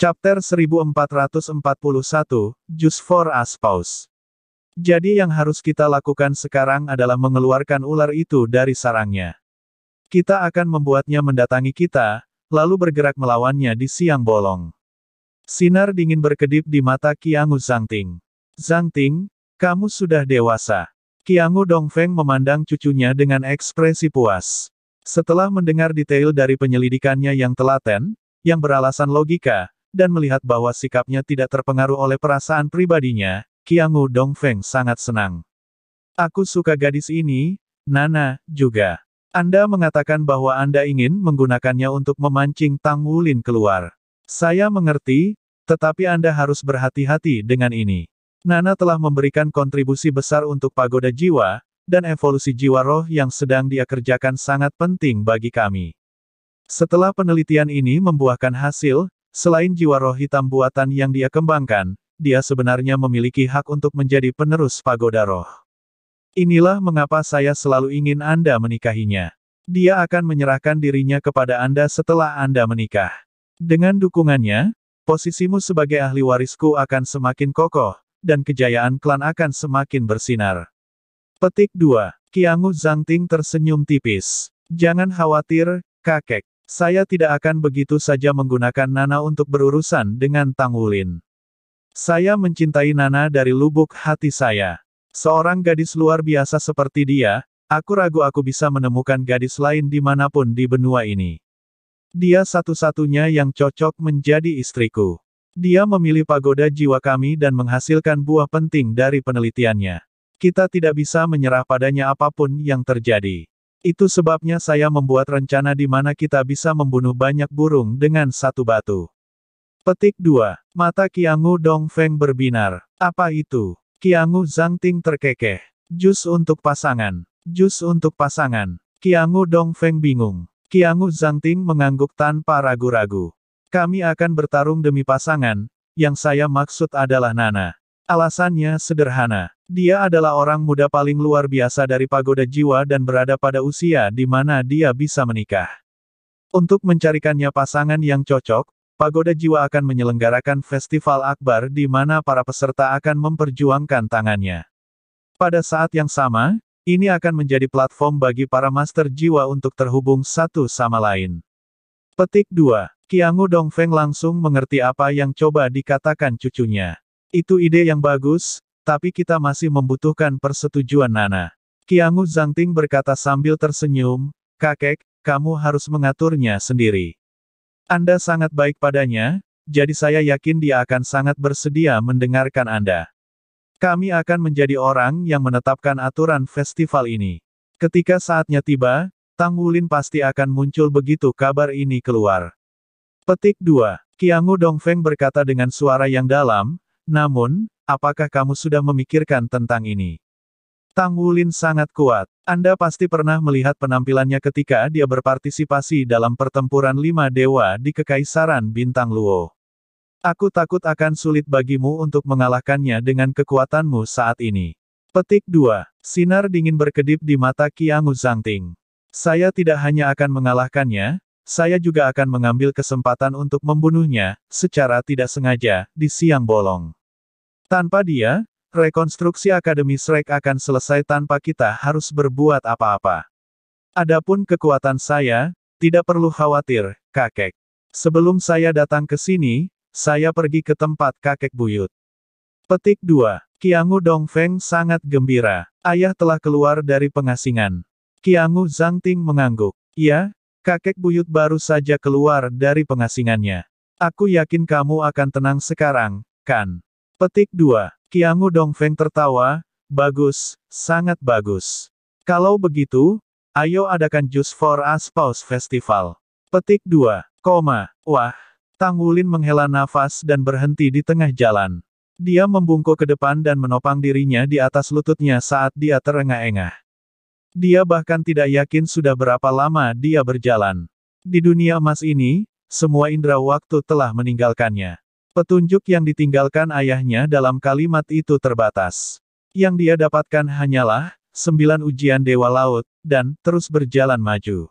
Chapter 1441, Jus for Aspaus. Jadi yang harus kita lakukan sekarang adalah mengeluarkan ular itu dari sarangnya. Kita akan membuatnya mendatangi kita, lalu bergerak melawannya di siang bolong. Sinar dingin berkedip di mata Kiangu Zhang Ting, kamu sudah dewasa. Kiangu Feng memandang cucunya dengan ekspresi puas. Setelah mendengar detail dari penyelidikannya yang telaten, yang beralasan logika, dan melihat bahwa sikapnya tidak terpengaruh oleh perasaan pribadinya, Qiangu Dongfeng sangat senang. Aku suka gadis ini, Nana, juga. Anda mengatakan bahwa Anda ingin menggunakannya untuk memancing Tang Wulin keluar. Saya mengerti, tetapi Anda harus berhati-hati dengan ini. Nana telah memberikan kontribusi besar untuk pagoda jiwa, dan evolusi jiwa roh yang sedang dia kerjakan sangat penting bagi kami. Setelah penelitian ini membuahkan hasil, Selain jiwa roh hitam buatan yang dia kembangkan, dia sebenarnya memiliki hak untuk menjadi penerus pagoda roh. Inilah mengapa saya selalu ingin Anda menikahinya. Dia akan menyerahkan dirinya kepada Anda setelah Anda menikah. Dengan dukungannya, posisimu sebagai ahli warisku akan semakin kokoh, dan kejayaan klan akan semakin bersinar. Petik 2. Kiangu Zhangting tersenyum tipis. Jangan khawatir, kakek. Saya tidak akan begitu saja menggunakan Nana untuk berurusan dengan Tang Wulin. Saya mencintai Nana dari lubuk hati saya. Seorang gadis luar biasa seperti dia, aku ragu aku bisa menemukan gadis lain dimanapun di benua ini. Dia satu-satunya yang cocok menjadi istriku. Dia memilih pagoda jiwa kami dan menghasilkan buah penting dari penelitiannya. Kita tidak bisa menyerah padanya apapun yang terjadi. Itu sebabnya saya membuat rencana di mana kita bisa membunuh banyak burung dengan satu batu. Petik 2. Mata Kiangu Dong Feng berbinar. Apa itu? Kiangu Zhang Ting terkekeh. Jus untuk pasangan. Jus untuk pasangan. Kiangu Dong Feng bingung. Kiangu Zhang Ting mengangguk tanpa ragu-ragu. Kami akan bertarung demi pasangan, yang saya maksud adalah Nana. Alasannya sederhana. Dia adalah orang muda paling luar biasa dari pagoda jiwa dan berada pada usia di mana dia bisa menikah. Untuk mencarikannya pasangan yang cocok, Pagoda Jiwa akan menyelenggarakan festival akbar di mana para peserta akan memperjuangkan tangannya. Pada saat yang sama, ini akan menjadi platform bagi para master jiwa untuk terhubung satu sama lain. Petik 2. Kiangu Dongfeng langsung mengerti apa yang coba dikatakan cucunya. Itu ide yang bagus, tapi kita masih membutuhkan persetujuan Nana. Kiangu Zangting berkata sambil tersenyum, Kakek, kamu harus mengaturnya sendiri. Anda sangat baik padanya, jadi saya yakin dia akan sangat bersedia mendengarkan Anda. Kami akan menjadi orang yang menetapkan aturan festival ini. Ketika saatnya tiba, Tang Wulin pasti akan muncul begitu kabar ini keluar. Petik 2. Kiangu Dongfeng berkata dengan suara yang dalam, namun, apakah kamu sudah memikirkan tentang ini? Tang Wulin sangat kuat. Anda pasti pernah melihat penampilannya ketika dia berpartisipasi dalam pertempuran lima dewa di Kekaisaran Bintang Luo. Aku takut akan sulit bagimu untuk mengalahkannya dengan kekuatanmu saat ini. Petik 2. Sinar dingin berkedip di mata Qiangu Ting. Saya tidak hanya akan mengalahkannya, saya juga akan mengambil kesempatan untuk membunuhnya, secara tidak sengaja, di siang bolong. Tanpa dia, rekonstruksi Akademi Shrek akan selesai tanpa kita harus berbuat apa-apa. Adapun kekuatan saya, tidak perlu khawatir, kakek. Sebelum saya datang ke sini, saya pergi ke tempat kakek buyut. Petik 2. Qiangu Dongfeng sangat gembira. Ayah telah keluar dari pengasingan. Qiangu Zhangting mengangguk. Ya, Kakek buyut baru saja keluar dari pengasingannya. Aku yakin kamu akan tenang sekarang, kan? Petik 2. Kiangu Dongfeng tertawa, bagus, sangat bagus. Kalau begitu, ayo adakan Jus for us Festival. Petik 2. Koma. Wah. Tang Wulin menghela nafas dan berhenti di tengah jalan. Dia membungkuk ke depan dan menopang dirinya di atas lututnya saat dia terengah-engah. Dia bahkan tidak yakin sudah berapa lama dia berjalan. Di dunia emas ini, semua indera waktu telah meninggalkannya. Petunjuk yang ditinggalkan ayahnya dalam kalimat itu terbatas. Yang dia dapatkan hanyalah, sembilan ujian Dewa Laut, dan terus berjalan maju.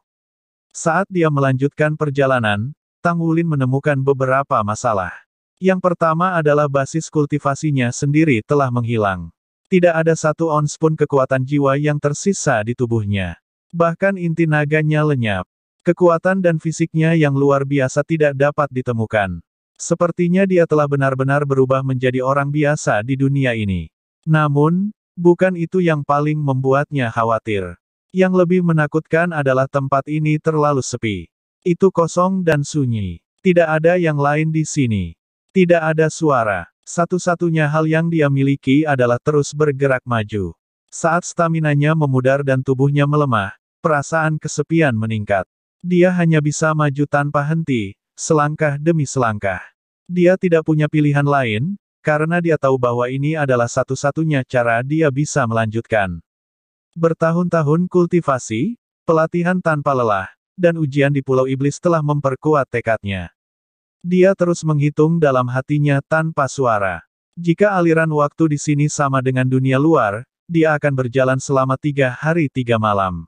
Saat dia melanjutkan perjalanan, Tang Wulin menemukan beberapa masalah. Yang pertama adalah basis kultivasinya sendiri telah menghilang. Tidak ada satu ons pun kekuatan jiwa yang tersisa di tubuhnya. Bahkan inti naganya lenyap. Kekuatan dan fisiknya yang luar biasa tidak dapat ditemukan. Sepertinya dia telah benar-benar berubah menjadi orang biasa di dunia ini. Namun, bukan itu yang paling membuatnya khawatir. Yang lebih menakutkan adalah tempat ini terlalu sepi. Itu kosong dan sunyi. Tidak ada yang lain di sini. Tidak ada suara. Satu-satunya hal yang dia miliki adalah terus bergerak maju. Saat staminanya memudar dan tubuhnya melemah, perasaan kesepian meningkat. Dia hanya bisa maju tanpa henti, selangkah demi selangkah. Dia tidak punya pilihan lain, karena dia tahu bahwa ini adalah satu-satunya cara dia bisa melanjutkan. Bertahun-tahun kultivasi, pelatihan tanpa lelah, dan ujian di Pulau Iblis telah memperkuat tekadnya. Dia terus menghitung dalam hatinya tanpa suara. Jika aliran waktu di sini sama dengan dunia luar, dia akan berjalan selama tiga hari tiga malam.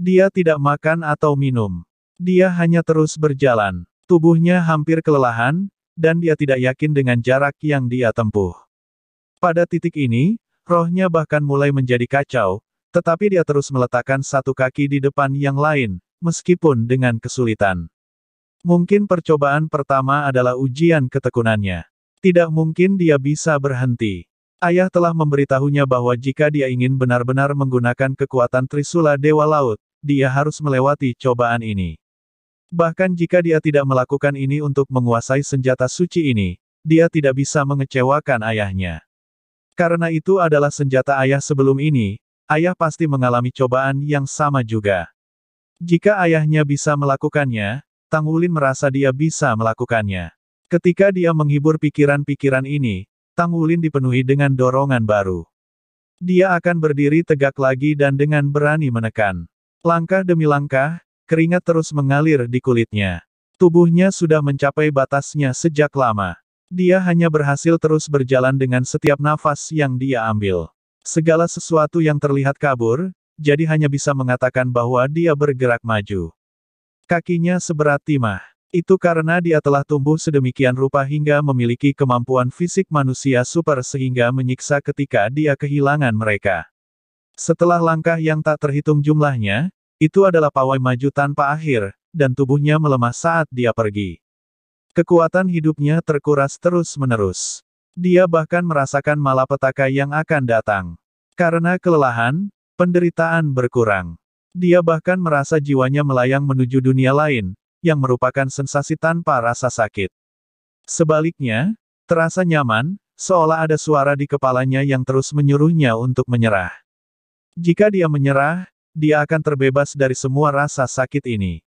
Dia tidak makan atau minum. Dia hanya terus berjalan. Tubuhnya hampir kelelahan, dan dia tidak yakin dengan jarak yang dia tempuh. Pada titik ini, rohnya bahkan mulai menjadi kacau, tetapi dia terus meletakkan satu kaki di depan yang lain, meskipun dengan kesulitan. Mungkin percobaan pertama adalah ujian ketekunannya. Tidak mungkin dia bisa berhenti. Ayah telah memberitahunya bahwa jika dia ingin benar-benar menggunakan kekuatan Trisula Dewa Laut, dia harus melewati cobaan ini. Bahkan jika dia tidak melakukan ini untuk menguasai senjata suci ini, dia tidak bisa mengecewakan ayahnya. Karena itu adalah senjata ayah sebelum ini, ayah pasti mengalami cobaan yang sama juga. Jika ayahnya bisa melakukannya, Tang Wulin merasa dia bisa melakukannya. Ketika dia menghibur pikiran-pikiran ini, Tang Wulin dipenuhi dengan dorongan baru. Dia akan berdiri tegak lagi dan dengan berani menekan. Langkah demi langkah, keringat terus mengalir di kulitnya. Tubuhnya sudah mencapai batasnya sejak lama. Dia hanya berhasil terus berjalan dengan setiap nafas yang dia ambil. Segala sesuatu yang terlihat kabur, jadi hanya bisa mengatakan bahwa dia bergerak maju. Kakinya seberat timah. Itu karena dia telah tumbuh sedemikian rupa hingga memiliki kemampuan fisik manusia super sehingga menyiksa ketika dia kehilangan mereka. Setelah langkah yang tak terhitung jumlahnya, itu adalah pawai maju tanpa akhir, dan tubuhnya melemah saat dia pergi. Kekuatan hidupnya terkuras terus-menerus. Dia bahkan merasakan malapetaka yang akan datang. Karena kelelahan, penderitaan berkurang. Dia bahkan merasa jiwanya melayang menuju dunia lain, yang merupakan sensasi tanpa rasa sakit. Sebaliknya, terasa nyaman, seolah ada suara di kepalanya yang terus menyuruhnya untuk menyerah. Jika dia menyerah, dia akan terbebas dari semua rasa sakit ini.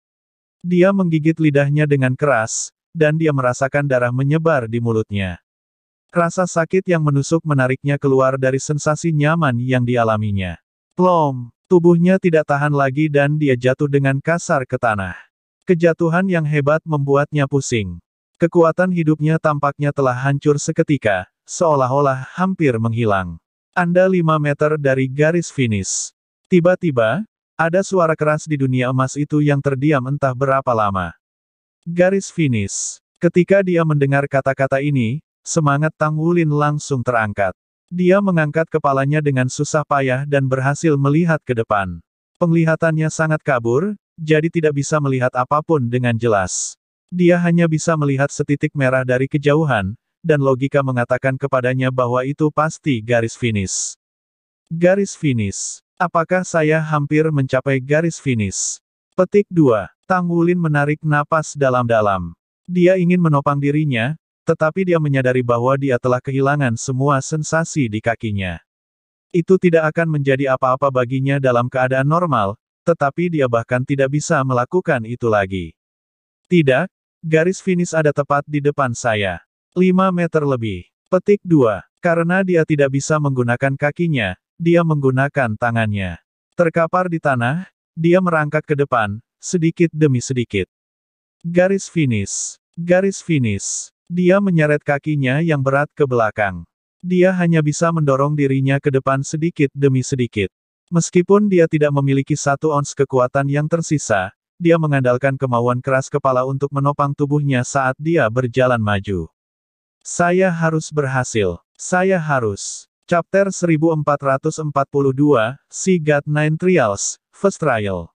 Dia menggigit lidahnya dengan keras, dan dia merasakan darah menyebar di mulutnya. Rasa sakit yang menusuk menariknya keluar dari sensasi nyaman yang dialaminya. Plom! Tubuhnya tidak tahan lagi dan dia jatuh dengan kasar ke tanah. Kejatuhan yang hebat membuatnya pusing. Kekuatan hidupnya tampaknya telah hancur seketika, seolah-olah hampir menghilang. Anda lima meter dari garis finish. Tiba-tiba, ada suara keras di dunia emas itu yang terdiam entah berapa lama. Garis finish. Ketika dia mendengar kata-kata ini, semangat Tang Wulin langsung terangkat. Dia mengangkat kepalanya dengan susah payah dan berhasil melihat ke depan. Penglihatannya sangat kabur, jadi tidak bisa melihat apapun dengan jelas. Dia hanya bisa melihat setitik merah dari kejauhan, dan logika mengatakan kepadanya bahwa itu pasti garis finish. Garis finish. Apakah saya hampir mencapai garis finish? Petik 2. Tang Wulin menarik napas dalam-dalam. Dia ingin menopang dirinya, tetapi dia menyadari bahwa dia telah kehilangan semua sensasi di kakinya. Itu tidak akan menjadi apa-apa baginya dalam keadaan normal, tetapi dia bahkan tidak bisa melakukan itu lagi. Tidak, garis finish ada tepat di depan saya. 5 meter lebih. Petik 2. Karena dia tidak bisa menggunakan kakinya, dia menggunakan tangannya. Terkapar di tanah, dia merangkak ke depan, sedikit demi sedikit. Garis finish. Garis finish. Dia menyeret kakinya yang berat ke belakang. Dia hanya bisa mendorong dirinya ke depan sedikit demi sedikit. Meskipun dia tidak memiliki satu ons kekuatan yang tersisa, dia mengandalkan kemauan keras kepala untuk menopang tubuhnya saat dia berjalan maju. Saya harus berhasil. Saya harus. Chapter 1442, Si God Nine Trials, First Trial.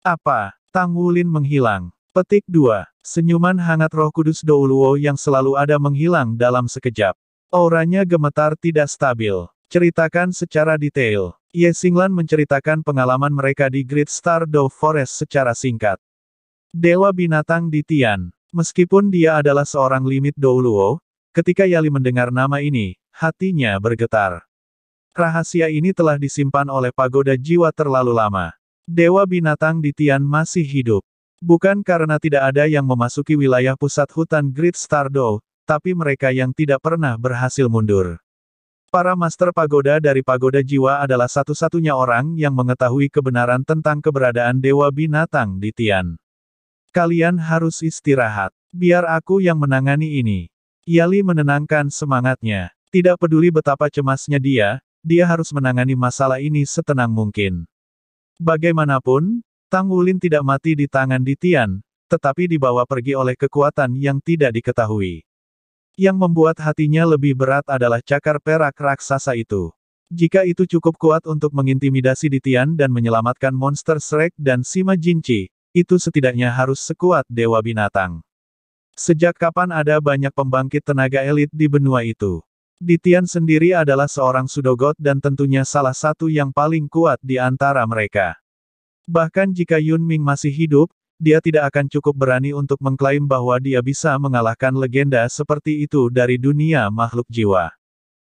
Apa? Tang Wulin menghilang. Petik 2. Senyuman hangat roh kudus Douluo yang selalu ada menghilang dalam sekejap. Auranya gemetar tidak stabil. Ceritakan secara detail. Ye Singlan menceritakan pengalaman mereka di Great Star Dove Forest secara singkat. Dewa binatang di Tian. Meskipun dia adalah seorang limit Douluo, ketika Yali mendengar nama ini, hatinya bergetar. Rahasia ini telah disimpan oleh pagoda jiwa terlalu lama. Dewa binatang di Tian masih hidup. Bukan karena tidak ada yang memasuki wilayah pusat hutan Great Stardow, tapi mereka yang tidak pernah berhasil mundur. Para Master Pagoda dari Pagoda Jiwa adalah satu-satunya orang yang mengetahui kebenaran tentang keberadaan Dewa Binatang di Tian. Kalian harus istirahat. Biar aku yang menangani ini. Yali menenangkan semangatnya. Tidak peduli betapa cemasnya dia, dia harus menangani masalah ini setenang mungkin. Bagaimanapun, Tang Wulin tidak mati di tangan Ditian, tetapi dibawa pergi oleh kekuatan yang tidak diketahui. Yang membuat hatinya lebih berat adalah cakar perak raksasa itu. Jika itu cukup kuat untuk mengintimidasi Ditian dan menyelamatkan monster Shrek dan Sima Jinci, itu setidaknya harus sekuat Dewa Binatang. Sejak kapan ada banyak pembangkit tenaga elit di benua itu? Ditian sendiri adalah seorang sudogot dan tentunya salah satu yang paling kuat di antara mereka. Bahkan jika Yun Ming masih hidup, dia tidak akan cukup berani untuk mengklaim bahwa dia bisa mengalahkan legenda seperti itu dari dunia makhluk jiwa.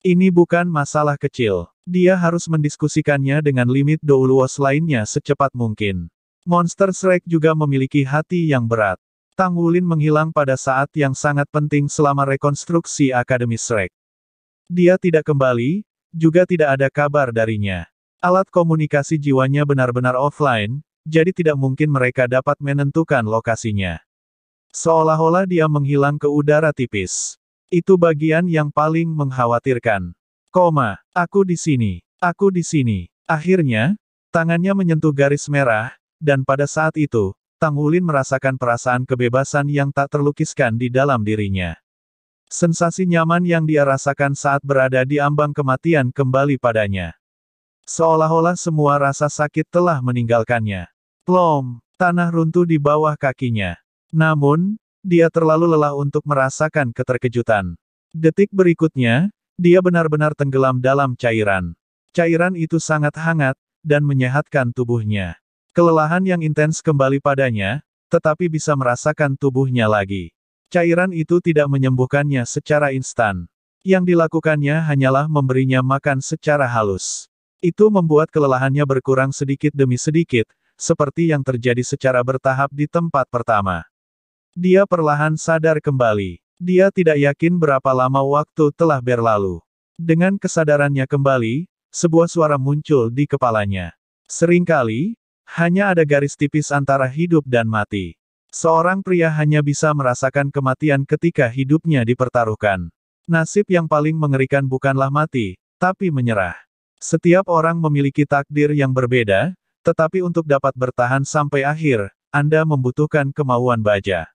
Ini bukan masalah kecil. Dia harus mendiskusikannya dengan limit Douluos lainnya secepat mungkin. Monster Shrek juga memiliki hati yang berat. Tang Wulin menghilang pada saat yang sangat penting selama rekonstruksi Akademi Shrek. Dia tidak kembali, juga tidak ada kabar darinya. Alat komunikasi jiwanya benar-benar offline, jadi tidak mungkin mereka dapat menentukan lokasinya. Seolah-olah dia menghilang ke udara tipis. Itu bagian yang paling mengkhawatirkan. Koma, aku di sini, aku di sini. Akhirnya, tangannya menyentuh garis merah, dan pada saat itu, Tang Wulin merasakan perasaan kebebasan yang tak terlukiskan di dalam dirinya. Sensasi nyaman yang dia rasakan saat berada di ambang kematian kembali padanya. Seolah-olah semua rasa sakit telah meninggalkannya. Plom, tanah runtuh di bawah kakinya. Namun, dia terlalu lelah untuk merasakan keterkejutan. Detik berikutnya, dia benar-benar tenggelam dalam cairan. Cairan itu sangat hangat, dan menyehatkan tubuhnya. Kelelahan yang intens kembali padanya, tetapi bisa merasakan tubuhnya lagi. Cairan itu tidak menyembuhkannya secara instan. Yang dilakukannya hanyalah memberinya makan secara halus. Itu membuat kelelahannya berkurang sedikit demi sedikit, seperti yang terjadi secara bertahap di tempat pertama. Dia perlahan sadar kembali. Dia tidak yakin berapa lama waktu telah berlalu. Dengan kesadarannya kembali, sebuah suara muncul di kepalanya. Seringkali, hanya ada garis tipis antara hidup dan mati. Seorang pria hanya bisa merasakan kematian ketika hidupnya dipertaruhkan. Nasib yang paling mengerikan bukanlah mati, tapi menyerah. Setiap orang memiliki takdir yang berbeda, tetapi untuk dapat bertahan sampai akhir, Anda membutuhkan kemauan baja.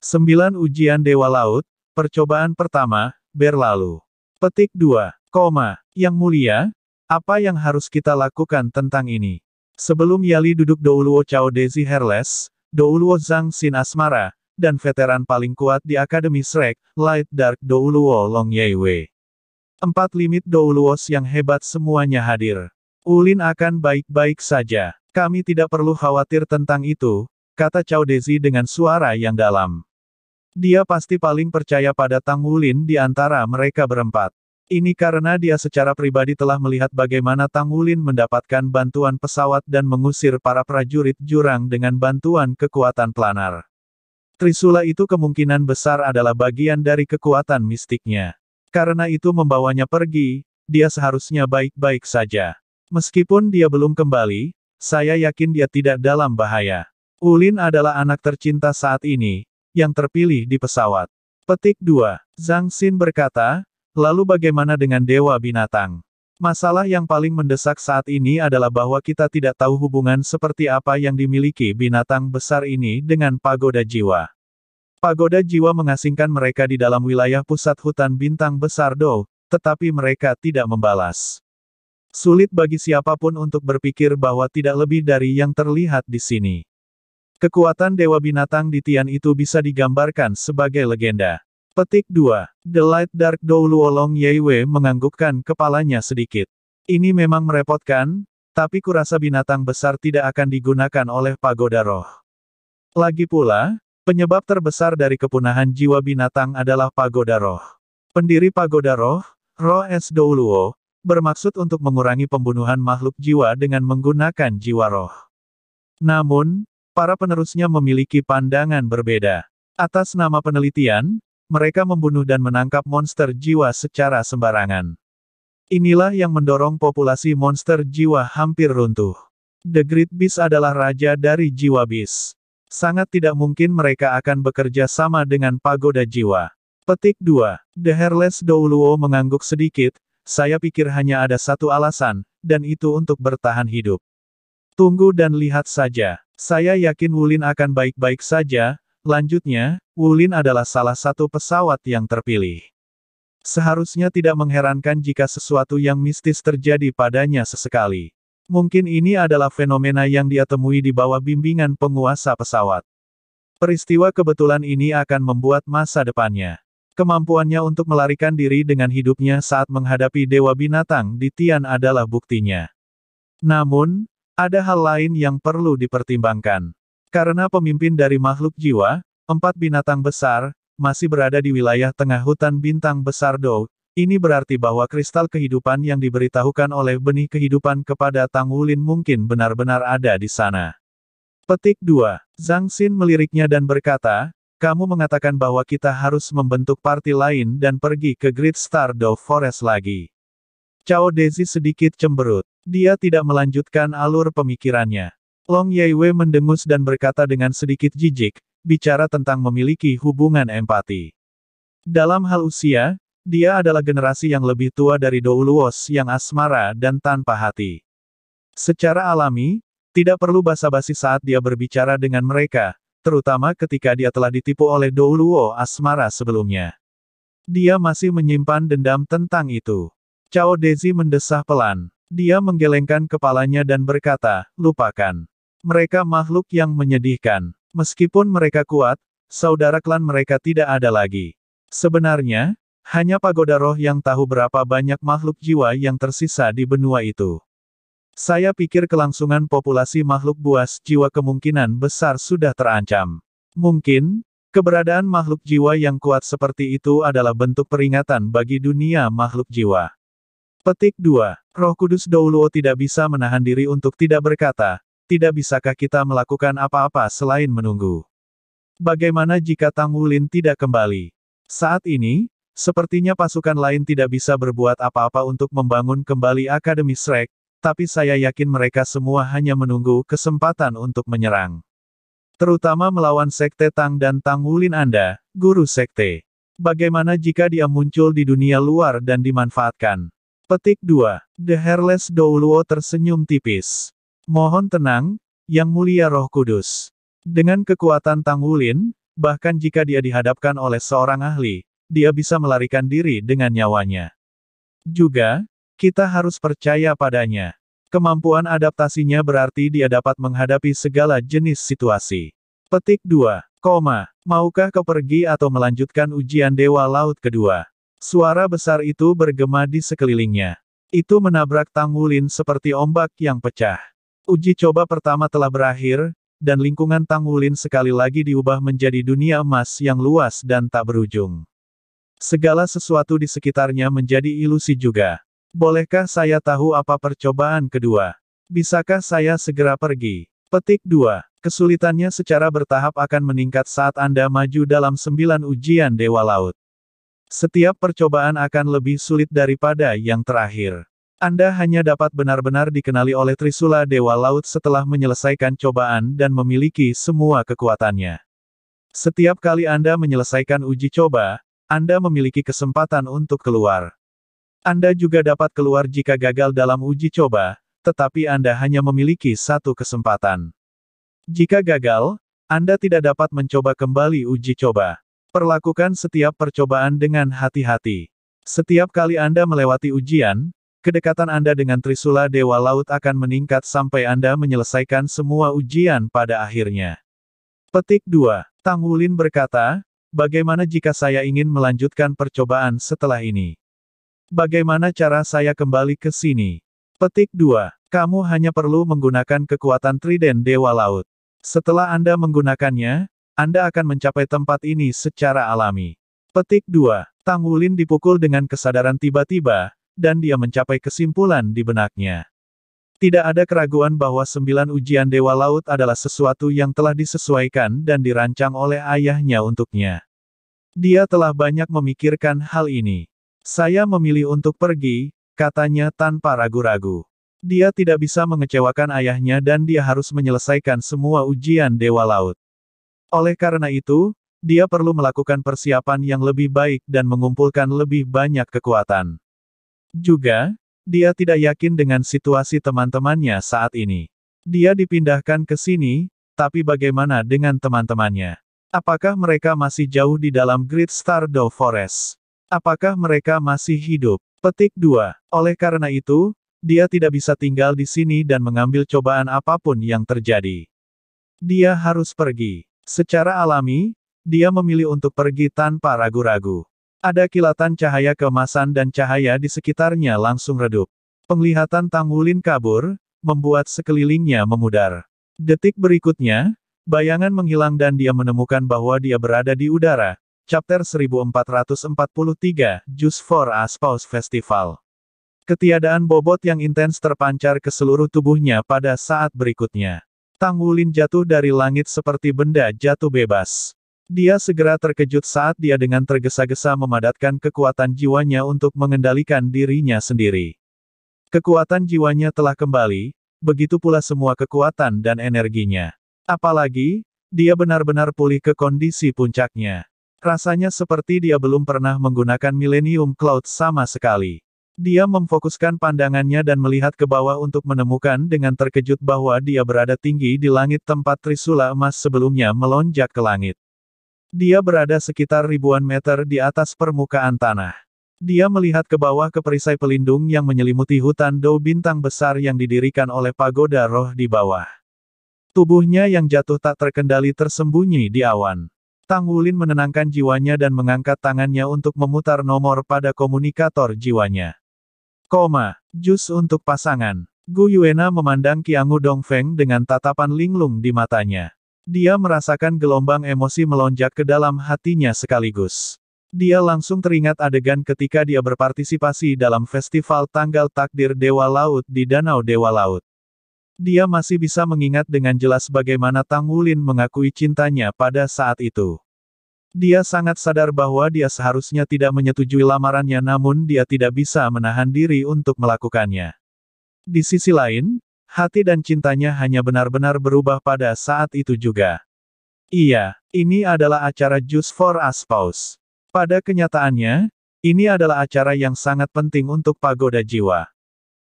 9 Ujian Dewa Laut, Percobaan Pertama, Berlalu. Petik 2, koma. Yang mulia, apa yang harus kita lakukan tentang ini? Sebelum Yali duduk Douluo Chao Dezi Herles, Douluo Zhang Sin Asmara, dan veteran paling kuat di Akademi Shrek, Light Dark Douluo Long Yewe. Empat limit Douluos yang hebat semuanya hadir. Ulin akan baik-baik saja. Kami tidak perlu khawatir tentang itu, kata Cao Dezi dengan suara yang dalam. Dia pasti paling percaya pada Tang Ulin di antara mereka berempat. Ini karena dia secara pribadi telah melihat bagaimana Tang Ulin mendapatkan bantuan pesawat dan mengusir para prajurit jurang dengan bantuan kekuatan planar. Trisula itu kemungkinan besar adalah bagian dari kekuatan mistiknya. Karena itu membawanya pergi, dia seharusnya baik-baik saja. Meskipun dia belum kembali, saya yakin dia tidak dalam bahaya. Ulin adalah anak tercinta saat ini, yang terpilih di pesawat. Petik 2. Zhang Xin berkata, lalu bagaimana dengan Dewa Binatang? Masalah yang paling mendesak saat ini adalah bahwa kita tidak tahu hubungan seperti apa yang dimiliki binatang besar ini dengan pagoda jiwa. Pagoda jiwa mengasingkan mereka di dalam wilayah pusat hutan bintang besar Dou, tetapi mereka tidak membalas. Sulit bagi siapapun untuk berpikir bahwa tidak lebih dari yang terlihat di sini. Kekuatan Dewa Binatang di Tian itu bisa digambarkan sebagai legenda. Petik 2. The Light Dark Dou Luolong Yewe menganggukkan kepalanya sedikit. Ini memang merepotkan, tapi kurasa binatang besar tidak akan digunakan oleh pagoda roh. Lagi pula, Penyebab terbesar dari kepunahan jiwa binatang adalah pagoda roh. Pendiri pagoda roh, Roh S. Douluo, bermaksud untuk mengurangi pembunuhan makhluk jiwa dengan menggunakan jiwa roh. Namun, para penerusnya memiliki pandangan berbeda. Atas nama penelitian, mereka membunuh dan menangkap monster jiwa secara sembarangan. Inilah yang mendorong populasi monster jiwa hampir runtuh. The Great Beast adalah raja dari jiwa beast. Sangat tidak mungkin mereka akan bekerja sama dengan pagoda jiwa. Petik 2. The Hairless Douluo mengangguk sedikit, saya pikir hanya ada satu alasan, dan itu untuk bertahan hidup. Tunggu dan lihat saja. Saya yakin Wulin akan baik-baik saja, lanjutnya, Wulin adalah salah satu pesawat yang terpilih. Seharusnya tidak mengherankan jika sesuatu yang mistis terjadi padanya sesekali. Mungkin ini adalah fenomena yang dia temui di bawah bimbingan penguasa pesawat. Peristiwa kebetulan ini akan membuat masa depannya. Kemampuannya untuk melarikan diri dengan hidupnya saat menghadapi dewa binatang di Tian adalah buktinya. Namun, ada hal lain yang perlu dipertimbangkan. Karena pemimpin dari makhluk jiwa, empat binatang besar, masih berada di wilayah tengah hutan bintang besar Dou, ini berarti bahwa kristal kehidupan yang diberitahukan oleh benih kehidupan kepada Tang Wulin mungkin benar-benar ada di sana. Petik 2. Zhang Xin meliriknya dan berkata, kamu mengatakan bahwa kita harus membentuk parti lain dan pergi ke Great Star Dove Forest lagi. Cao Dezi sedikit cemberut. Dia tidak melanjutkan alur pemikirannya. Long Yaiwei mendengus dan berkata dengan sedikit jijik, bicara tentang memiliki hubungan empati. Dalam hal usia, dia adalah generasi yang lebih tua dari Douluos yang asmara dan tanpa hati. Secara alami, tidak perlu basa-basi saat dia berbicara dengan mereka, terutama ketika dia telah ditipu oleh Douluo asmara sebelumnya. Dia masih menyimpan dendam tentang itu. Cao Dezi mendesah pelan. Dia menggelengkan kepalanya dan berkata, lupakan. Mereka makhluk yang menyedihkan. Meskipun mereka kuat, saudara klan mereka tidak ada lagi. Sebenarnya, hanya pagoda roh yang tahu berapa banyak makhluk jiwa yang tersisa di benua itu. Saya pikir kelangsungan populasi makhluk buas jiwa kemungkinan besar sudah terancam. Mungkin, keberadaan makhluk jiwa yang kuat seperti itu adalah bentuk peringatan bagi dunia makhluk jiwa. Petik 2. Roh Kudus Douluo tidak bisa menahan diri untuk tidak berkata, tidak bisakah kita melakukan apa-apa selain menunggu. Bagaimana jika Tang Wulin tidak kembali? Saat ini, Sepertinya pasukan lain tidak bisa berbuat apa-apa untuk membangun kembali Akademi Shrek, tapi saya yakin mereka semua hanya menunggu kesempatan untuk menyerang. Terutama melawan Sekte Tang dan Tang Wulin Anda, Guru Sekte. Bagaimana jika dia muncul di dunia luar dan dimanfaatkan? Petik 2. The Hairless Douluo tersenyum tipis. Mohon tenang, Yang Mulia Roh Kudus. Dengan kekuatan Tang Wulin, bahkan jika dia dihadapkan oleh seorang ahli, dia bisa melarikan diri dengan nyawanya. Juga, kita harus percaya padanya. Kemampuan adaptasinya berarti dia dapat menghadapi segala jenis situasi. Petik 2. Koma. Maukah kau pergi atau melanjutkan ujian Dewa Laut kedua? Suara besar itu bergema di sekelilingnya. Itu menabrak Tang Wulin seperti ombak yang pecah. Uji coba pertama telah berakhir, dan lingkungan Tang Wulin sekali lagi diubah menjadi dunia emas yang luas dan tak berujung. Segala sesuatu di sekitarnya menjadi ilusi juga. Bolehkah saya tahu apa percobaan kedua? Bisakah saya segera pergi? Petik 2. Kesulitannya secara bertahap akan meningkat saat Anda maju dalam sembilan ujian Dewa Laut. Setiap percobaan akan lebih sulit daripada yang terakhir. Anda hanya dapat benar-benar dikenali oleh Trisula Dewa Laut setelah menyelesaikan cobaan dan memiliki semua kekuatannya. Setiap kali Anda menyelesaikan uji coba, anda memiliki kesempatan untuk keluar. Anda juga dapat keluar jika gagal dalam uji coba, tetapi Anda hanya memiliki satu kesempatan. Jika gagal, Anda tidak dapat mencoba kembali uji coba. Perlakukan setiap percobaan dengan hati-hati. Setiap kali Anda melewati ujian, kedekatan Anda dengan Trisula Dewa Laut akan meningkat sampai Anda menyelesaikan semua ujian pada akhirnya. Petik 2. Tang Wulin berkata, Bagaimana jika saya ingin melanjutkan percobaan setelah ini? Bagaimana cara saya kembali ke sini? Petik 2. Kamu hanya perlu menggunakan kekuatan Trident Dewa Laut. Setelah Anda menggunakannya, Anda akan mencapai tempat ini secara alami. Petik 2. Tang Wulin dipukul dengan kesadaran tiba-tiba, dan dia mencapai kesimpulan di benaknya. Tidak ada keraguan bahwa sembilan ujian Dewa Laut adalah sesuatu yang telah disesuaikan dan dirancang oleh ayahnya untuknya. Dia telah banyak memikirkan hal ini. Saya memilih untuk pergi, katanya tanpa ragu-ragu. Dia tidak bisa mengecewakan ayahnya dan dia harus menyelesaikan semua ujian Dewa Laut. Oleh karena itu, dia perlu melakukan persiapan yang lebih baik dan mengumpulkan lebih banyak kekuatan. Juga, dia tidak yakin dengan situasi teman-temannya saat ini. Dia dipindahkan ke sini, tapi bagaimana dengan teman-temannya? Apakah mereka masih jauh di dalam Great Star Do Forest? Apakah mereka masih hidup? Petik 2. Oleh karena itu, dia tidak bisa tinggal di sini dan mengambil cobaan apapun yang terjadi. Dia harus pergi. Secara alami, dia memilih untuk pergi tanpa ragu-ragu. Ada kilatan cahaya kemasan dan cahaya di sekitarnya langsung redup. Penglihatan Tang Wulin kabur, membuat sekelilingnya memudar. Detik berikutnya, bayangan menghilang dan dia menemukan bahwa dia berada di udara. Chapter 1443, Just for a Spouse Festival. Ketiadaan bobot yang intens terpancar ke seluruh tubuhnya pada saat berikutnya. Tang Wulin jatuh dari langit seperti benda jatuh bebas. Dia segera terkejut saat dia dengan tergesa-gesa memadatkan kekuatan jiwanya untuk mengendalikan dirinya sendiri. Kekuatan jiwanya telah kembali, begitu pula semua kekuatan dan energinya. Apalagi, dia benar-benar pulih ke kondisi puncaknya. Rasanya seperti dia belum pernah menggunakan Millennium Cloud sama sekali. Dia memfokuskan pandangannya dan melihat ke bawah untuk menemukan dengan terkejut bahwa dia berada tinggi di langit tempat Trisula emas sebelumnya melonjak ke langit. Dia berada sekitar ribuan meter di atas permukaan tanah. Dia melihat ke bawah ke perisai pelindung yang menyelimuti hutan dou bintang besar yang didirikan oleh pagoda roh di bawah. Tubuhnya yang jatuh tak terkendali tersembunyi di awan. Tang Wulin menenangkan jiwanya dan mengangkat tangannya untuk memutar nomor pada komunikator jiwanya. Koma, jus untuk pasangan. Gu Yuena memandang Qiangu Dongfeng dengan tatapan linglung di matanya. Dia merasakan gelombang emosi melonjak ke dalam hatinya sekaligus. Dia langsung teringat adegan ketika dia berpartisipasi dalam festival tanggal takdir Dewa Laut di Danau Dewa Laut. Dia masih bisa mengingat dengan jelas bagaimana Tang Wulin mengakui cintanya pada saat itu. Dia sangat sadar bahwa dia seharusnya tidak menyetujui lamarannya namun dia tidak bisa menahan diri untuk melakukannya. Di sisi lain, Hati dan cintanya hanya benar-benar berubah pada saat itu juga. Iya, ini adalah acara Juice for us Aspaus. Pada kenyataannya, ini adalah acara yang sangat penting untuk Pagoda Jiwa.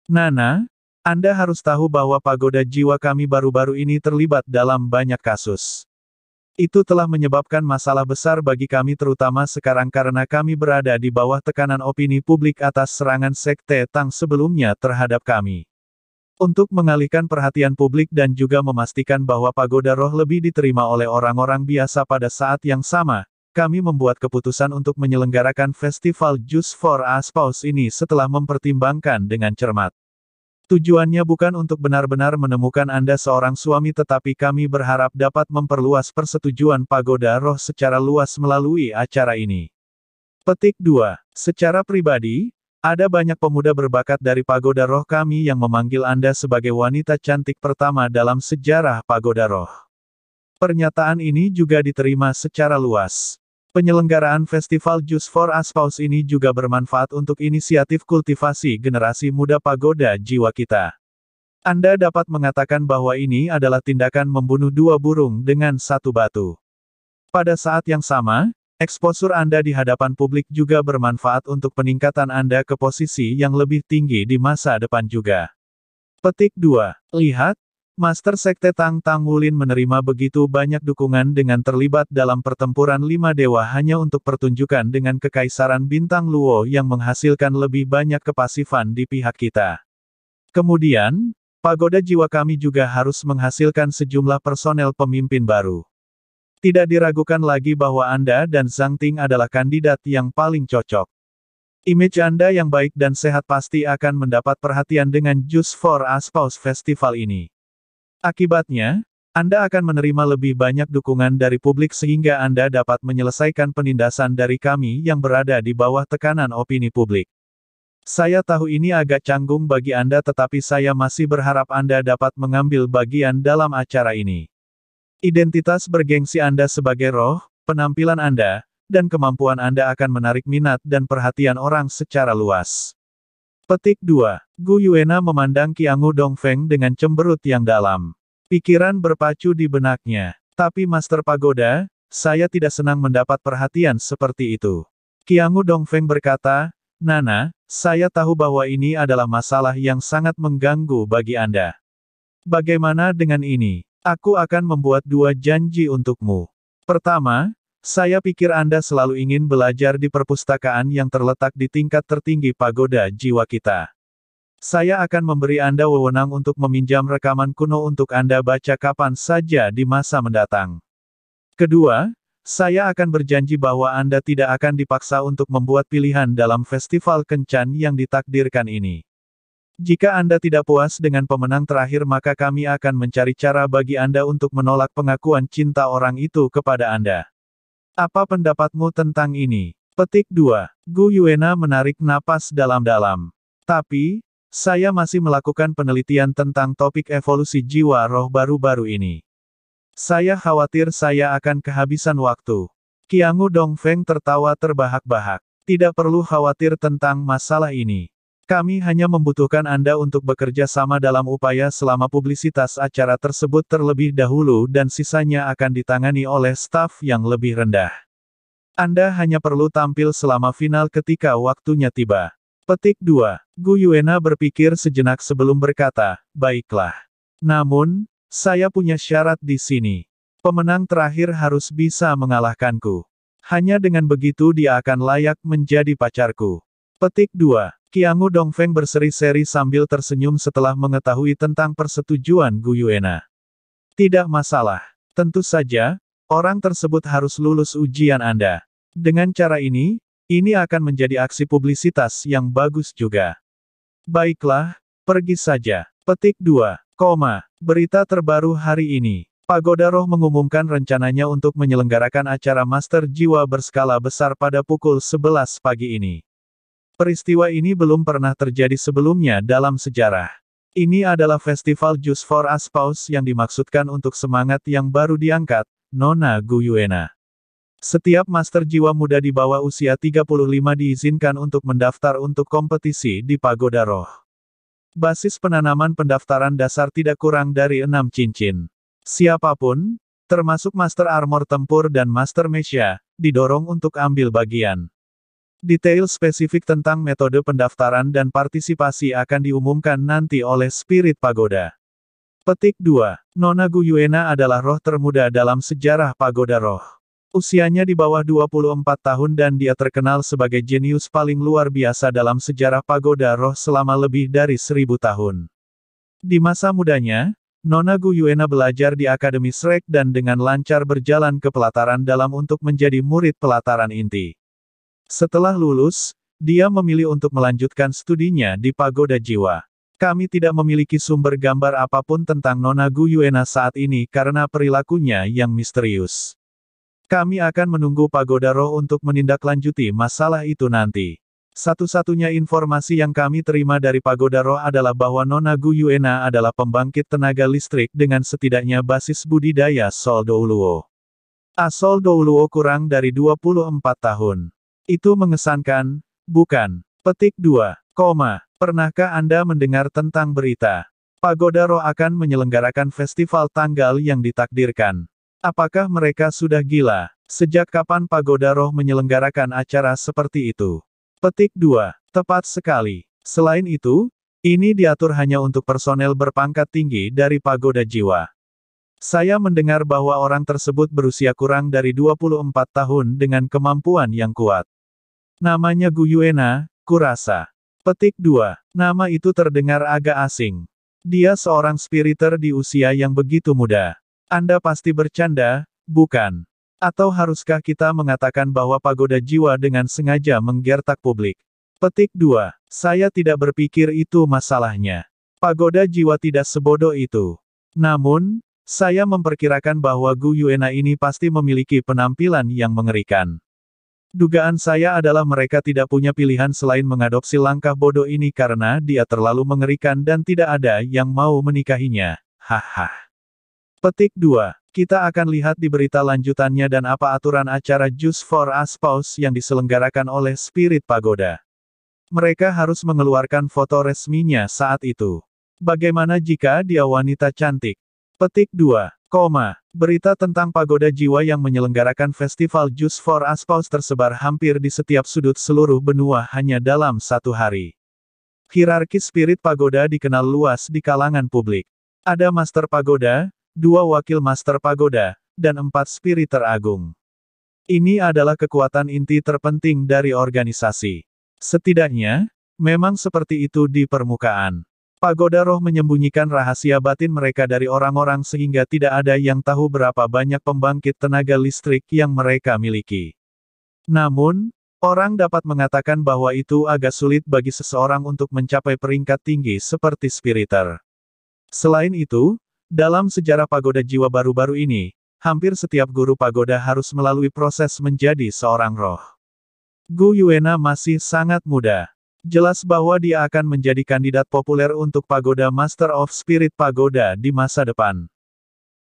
Nana, Anda harus tahu bahwa Pagoda Jiwa kami baru-baru ini terlibat dalam banyak kasus. Itu telah menyebabkan masalah besar bagi kami terutama sekarang karena kami berada di bawah tekanan opini publik atas serangan Sekte Tang sebelumnya terhadap kami. Untuk mengalihkan perhatian publik dan juga memastikan bahwa pagoda roh lebih diterima oleh orang-orang biasa pada saat yang sama, kami membuat keputusan untuk menyelenggarakan festival Juice for Aspaus ini setelah mempertimbangkan dengan cermat. Tujuannya bukan untuk benar-benar menemukan Anda seorang suami tetapi kami berharap dapat memperluas persetujuan pagoda roh secara luas melalui acara ini. Petik 2. Secara pribadi, ada banyak pemuda berbakat dari pagoda roh kami yang memanggil Anda sebagai wanita cantik pertama dalam sejarah pagoda roh. Pernyataan ini juga diterima secara luas. Penyelenggaraan festival Juice for Aspaus ini juga bermanfaat untuk inisiatif kultivasi generasi muda pagoda jiwa kita. Anda dapat mengatakan bahwa ini adalah tindakan membunuh dua burung dengan satu batu. Pada saat yang sama, Eksposur Anda di hadapan publik juga bermanfaat untuk peningkatan Anda ke posisi yang lebih tinggi di masa depan juga. Petik 2. Lihat, Master Sekte Tang Tang Wulin menerima begitu banyak dukungan dengan terlibat dalam pertempuran lima dewa hanya untuk pertunjukan dengan kekaisaran bintang Luo yang menghasilkan lebih banyak kepasifan di pihak kita. Kemudian, pagoda jiwa kami juga harus menghasilkan sejumlah personel pemimpin baru. Tidak diragukan lagi bahwa Anda dan Zhang Ting adalah kandidat yang paling cocok. Image Anda yang baik dan sehat pasti akan mendapat perhatian dengan Juice for Aspaus Festival ini. Akibatnya, Anda akan menerima lebih banyak dukungan dari publik sehingga Anda dapat menyelesaikan penindasan dari kami yang berada di bawah tekanan opini publik. Saya tahu ini agak canggung bagi Anda tetapi saya masih berharap Anda dapat mengambil bagian dalam acara ini. Identitas bergengsi Anda sebagai roh, penampilan Anda, dan kemampuan Anda akan menarik minat dan perhatian orang secara luas. Petik 2. Gu Yuena memandang Qiangu Dongfeng dengan cemberut yang dalam. Pikiran berpacu di benaknya. Tapi Master Pagoda, saya tidak senang mendapat perhatian seperti itu. Qiangu Dongfeng berkata, Nana, saya tahu bahwa ini adalah masalah yang sangat mengganggu bagi Anda. Bagaimana dengan ini? Aku akan membuat dua janji untukmu. Pertama, saya pikir Anda selalu ingin belajar di perpustakaan yang terletak di tingkat tertinggi pagoda jiwa kita. Saya akan memberi Anda wewenang untuk meminjam rekaman kuno untuk Anda baca kapan saja di masa mendatang. Kedua, saya akan berjanji bahwa Anda tidak akan dipaksa untuk membuat pilihan dalam festival kencan yang ditakdirkan ini. Jika Anda tidak puas dengan pemenang terakhir maka kami akan mencari cara bagi Anda untuk menolak pengakuan cinta orang itu kepada Anda. Apa pendapatmu tentang ini? Petik 2. Gu Yuena menarik napas dalam-dalam. Tapi, saya masih melakukan penelitian tentang topik evolusi jiwa roh baru-baru ini. Saya khawatir saya akan kehabisan waktu. Kiangu Dongfeng tertawa terbahak-bahak. Tidak perlu khawatir tentang masalah ini. Kami hanya membutuhkan Anda untuk bekerja sama dalam upaya selama publisitas acara tersebut terlebih dahulu dan sisanya akan ditangani oleh staf yang lebih rendah. Anda hanya perlu tampil selama final ketika waktunya tiba. Petik 2. Yuena berpikir sejenak sebelum berkata, baiklah. Namun, saya punya syarat di sini. Pemenang terakhir harus bisa mengalahkanku. Hanya dengan begitu dia akan layak menjadi pacarku. Petik 2. Qiangu Dongfeng berseri-seri sambil tersenyum setelah mengetahui tentang persetujuan Yuena. Tidak masalah. Tentu saja, orang tersebut harus lulus ujian Anda. Dengan cara ini, ini akan menjadi aksi publisitas yang bagus juga. Baiklah, pergi saja. Petik 2, koma. Berita terbaru hari ini. Pagoda Roh mengumumkan rencananya untuk menyelenggarakan acara Master Jiwa berskala besar pada pukul 11 pagi ini. Peristiwa ini belum pernah terjadi sebelumnya dalam sejarah. Ini adalah festival Jus for Aspaus yang dimaksudkan untuk semangat yang baru diangkat, Nona Guyuena. Setiap master jiwa muda di bawah usia 35 diizinkan untuk mendaftar untuk kompetisi di Pagoda Roh. Basis penanaman pendaftaran dasar tidak kurang dari enam cincin. Siapapun, termasuk Master Armor Tempur dan Master mesia, didorong untuk ambil bagian. Detail spesifik tentang metode pendaftaran dan partisipasi akan diumumkan nanti oleh Spirit Pagoda. Petik 2. Nona Guyuena adalah roh termuda dalam sejarah Pagoda Roh. Usianya di bawah 24 tahun dan dia terkenal sebagai jenius paling luar biasa dalam sejarah Pagoda Roh selama lebih dari seribu tahun. Di masa mudanya, Nona Guyuena belajar di Akademi Shrek dan dengan lancar berjalan ke pelataran dalam untuk menjadi murid pelataran inti. Setelah lulus, dia memilih untuk melanjutkan studinya di Pagoda Jiwa. Kami tidak memiliki sumber gambar apapun tentang Nona Yuena saat ini karena perilakunya yang misterius. Kami akan menunggu Pagoda Roh untuk menindaklanjuti masalah itu nanti. Satu-satunya informasi yang kami terima dari Pagoda Roh adalah bahwa Nona Yuena adalah pembangkit tenaga listrik dengan setidaknya basis budidaya Sol Douluo. Asol Douluo kurang dari 24 tahun. Itu mengesankan, bukan? Petik 2. Koma. Pernahkah Anda mendengar tentang berita? Pagoda Roh akan menyelenggarakan festival tanggal yang ditakdirkan. Apakah mereka sudah gila? Sejak kapan Pagoda Roh menyelenggarakan acara seperti itu? Petik 2. Tepat sekali. Selain itu, ini diatur hanya untuk personel berpangkat tinggi dari Pagoda Jiwa. Saya mendengar bahwa orang tersebut berusia kurang dari 24 tahun dengan kemampuan yang kuat. Namanya Gu Yuena, kurasa. Petik 2. Nama itu terdengar agak asing. Dia seorang spiriter di usia yang begitu muda. Anda pasti bercanda, bukan? Atau haruskah kita mengatakan bahwa pagoda jiwa dengan sengaja menggertak publik? Petik 2. Saya tidak berpikir itu masalahnya. Pagoda jiwa tidak sebodoh itu. Namun, saya memperkirakan bahwa Gu Yuena ini pasti memiliki penampilan yang mengerikan. Dugaan saya adalah mereka tidak punya pilihan selain mengadopsi langkah bodoh ini karena dia terlalu mengerikan dan tidak ada yang mau menikahinya. Haha. Petik 2. Kita akan lihat di berita lanjutannya dan apa aturan acara Juice for Aspaus yang diselenggarakan oleh Spirit Pagoda. Mereka harus mengeluarkan foto resminya saat itu. Bagaimana jika dia wanita cantik? Petik 2. Koma. Berita tentang pagoda jiwa yang menyelenggarakan festival Juice for Aspaus tersebar hampir di setiap sudut seluruh benua hanya dalam satu hari. Hierarki spirit pagoda dikenal luas di kalangan publik. Ada Master Pagoda, dua wakil Master Pagoda, dan empat spirit teragung. Ini adalah kekuatan inti terpenting dari organisasi. Setidaknya, memang seperti itu di permukaan. Pagoda roh menyembunyikan rahasia batin mereka dari orang-orang sehingga tidak ada yang tahu berapa banyak pembangkit tenaga listrik yang mereka miliki. Namun, orang dapat mengatakan bahwa itu agak sulit bagi seseorang untuk mencapai peringkat tinggi seperti spiriter. Selain itu, dalam sejarah pagoda jiwa baru-baru ini, hampir setiap guru pagoda harus melalui proses menjadi seorang roh. Gu Yuena masih sangat muda. Jelas bahwa dia akan menjadi kandidat populer untuk pagoda Master of Spirit Pagoda di masa depan.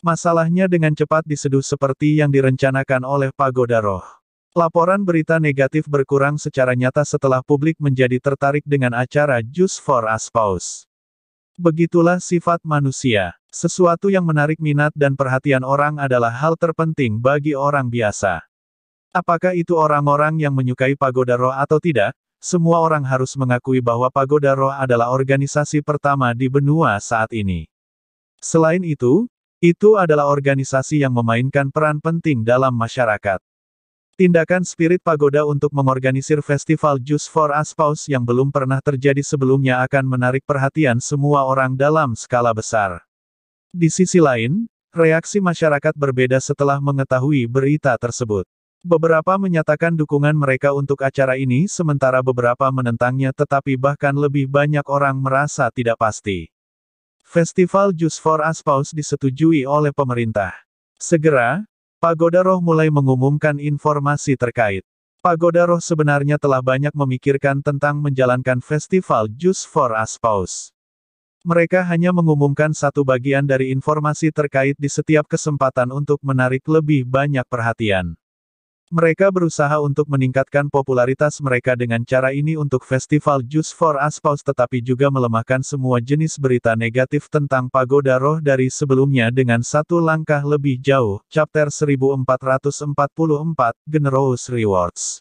Masalahnya dengan cepat diseduh seperti yang direncanakan oleh pagoda roh. Laporan berita negatif berkurang secara nyata setelah publik menjadi tertarik dengan acara Juice for Aspaus. Begitulah sifat manusia. Sesuatu yang menarik minat dan perhatian orang adalah hal terpenting bagi orang biasa. Apakah itu orang-orang yang menyukai pagoda roh atau tidak, semua orang harus mengakui bahwa Pagoda Roh adalah organisasi pertama di benua saat ini. Selain itu, itu adalah organisasi yang memainkan peran penting dalam masyarakat. Tindakan spirit pagoda untuk mengorganisir festival Juice for Aspaus yang belum pernah terjadi sebelumnya akan menarik perhatian semua orang dalam skala besar. Di sisi lain, reaksi masyarakat berbeda setelah mengetahui berita tersebut. Beberapa menyatakan dukungan mereka untuk acara ini sementara beberapa menentangnya tetapi bahkan lebih banyak orang merasa tidak pasti. Festival Jus for Aspaus disetujui oleh pemerintah. Segera, Pagoda Roh mulai mengumumkan informasi terkait. Pagoda Roh sebenarnya telah banyak memikirkan tentang menjalankan festival Jus for Aspaus. Mereka hanya mengumumkan satu bagian dari informasi terkait di setiap kesempatan untuk menarik lebih banyak perhatian. Mereka berusaha untuk meningkatkan popularitas mereka dengan cara ini untuk festival Juice for Aspaus tetapi juga melemahkan semua jenis berita negatif tentang pagoda roh dari sebelumnya dengan satu langkah lebih jauh, chapter 1444, Generous Rewards.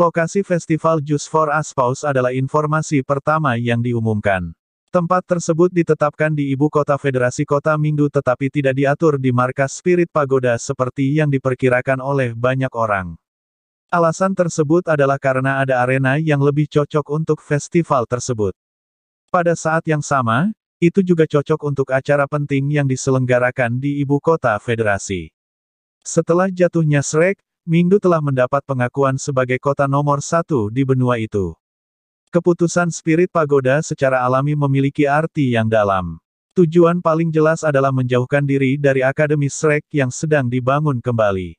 Lokasi festival Juice for Aspaus adalah informasi pertama yang diumumkan. Tempat tersebut ditetapkan di ibu kota Federasi Kota Minggu tetapi tidak diatur di markas Spirit Pagoda seperti yang diperkirakan oleh banyak orang. Alasan tersebut adalah karena ada arena yang lebih cocok untuk festival tersebut. Pada saat yang sama, itu juga cocok untuk acara penting yang diselenggarakan di ibu kota federasi. Setelah jatuhnya Shrek, Minggu telah mendapat pengakuan sebagai kota nomor satu di benua itu. Keputusan spirit pagoda secara alami memiliki arti yang dalam. Tujuan paling jelas adalah menjauhkan diri dari Akademi Shrek yang sedang dibangun kembali.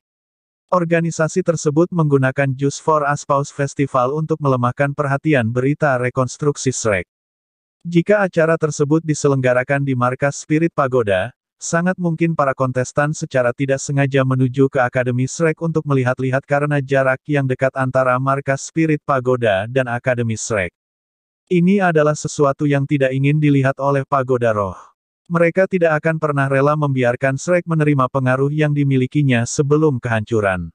Organisasi tersebut menggunakan Juice for Aspaus Festival untuk melemahkan perhatian berita rekonstruksi Shrek. Jika acara tersebut diselenggarakan di markas Spirit Pagoda, Sangat mungkin para kontestan secara tidak sengaja menuju ke Akademi Shrek untuk melihat-lihat karena jarak yang dekat antara markas Spirit Pagoda dan Akademi Shrek. Ini adalah sesuatu yang tidak ingin dilihat oleh Pagoda Roh. Mereka tidak akan pernah rela membiarkan Shrek menerima pengaruh yang dimilikinya sebelum kehancuran.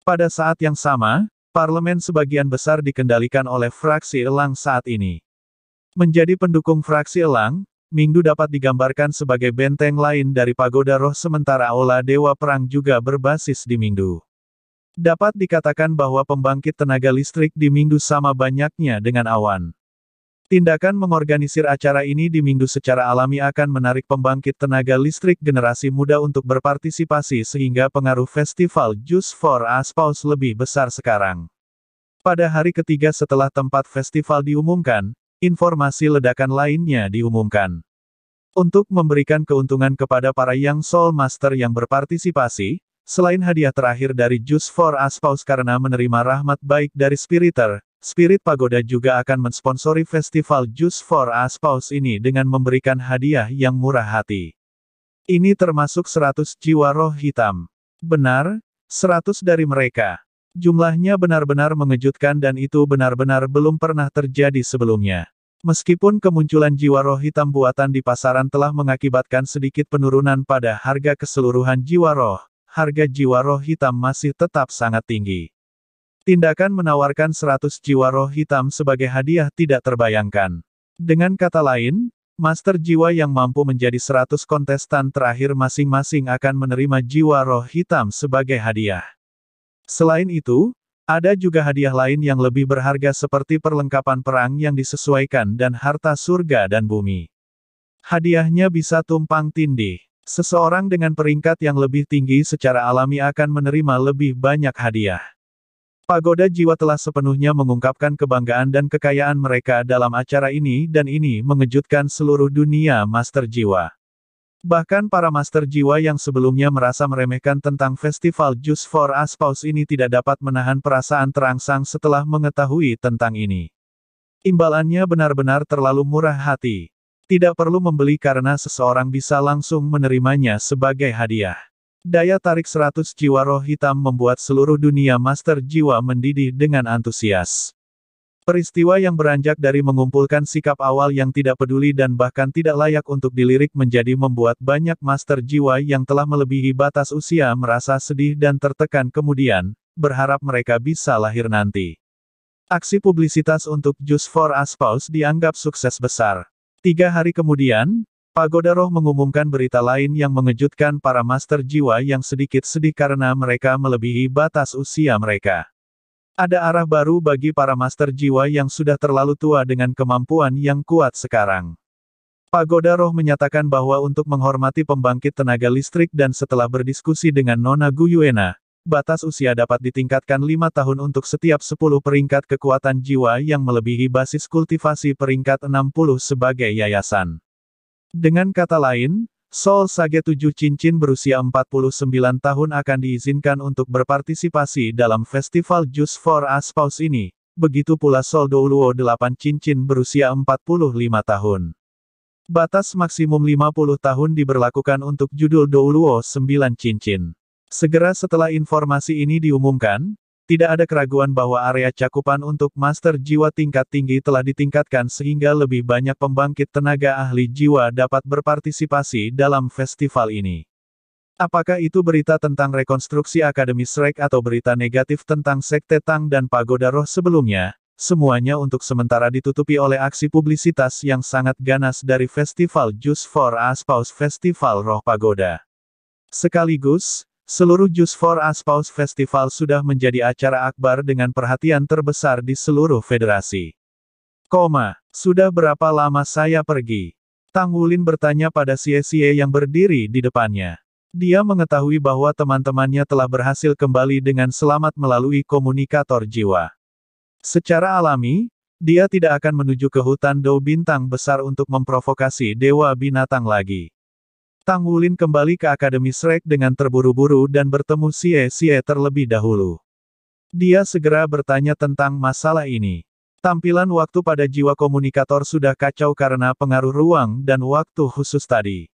Pada saat yang sama, parlemen sebagian besar dikendalikan oleh fraksi Elang saat ini. Menjadi pendukung fraksi Elang, Mingdu dapat digambarkan sebagai benteng lain dari pagoda roh sementara Aula Dewa Perang juga berbasis di Mingdu. Dapat dikatakan bahwa pembangkit tenaga listrik di Mingdu sama banyaknya dengan awan. Tindakan mengorganisir acara ini di Minggu secara alami akan menarik pembangkit tenaga listrik generasi muda untuk berpartisipasi sehingga pengaruh festival Juice for Aspaus lebih besar sekarang. Pada hari ketiga setelah tempat festival diumumkan, Informasi ledakan lainnya diumumkan. Untuk memberikan keuntungan kepada para Yang Soul Master yang berpartisipasi, selain hadiah terakhir dari Juice for Aspaus karena menerima rahmat baik dari Spiriter, Spirit Pagoda juga akan mensponsori festival Juice for Aspaus ini dengan memberikan hadiah yang murah hati. Ini termasuk 100 jiwa roh hitam. Benar, 100 dari mereka. Jumlahnya benar-benar mengejutkan dan itu benar-benar belum pernah terjadi sebelumnya. Meskipun kemunculan jiwa roh hitam buatan di pasaran telah mengakibatkan sedikit penurunan pada harga keseluruhan jiwa roh, harga jiwa roh hitam masih tetap sangat tinggi. Tindakan menawarkan 100 jiwa roh hitam sebagai hadiah tidak terbayangkan. Dengan kata lain, Master jiwa yang mampu menjadi 100 kontestan terakhir masing-masing akan menerima jiwa roh hitam sebagai hadiah. Selain itu, ada juga hadiah lain yang lebih berharga seperti perlengkapan perang yang disesuaikan dan harta surga dan bumi. Hadiahnya bisa tumpang tindih. Seseorang dengan peringkat yang lebih tinggi secara alami akan menerima lebih banyak hadiah. Pagoda jiwa telah sepenuhnya mengungkapkan kebanggaan dan kekayaan mereka dalam acara ini dan ini mengejutkan seluruh dunia master jiwa. Bahkan para master jiwa yang sebelumnya merasa meremehkan tentang festival Juice for Aspaus ini tidak dapat menahan perasaan terangsang setelah mengetahui tentang ini. Imbalannya benar-benar terlalu murah hati. Tidak perlu membeli karena seseorang bisa langsung menerimanya sebagai hadiah. Daya tarik 100 jiwa roh hitam membuat seluruh dunia master jiwa mendidih dengan antusias. Peristiwa yang beranjak dari mengumpulkan sikap awal yang tidak peduli dan bahkan tidak layak untuk dilirik menjadi membuat banyak master jiwa yang telah melebihi batas usia merasa sedih dan tertekan kemudian, berharap mereka bisa lahir nanti. Aksi publisitas untuk Juice for Aspaus dianggap sukses besar. Tiga hari kemudian, Pagoda Roh mengumumkan berita lain yang mengejutkan para master jiwa yang sedikit sedih karena mereka melebihi batas usia mereka. Ada arah baru bagi para master jiwa yang sudah terlalu tua dengan kemampuan yang kuat sekarang. Pagoda Roh menyatakan bahwa untuk menghormati pembangkit tenaga listrik dan setelah berdiskusi dengan Nona Guyuena, batas usia dapat ditingkatkan lima tahun untuk setiap 10 peringkat kekuatan jiwa yang melebihi basis kultivasi peringkat 60 sebagai yayasan. Dengan kata lain, Sol Sage tujuh cincin berusia 49 tahun akan diizinkan untuk berpartisipasi dalam festival Juice for Aspaus ini, begitu pula Sol Douluo 8 cincin berusia 45 tahun. Batas maksimum 50 tahun diberlakukan untuk judul Douluo 9 cincin. Segera setelah informasi ini diumumkan, tidak ada keraguan bahwa area cakupan untuk master jiwa tingkat tinggi telah ditingkatkan sehingga lebih banyak pembangkit tenaga ahli jiwa dapat berpartisipasi dalam festival ini. Apakah itu berita tentang rekonstruksi Akademi Shrek atau berita negatif tentang Sekte Tang dan Pagoda Roh sebelumnya? Semuanya untuk sementara ditutupi oleh aksi publisitas yang sangat ganas dari festival Juice for Aspaus Festival Roh Pagoda. Sekaligus, Seluruh Jus for Us Festival sudah menjadi acara akbar dengan perhatian terbesar di seluruh federasi. Koma, sudah berapa lama saya pergi? Tang Wulin bertanya pada Xie Xie yang berdiri di depannya. Dia mengetahui bahwa teman-temannya telah berhasil kembali dengan selamat melalui komunikator jiwa. Secara alami, dia tidak akan menuju ke hutan Dou Bintang Besar untuk memprovokasi Dewa Binatang lagi. Tang Wulin kembali ke Akademi Shrek dengan terburu-buru dan bertemu Xie Xie terlebih dahulu. Dia segera bertanya tentang masalah ini. Tampilan waktu pada jiwa komunikator sudah kacau karena pengaruh ruang dan waktu khusus tadi.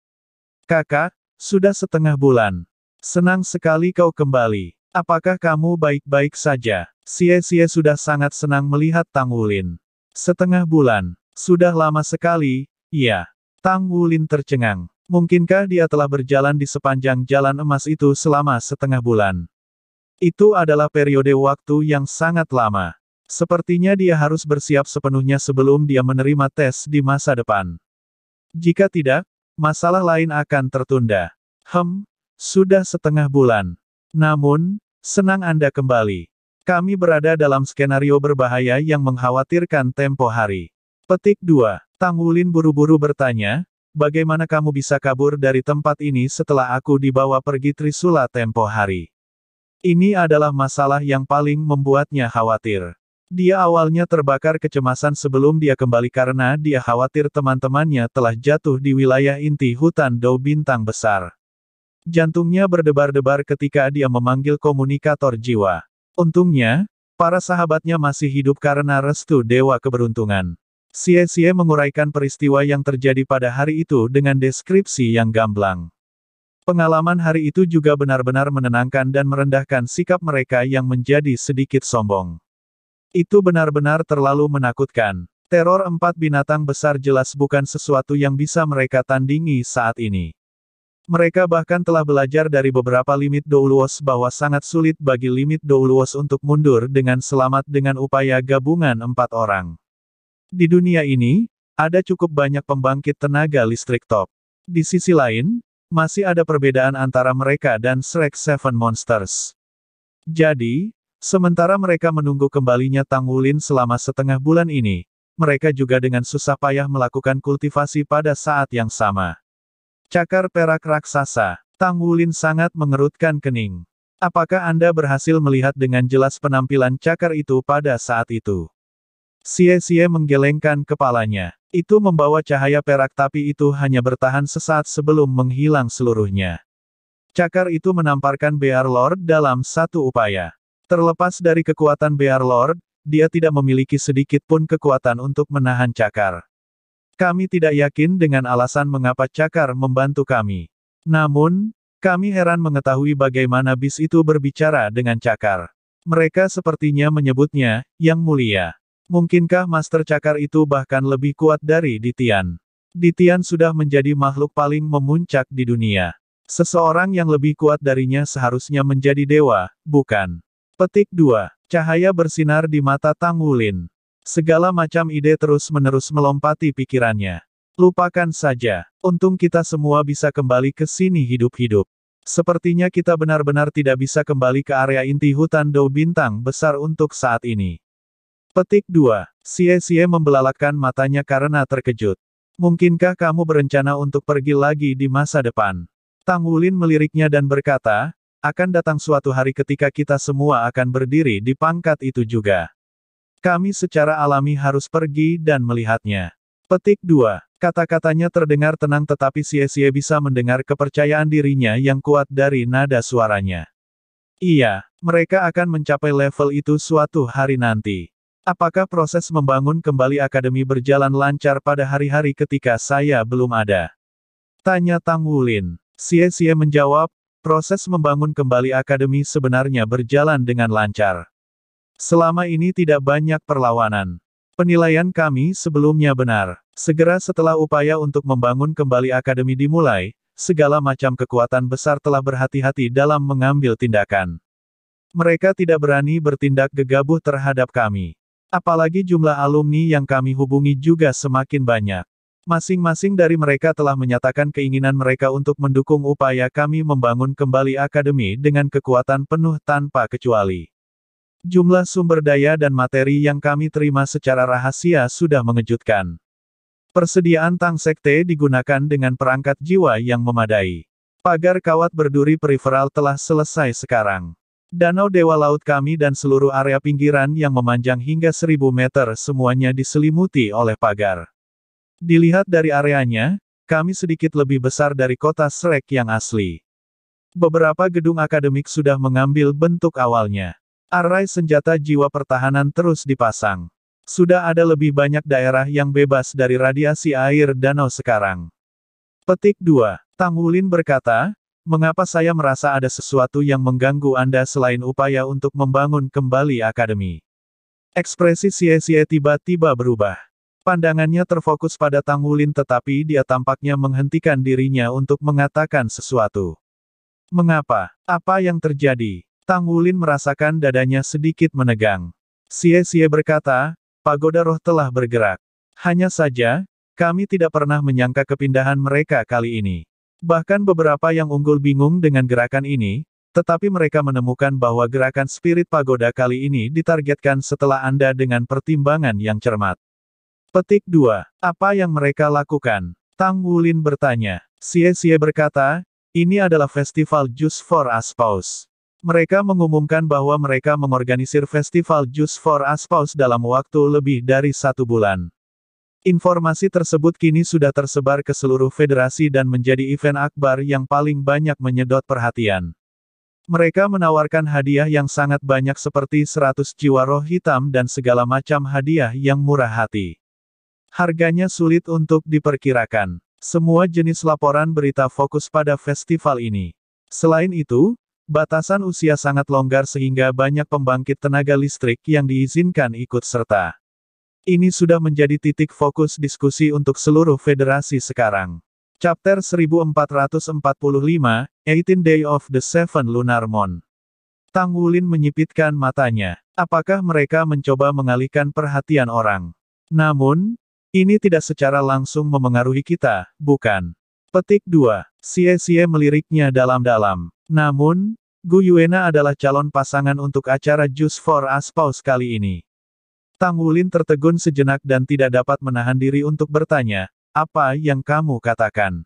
Kakak, sudah setengah bulan. Senang sekali kau kembali. Apakah kamu baik-baik saja? Xie Xie sudah sangat senang melihat Tang Wulin. Setengah bulan. Sudah lama sekali, iya. Tang Wulin tercengang. Mungkinkah dia telah berjalan di sepanjang jalan emas itu selama setengah bulan? Itu adalah periode waktu yang sangat lama. Sepertinya dia harus bersiap sepenuhnya sebelum dia menerima tes di masa depan. Jika tidak, masalah lain akan tertunda. Hem, sudah setengah bulan. Namun, senang Anda kembali. Kami berada dalam skenario berbahaya yang mengkhawatirkan tempo hari. Petik 2. Tang Wulin buru-buru bertanya, Bagaimana kamu bisa kabur dari tempat ini setelah aku dibawa pergi Trisula tempo hari? Ini adalah masalah yang paling membuatnya khawatir. Dia awalnya terbakar kecemasan sebelum dia kembali karena dia khawatir teman-temannya telah jatuh di wilayah inti hutan Dou Bintang Besar. Jantungnya berdebar-debar ketika dia memanggil komunikator jiwa. Untungnya, para sahabatnya masih hidup karena restu Dewa Keberuntungan. Xie Xie menguraikan peristiwa yang terjadi pada hari itu dengan deskripsi yang gamblang. Pengalaman hari itu juga benar-benar menenangkan dan merendahkan sikap mereka yang menjadi sedikit sombong. Itu benar-benar terlalu menakutkan. Teror empat binatang besar jelas bukan sesuatu yang bisa mereka tandingi saat ini. Mereka bahkan telah belajar dari beberapa limit Douluos bahwa sangat sulit bagi limit Douluos untuk mundur dengan selamat dengan upaya gabungan empat orang. Di dunia ini, ada cukup banyak pembangkit tenaga listrik top. Di sisi lain, masih ada perbedaan antara mereka dan Shrek Seven Monsters. Jadi, sementara mereka menunggu kembalinya Tang Wulin selama setengah bulan ini, mereka juga dengan susah payah melakukan kultivasi pada saat yang sama. Cakar perak raksasa, Tang Wulin sangat mengerutkan kening. Apakah Anda berhasil melihat dengan jelas penampilan cakar itu pada saat itu? Xie-Xie menggelengkan kepalanya. Itu membawa cahaya perak tapi itu hanya bertahan sesaat sebelum menghilang seluruhnya. Cakar itu menamparkan Bear Lord dalam satu upaya. Terlepas dari kekuatan Bear Lord, dia tidak memiliki sedikit pun kekuatan untuk menahan cakar. Kami tidak yakin dengan alasan mengapa cakar membantu kami. Namun, kami heran mengetahui bagaimana bis itu berbicara dengan cakar. Mereka sepertinya menyebutnya, Yang Mulia. Mungkinkah Master Cakar itu bahkan lebih kuat dari Ditian? Ditian sudah menjadi makhluk paling memuncak di dunia. Seseorang yang lebih kuat darinya seharusnya menjadi dewa, bukan? Petik 2. Cahaya bersinar di mata Tang Wulin. Segala macam ide terus-menerus melompati pikirannya. Lupakan saja. Untung kita semua bisa kembali ke sini hidup-hidup. Sepertinya kita benar-benar tidak bisa kembali ke area inti hutan Dou Bintang besar untuk saat ini. Petik 2. Xie Xie membelalakkan matanya karena terkejut. Mungkinkah kamu berencana untuk pergi lagi di masa depan? Tang Wulin meliriknya dan berkata, akan datang suatu hari ketika kita semua akan berdiri di pangkat itu juga. Kami secara alami harus pergi dan melihatnya. Petik 2. Kata-katanya terdengar tenang tetapi Xie Xie bisa mendengar kepercayaan dirinya yang kuat dari nada suaranya. Iya, mereka akan mencapai level itu suatu hari nanti. Apakah proses membangun kembali akademi berjalan lancar pada hari-hari ketika saya belum ada? Tanya Tang Wulin. Xie Xie menjawab, proses membangun kembali akademi sebenarnya berjalan dengan lancar. Selama ini tidak banyak perlawanan. Penilaian kami sebelumnya benar. Segera setelah upaya untuk membangun kembali akademi dimulai, segala macam kekuatan besar telah berhati-hati dalam mengambil tindakan. Mereka tidak berani bertindak gegabah terhadap kami. Apalagi jumlah alumni yang kami hubungi juga semakin banyak. Masing-masing dari mereka telah menyatakan keinginan mereka untuk mendukung upaya kami membangun kembali akademi dengan kekuatan penuh tanpa kecuali. Jumlah sumber daya dan materi yang kami terima secara rahasia sudah mengejutkan. Persediaan tang sekte digunakan dengan perangkat jiwa yang memadai. Pagar kawat berduri peripheral telah selesai sekarang. Danau Dewa Laut kami dan seluruh area pinggiran yang memanjang hingga seribu meter semuanya diselimuti oleh pagar. Dilihat dari areanya, kami sedikit lebih besar dari kota Srek yang asli. Beberapa gedung akademik sudah mengambil bentuk awalnya. Array senjata jiwa pertahanan terus dipasang. Sudah ada lebih banyak daerah yang bebas dari radiasi air danau sekarang. Petik 2. Tang Wulin berkata, Mengapa saya merasa ada sesuatu yang mengganggu Anda selain upaya untuk membangun kembali akademi? Ekspresi Xie tiba-tiba berubah. Pandangannya terfokus pada Tang Wulin tetapi dia tampaknya menghentikan dirinya untuk mengatakan sesuatu. Mengapa? Apa yang terjadi? Tang Wulin merasakan dadanya sedikit menegang. Xie Xie berkata, pagoda roh telah bergerak. Hanya saja, kami tidak pernah menyangka kepindahan mereka kali ini. Bahkan beberapa yang unggul bingung dengan gerakan ini, tetapi mereka menemukan bahwa gerakan spirit pagoda kali ini ditargetkan setelah Anda dengan pertimbangan yang cermat. Petik 2. Apa yang mereka lakukan? Tang Wulin bertanya. Xie Xie berkata, ini adalah festival Juice for Aspaus. Mereka mengumumkan bahwa mereka mengorganisir festival Juice for Aspaus dalam waktu lebih dari satu bulan. Informasi tersebut kini sudah tersebar ke seluruh federasi dan menjadi event akbar yang paling banyak menyedot perhatian. Mereka menawarkan hadiah yang sangat banyak seperti 100 jiwa roh hitam dan segala macam hadiah yang murah hati. Harganya sulit untuk diperkirakan. Semua jenis laporan berita fokus pada festival ini. Selain itu, batasan usia sangat longgar sehingga banyak pembangkit tenaga listrik yang diizinkan ikut serta. Ini sudah menjadi titik fokus diskusi untuk seluruh federasi sekarang. Chapter 1445, 18 Day of the Seven Lunar Moon. Tang Wulin menyipitkan matanya. Apakah mereka mencoba mengalihkan perhatian orang? Namun, ini tidak secara langsung memengaruhi kita, bukan? Petik 2. Xie-Xie meliriknya dalam-dalam. Namun, Gu Yuena adalah calon pasangan untuk acara Juice for Aspaus kali ini. Tang Wulin tertegun sejenak dan tidak dapat menahan diri untuk bertanya, apa yang kamu katakan?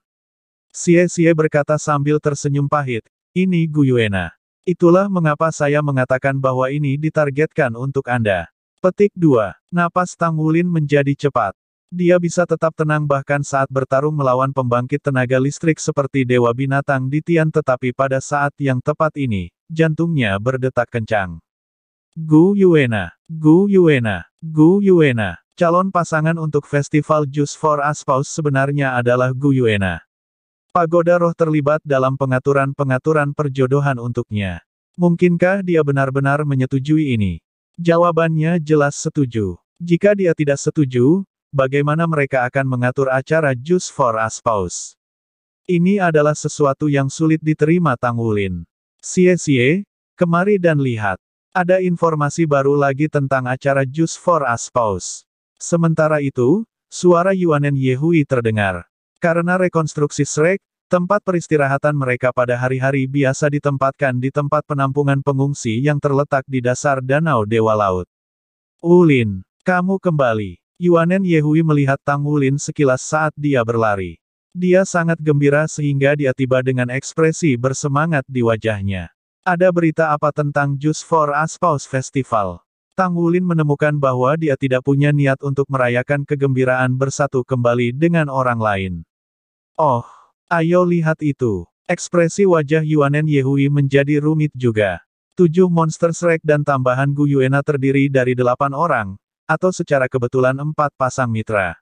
Xie Xie berkata sambil tersenyum pahit, ini Guyuena. Itulah mengapa saya mengatakan bahwa ini ditargetkan untuk Anda. Petik 2. Napas Tang Wulin menjadi cepat. Dia bisa tetap tenang bahkan saat bertarung melawan pembangkit tenaga listrik seperti Dewa Binatang di Tian tetapi pada saat yang tepat ini, jantungnya berdetak kencang. Gu Yuena, Gu Yuena, Gu Yuena. Calon pasangan untuk Festival Juice for Aspaus sebenarnya adalah Gu Yuena. Pagoda roh terlibat dalam pengaturan-pengaturan perjodohan untuknya. Mungkinkah dia benar-benar menyetujui ini? Jawabannya jelas setuju. Jika dia tidak setuju, bagaimana mereka akan mengatur acara Juice for Aspaus? Ini adalah sesuatu yang sulit diterima Tang Wulin. Sie-sie, kemari dan lihat. Ada informasi baru lagi tentang acara Juice for Aspaus. Sementara itu, suara Yuanen Yehui terdengar. Karena rekonstruksi Shrek, tempat peristirahatan mereka pada hari-hari biasa ditempatkan di tempat penampungan pengungsi yang terletak di dasar Danau Dewa Laut. Ulin, kamu kembali. Yuanen Yehui melihat Tang Ulin sekilas saat dia berlari. Dia sangat gembira sehingga dia tiba dengan ekspresi bersemangat di wajahnya. Ada berita apa tentang Juice for Aspaus Festival? Tang Wulin menemukan bahwa dia tidak punya niat untuk merayakan kegembiraan bersatu kembali dengan orang lain. Oh, ayo lihat itu. Ekspresi wajah Yuanen Yehui menjadi rumit juga. Tujuh monster Shrek dan tambahan Yuena terdiri dari delapan orang, atau secara kebetulan empat pasang mitra.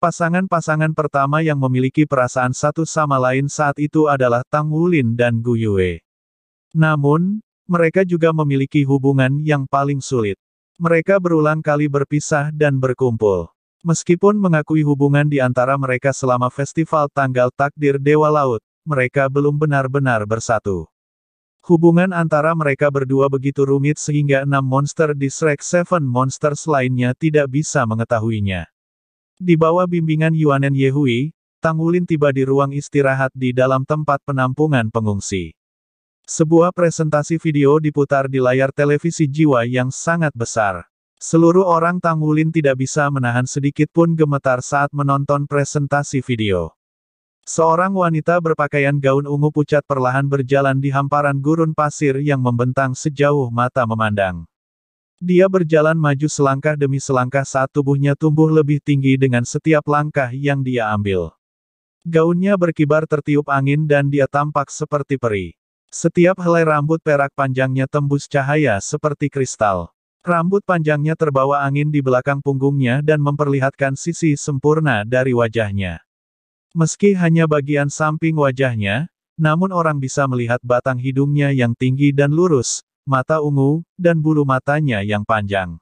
Pasangan-pasangan pertama yang memiliki perasaan satu sama lain saat itu adalah Tang Wulin dan Guyue. Namun, mereka juga memiliki hubungan yang paling sulit. Mereka berulang kali berpisah dan berkumpul. Meskipun mengakui hubungan di antara mereka selama festival tanggal takdir Dewa Laut, mereka belum benar-benar bersatu. Hubungan antara mereka berdua begitu rumit sehingga enam monster di Shrek Seven Monsters lainnya tidak bisa mengetahuinya. Di bawah bimbingan Yuanen Yehui, Tang Wulin tiba di ruang istirahat di dalam tempat penampungan pengungsi. Sebuah presentasi video diputar di layar televisi jiwa yang sangat besar. Seluruh orang Tangulin tidak bisa menahan sedikit pun gemetar saat menonton presentasi video. Seorang wanita berpakaian gaun ungu pucat perlahan berjalan di hamparan gurun pasir yang membentang sejauh mata memandang. Dia berjalan maju selangkah demi selangkah saat tubuhnya tumbuh lebih tinggi dengan setiap langkah yang dia ambil. Gaunnya berkibar tertiup angin dan dia tampak seperti peri. Setiap helai rambut perak panjangnya tembus cahaya seperti kristal. Rambut panjangnya terbawa angin di belakang punggungnya dan memperlihatkan sisi sempurna dari wajahnya. Meski hanya bagian samping wajahnya, namun orang bisa melihat batang hidungnya yang tinggi dan lurus, mata ungu, dan bulu matanya yang panjang.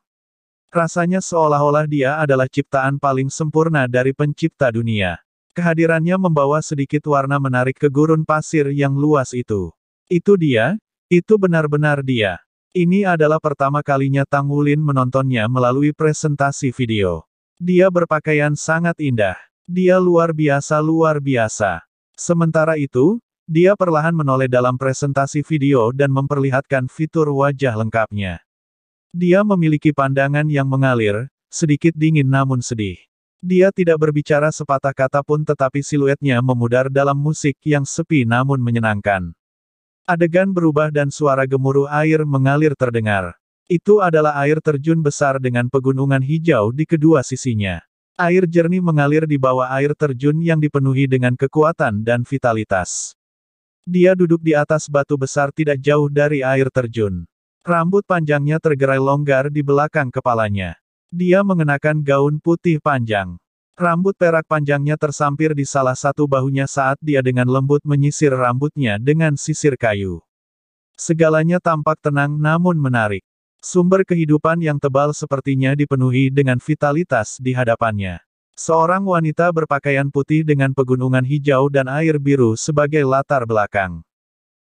Rasanya seolah-olah dia adalah ciptaan paling sempurna dari pencipta dunia. Kehadirannya membawa sedikit warna menarik ke gurun pasir yang luas itu. Itu dia, itu benar-benar dia. Ini adalah pertama kalinya Tang Wulin menontonnya melalui presentasi video. Dia berpakaian sangat indah. Dia luar biasa luar biasa. Sementara itu, dia perlahan menoleh dalam presentasi video dan memperlihatkan fitur wajah lengkapnya. Dia memiliki pandangan yang mengalir, sedikit dingin namun sedih. Dia tidak berbicara sepatah kata pun tetapi siluetnya memudar dalam musik yang sepi namun menyenangkan. Adegan berubah dan suara gemuruh air mengalir terdengar. Itu adalah air terjun besar dengan pegunungan hijau di kedua sisinya. Air jernih mengalir di bawah air terjun yang dipenuhi dengan kekuatan dan vitalitas. Dia duduk di atas batu besar tidak jauh dari air terjun. Rambut panjangnya tergerai longgar di belakang kepalanya. Dia mengenakan gaun putih panjang. Rambut perak panjangnya tersampir di salah satu bahunya saat dia dengan lembut menyisir rambutnya dengan sisir kayu. Segalanya tampak tenang namun menarik. Sumber kehidupan yang tebal sepertinya dipenuhi dengan vitalitas di hadapannya. Seorang wanita berpakaian putih dengan pegunungan hijau dan air biru sebagai latar belakang.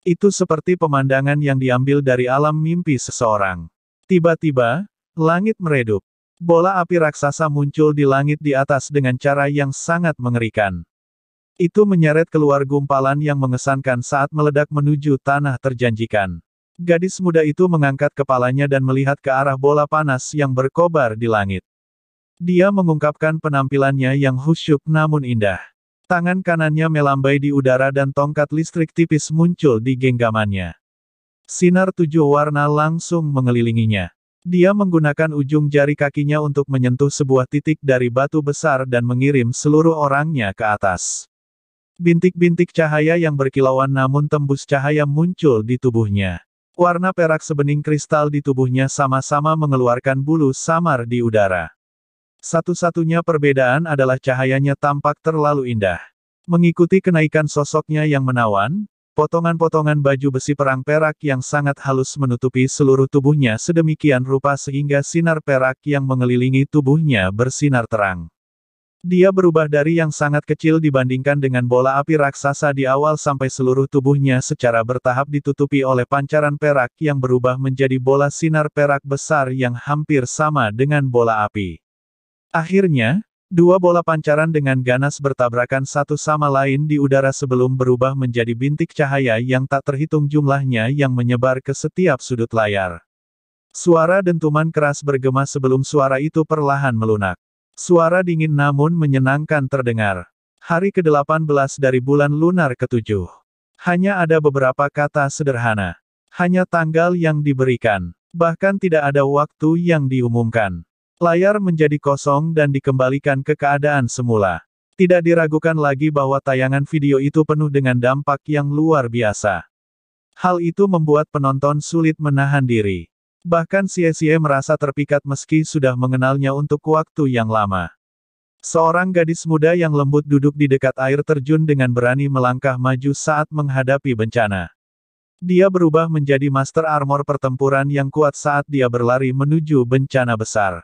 Itu seperti pemandangan yang diambil dari alam mimpi seseorang. Tiba-tiba, langit meredup. Bola api raksasa muncul di langit di atas dengan cara yang sangat mengerikan. Itu menyeret keluar gumpalan yang mengesankan saat meledak menuju tanah terjanjikan. Gadis muda itu mengangkat kepalanya dan melihat ke arah bola panas yang berkobar di langit. Dia mengungkapkan penampilannya yang khusyuk namun indah. Tangan kanannya melambai di udara dan tongkat listrik tipis muncul di genggamannya. Sinar tujuh warna langsung mengelilinginya. Dia menggunakan ujung jari kakinya untuk menyentuh sebuah titik dari batu besar dan mengirim seluruh orangnya ke atas. Bintik-bintik cahaya yang berkilauan namun tembus cahaya muncul di tubuhnya. Warna perak sebening kristal di tubuhnya sama-sama mengeluarkan bulu samar di udara. Satu-satunya perbedaan adalah cahayanya tampak terlalu indah. Mengikuti kenaikan sosoknya yang menawan, Potongan-potongan baju besi perang perak yang sangat halus menutupi seluruh tubuhnya sedemikian rupa sehingga sinar perak yang mengelilingi tubuhnya bersinar terang. Dia berubah dari yang sangat kecil dibandingkan dengan bola api raksasa di awal sampai seluruh tubuhnya secara bertahap ditutupi oleh pancaran perak yang berubah menjadi bola sinar perak besar yang hampir sama dengan bola api. Akhirnya, Dua bola pancaran dengan ganas bertabrakan satu sama lain di udara sebelum berubah menjadi bintik cahaya yang tak terhitung jumlahnya yang menyebar ke setiap sudut layar. Suara dentuman keras bergema sebelum suara itu perlahan melunak. Suara dingin namun menyenangkan terdengar. Hari ke-18 dari bulan lunar ke-7. Hanya ada beberapa kata sederhana. Hanya tanggal yang diberikan. Bahkan tidak ada waktu yang diumumkan. Layar menjadi kosong dan dikembalikan ke keadaan semula. Tidak diragukan lagi bahwa tayangan video itu penuh dengan dampak yang luar biasa. Hal itu membuat penonton sulit menahan diri. Bahkan Siesie merasa terpikat meski sudah mengenalnya untuk waktu yang lama. Seorang gadis muda yang lembut duduk di dekat air terjun dengan berani melangkah maju saat menghadapi bencana. Dia berubah menjadi master armor pertempuran yang kuat saat dia berlari menuju bencana besar.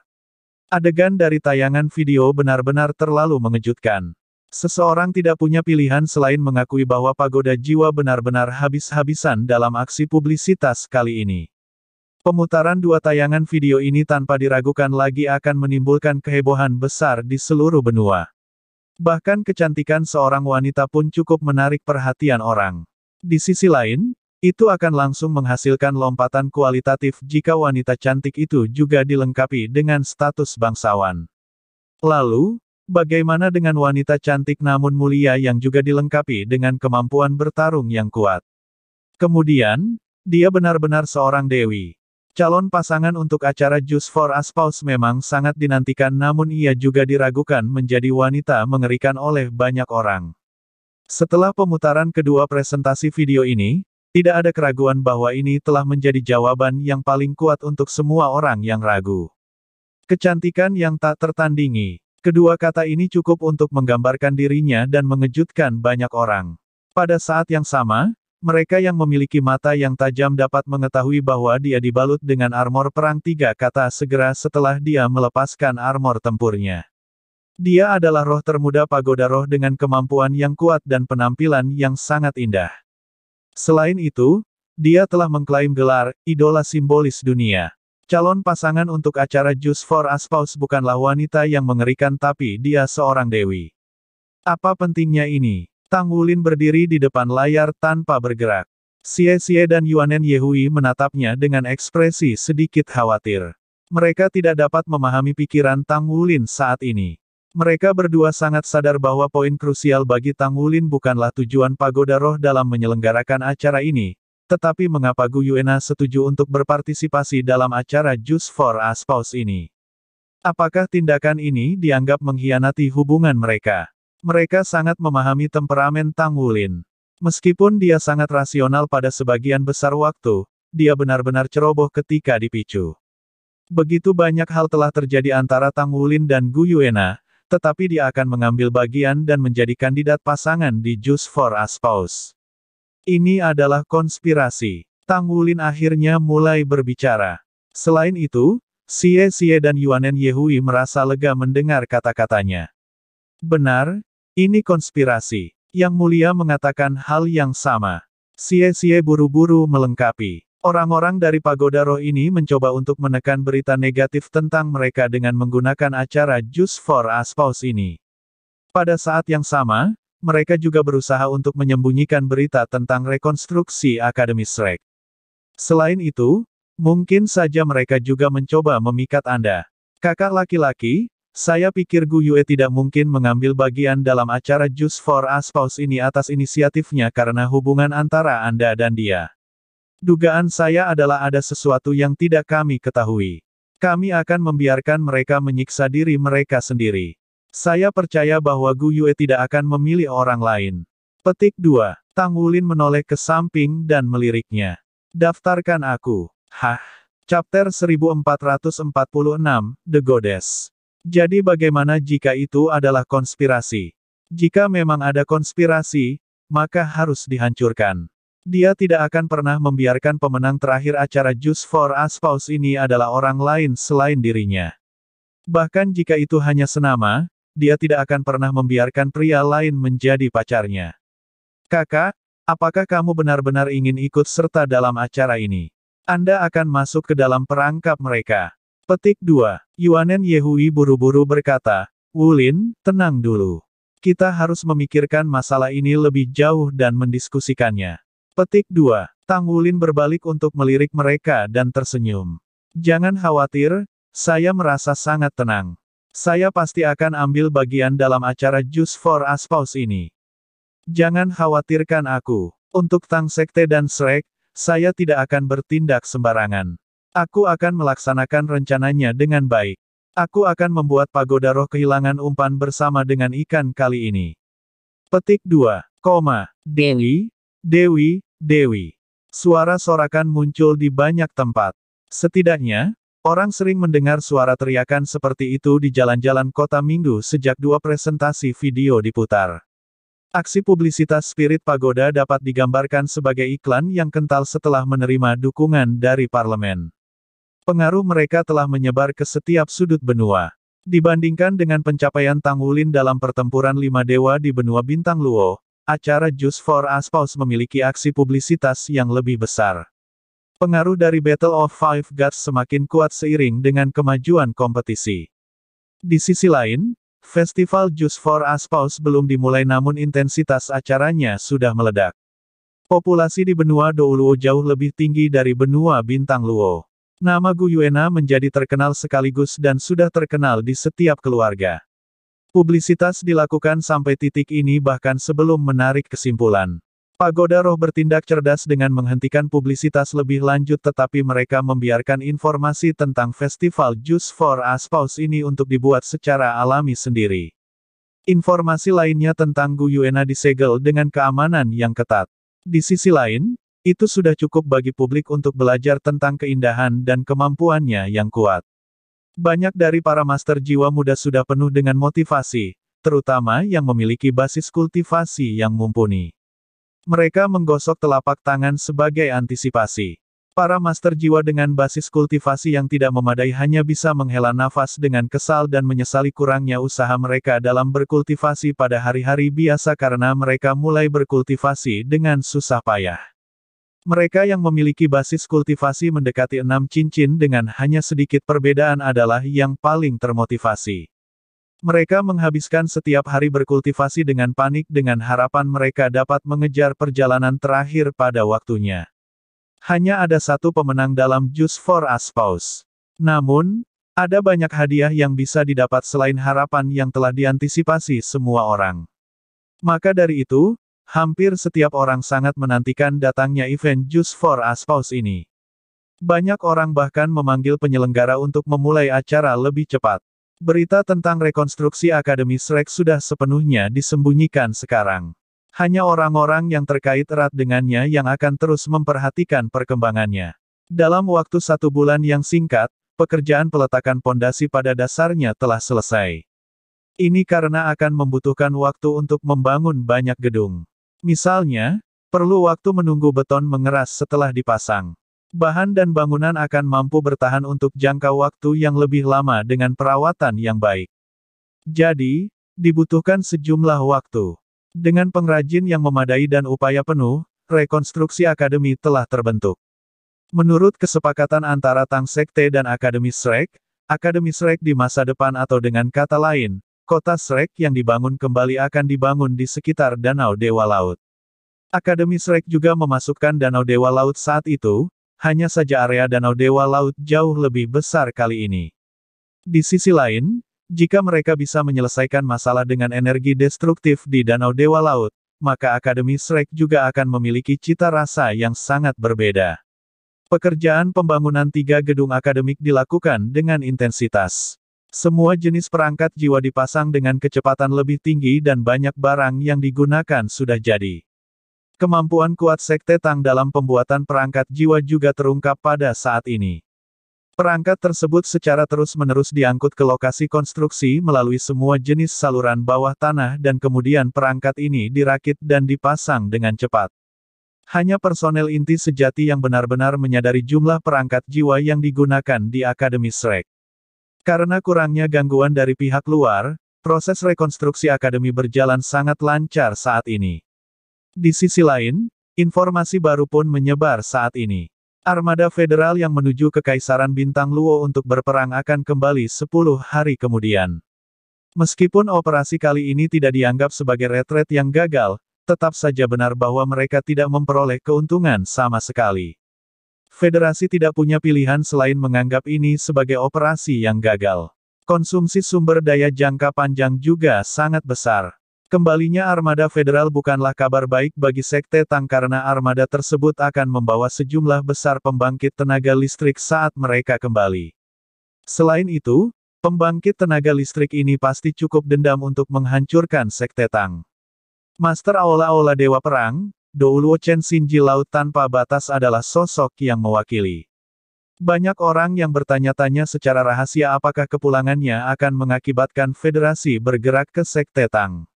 Adegan dari tayangan video benar-benar terlalu mengejutkan. Seseorang tidak punya pilihan selain mengakui bahwa pagoda jiwa benar-benar habis-habisan dalam aksi publisitas kali ini. Pemutaran dua tayangan video ini tanpa diragukan lagi akan menimbulkan kehebohan besar di seluruh benua. Bahkan kecantikan seorang wanita pun cukup menarik perhatian orang. Di sisi lain, itu akan langsung menghasilkan lompatan kualitatif jika wanita cantik itu juga dilengkapi dengan status bangsawan. Lalu, bagaimana dengan wanita cantik namun mulia yang juga dilengkapi dengan kemampuan bertarung yang kuat? Kemudian, dia benar-benar seorang dewi. Calon pasangan untuk acara Juice for Aspaus memang sangat dinantikan namun ia juga diragukan menjadi wanita mengerikan oleh banyak orang. Setelah pemutaran kedua presentasi video ini, tidak ada keraguan bahwa ini telah menjadi jawaban yang paling kuat untuk semua orang yang ragu. Kecantikan yang tak tertandingi. Kedua kata ini cukup untuk menggambarkan dirinya dan mengejutkan banyak orang. Pada saat yang sama, mereka yang memiliki mata yang tajam dapat mengetahui bahwa dia dibalut dengan armor perang tiga kata segera setelah dia melepaskan armor tempurnya. Dia adalah roh termuda pagoda roh dengan kemampuan yang kuat dan penampilan yang sangat indah. Selain itu, dia telah mengklaim gelar idola simbolis dunia. Calon pasangan untuk acara Juice for Aspaus bukanlah wanita yang mengerikan tapi dia seorang dewi. Apa pentingnya ini? Tang Wulin berdiri di depan layar tanpa bergerak. Xie Xie dan Yuanen Yehui menatapnya dengan ekspresi sedikit khawatir. Mereka tidak dapat memahami pikiran Tang Wulin saat ini. Mereka berdua sangat sadar bahwa poin krusial bagi Tang Wulin bukanlah tujuan pagoda roh dalam menyelenggarakan acara ini, tetapi mengapa Gu Yuena setuju untuk berpartisipasi dalam acara Juice for a Spouse ini. Apakah tindakan ini dianggap mengkhianati hubungan mereka? Mereka sangat memahami temperamen Tang Wulin. Meskipun dia sangat rasional pada sebagian besar waktu, dia benar-benar ceroboh ketika dipicu. Begitu banyak hal telah terjadi antara Tang Wulin dan Gu Yuena, tetapi dia akan mengambil bagian dan menjadi kandidat pasangan di Just for a spouse. Ini adalah konspirasi. Tang Wulin akhirnya mulai berbicara. Selain itu, Xie Xie dan Yuanen Yehui merasa lega mendengar kata-katanya. Benar, ini konspirasi. Yang mulia mengatakan hal yang sama. Xie Xie buru-buru melengkapi. Orang-orang dari pagoda roh ini mencoba untuk menekan berita negatif tentang mereka dengan menggunakan acara Just for Aspaus ini. Pada saat yang sama, mereka juga berusaha untuk menyembunyikan berita tentang rekonstruksi Akademi Shrek. Selain itu, mungkin saja mereka juga mencoba memikat Anda. Kakak laki-laki, saya pikir Gu Yue tidak mungkin mengambil bagian dalam acara Just for Aspaus ini atas inisiatifnya karena hubungan antara Anda dan dia. Dugaan saya adalah ada sesuatu yang tidak kami ketahui. Kami akan membiarkan mereka menyiksa diri mereka sendiri. Saya percaya bahwa Gu Yue tidak akan memilih orang lain. Petik 2. Tang Wulin menoleh ke samping dan meliriknya. Daftarkan aku. Hah. Chapter 1446, The Goddess. Jadi bagaimana jika itu adalah konspirasi? Jika memang ada konspirasi, maka harus dihancurkan. Dia tidak akan pernah membiarkan pemenang terakhir acara Juice for Spouse ini adalah orang lain selain dirinya. Bahkan jika itu hanya senama, dia tidak akan pernah membiarkan pria lain menjadi pacarnya. Kakak, apakah kamu benar-benar ingin ikut serta dalam acara ini? Anda akan masuk ke dalam perangkap mereka. Petik 2. Yuanen Yehui buru-buru berkata, Wulin, tenang dulu. Kita harus memikirkan masalah ini lebih jauh dan mendiskusikannya. Petik 2. Tang Wulin berbalik untuk melirik mereka dan tersenyum. Jangan khawatir, saya merasa sangat tenang. Saya pasti akan ambil bagian dalam acara Juice for Aspaus ini. Jangan khawatirkan aku. Untuk Tang Sekte dan Srek, saya tidak akan bertindak sembarangan. Aku akan melaksanakan rencananya dengan baik. Aku akan membuat pagoda roh kehilangan umpan bersama dengan ikan kali ini. Petik 2, koma, Dewi, Dewi, Dewi. Suara sorakan muncul di banyak tempat. Setidaknya, orang sering mendengar suara teriakan seperti itu di jalan-jalan kota Minggu sejak dua presentasi video diputar. Aksi publisitas Spirit Pagoda dapat digambarkan sebagai iklan yang kental setelah menerima dukungan dari parlemen. Pengaruh mereka telah menyebar ke setiap sudut benua. Dibandingkan dengan pencapaian Tang Wulin dalam pertempuran lima dewa di benua bintang Luo, acara Just for Aspaus memiliki aksi publisitas yang lebih besar. Pengaruh dari Battle of Five Gods semakin kuat seiring dengan kemajuan kompetisi. Di sisi lain, Festival Just for Aspaus belum dimulai namun intensitas acaranya sudah meledak. Populasi di benua Douluo jauh lebih tinggi dari benua Bintang Luo. Nama Guyuena menjadi terkenal sekaligus dan sudah terkenal di setiap keluarga. Publisitas dilakukan sampai titik ini bahkan sebelum menarik kesimpulan. Pagoda Roh bertindak cerdas dengan menghentikan publisitas lebih lanjut tetapi mereka membiarkan informasi tentang festival Juice for Aspaus ini untuk dibuat secara alami sendiri. Informasi lainnya tentang Guyuena disegel dengan keamanan yang ketat. Di sisi lain, itu sudah cukup bagi publik untuk belajar tentang keindahan dan kemampuannya yang kuat. Banyak dari para master jiwa muda sudah penuh dengan motivasi, terutama yang memiliki basis kultivasi yang mumpuni. Mereka menggosok telapak tangan sebagai antisipasi. Para master jiwa dengan basis kultivasi yang tidak memadai hanya bisa menghela nafas dengan kesal dan menyesali kurangnya usaha mereka dalam berkultivasi pada hari-hari biasa karena mereka mulai berkultivasi dengan susah payah. Mereka yang memiliki basis kultivasi mendekati enam cincin dengan hanya sedikit perbedaan adalah yang paling termotivasi. Mereka menghabiskan setiap hari berkultivasi dengan panik dengan harapan mereka dapat mengejar perjalanan terakhir pada waktunya. Hanya ada satu pemenang dalam Just for Aspaus. Namun, ada banyak hadiah yang bisa didapat selain harapan yang telah diantisipasi semua orang. Maka dari itu, Hampir setiap orang sangat menantikan datangnya event Just for a Spouse ini. Banyak orang bahkan memanggil penyelenggara untuk memulai acara lebih cepat. Berita tentang rekonstruksi Akademi Shrek sudah sepenuhnya disembunyikan sekarang. Hanya orang-orang yang terkait erat dengannya yang akan terus memperhatikan perkembangannya. Dalam waktu satu bulan yang singkat, pekerjaan peletakan pondasi pada dasarnya telah selesai. Ini karena akan membutuhkan waktu untuk membangun banyak gedung. Misalnya, perlu waktu menunggu beton mengeras setelah dipasang. Bahan dan bangunan akan mampu bertahan untuk jangka waktu yang lebih lama dengan perawatan yang baik. Jadi, dibutuhkan sejumlah waktu. Dengan pengrajin yang memadai dan upaya penuh, rekonstruksi akademi telah terbentuk. Menurut kesepakatan antara Tang Sekte dan Akademi Srek, Akademi Srek di masa depan atau dengan kata lain, Kota Shrek yang dibangun kembali akan dibangun di sekitar Danau Dewa Laut. Akademi Shrek juga memasukkan Danau Dewa Laut saat itu, hanya saja area Danau Dewa Laut jauh lebih besar kali ini. Di sisi lain, jika mereka bisa menyelesaikan masalah dengan energi destruktif di Danau Dewa Laut, maka Akademi Shrek juga akan memiliki cita rasa yang sangat berbeda. Pekerjaan pembangunan tiga gedung akademik dilakukan dengan intensitas. Semua jenis perangkat jiwa dipasang dengan kecepatan lebih tinggi dan banyak barang yang digunakan sudah jadi. Kemampuan kuat Sekte Tang dalam pembuatan perangkat jiwa juga terungkap pada saat ini. Perangkat tersebut secara terus-menerus diangkut ke lokasi konstruksi melalui semua jenis saluran bawah tanah dan kemudian perangkat ini dirakit dan dipasang dengan cepat. Hanya personel inti sejati yang benar-benar menyadari jumlah perangkat jiwa yang digunakan di Akademi Srek. Karena kurangnya gangguan dari pihak luar, proses rekonstruksi akademi berjalan sangat lancar saat ini. Di sisi lain, informasi baru pun menyebar saat ini. Armada federal yang menuju ke Kaisaran Bintang Luo untuk berperang akan kembali 10 hari kemudian. Meskipun operasi kali ini tidak dianggap sebagai retret yang gagal, tetap saja benar bahwa mereka tidak memperoleh keuntungan sama sekali. Federasi tidak punya pilihan selain menganggap ini sebagai operasi yang gagal. Konsumsi sumber daya jangka panjang juga sangat besar. Kembalinya armada federal bukanlah kabar baik bagi Sekte Tang karena armada tersebut akan membawa sejumlah besar pembangkit tenaga listrik saat mereka kembali. Selain itu, pembangkit tenaga listrik ini pasti cukup dendam untuk menghancurkan Sekte Tang. Master Aula Aula Dewa Perang, Douluo Chen Xinji Laut Tanpa Batas adalah sosok yang mewakili. Banyak orang yang bertanya-tanya secara rahasia apakah kepulangannya akan mengakibatkan federasi bergerak ke Sekte Tang.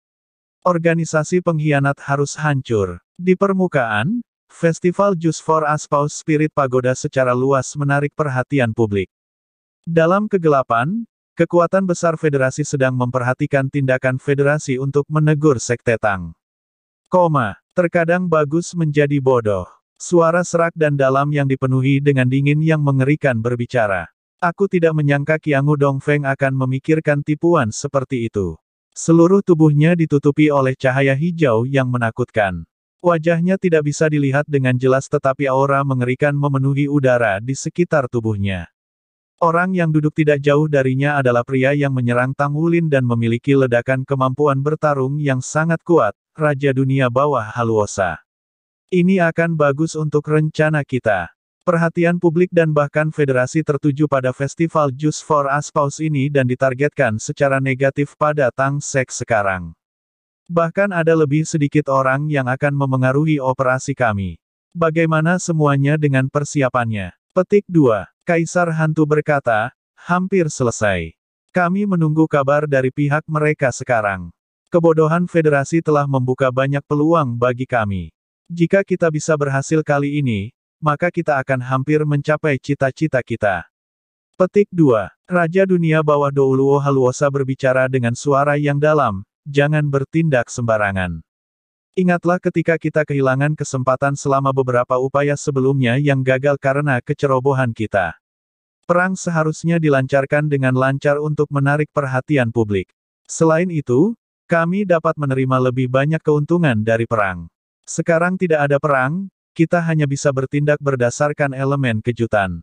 Organisasi pengkhianat harus hancur. Di permukaan, Festival Juice for Aspaus Spirit Pagoda secara luas menarik perhatian publik. Dalam kegelapan, kekuatan besar federasi sedang memperhatikan tindakan federasi untuk menegur Sekte Tang. Koma, Terkadang bagus menjadi bodoh. Suara serak dan dalam yang dipenuhi dengan dingin yang mengerikan berbicara. Aku tidak menyangka Kiangu Dongfeng akan memikirkan tipuan seperti itu. Seluruh tubuhnya ditutupi oleh cahaya hijau yang menakutkan. Wajahnya tidak bisa dilihat dengan jelas tetapi aura mengerikan memenuhi udara di sekitar tubuhnya. Orang yang duduk tidak jauh darinya adalah pria yang menyerang Tang Wulin dan memiliki ledakan kemampuan bertarung yang sangat kuat, Raja Dunia Bawah Haluosa. Ini akan bagus untuk rencana kita. Perhatian publik dan bahkan federasi tertuju pada festival Juice for Aspaus ini dan ditargetkan secara negatif pada Tang Sek sekarang. Bahkan ada lebih sedikit orang yang akan memengaruhi operasi kami. Bagaimana semuanya dengan persiapannya? Petik 2. Kaisar Hantu berkata, hampir selesai. Kami menunggu kabar dari pihak mereka sekarang. Kebodohan federasi telah membuka banyak peluang bagi kami. Jika kita bisa berhasil kali ini, maka kita akan hampir mencapai cita-cita kita. Petik 2. Raja dunia bawah Douluo Haluosa berbicara dengan suara yang dalam, jangan bertindak sembarangan. Ingatlah ketika kita kehilangan kesempatan selama beberapa upaya sebelumnya yang gagal karena kecerobohan kita. Perang seharusnya dilancarkan dengan lancar untuk menarik perhatian publik. Selain itu, kami dapat menerima lebih banyak keuntungan dari perang. Sekarang tidak ada perang, kita hanya bisa bertindak berdasarkan elemen kejutan.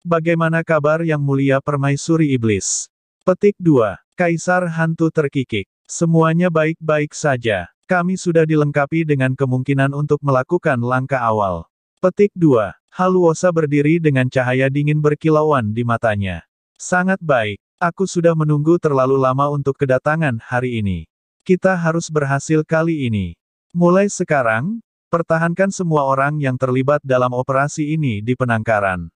Bagaimana kabar yang mulia permaisuri iblis? Petik 2. Kaisar hantu terkikik. Semuanya baik-baik saja. Kami sudah dilengkapi dengan kemungkinan untuk melakukan langkah awal. Petik 2. Haluosa berdiri dengan cahaya dingin berkilauan di matanya. Sangat baik. Aku sudah menunggu terlalu lama untuk kedatangan hari ini. Kita harus berhasil kali ini. Mulai sekarang, pertahankan semua orang yang terlibat dalam operasi ini di penangkaran.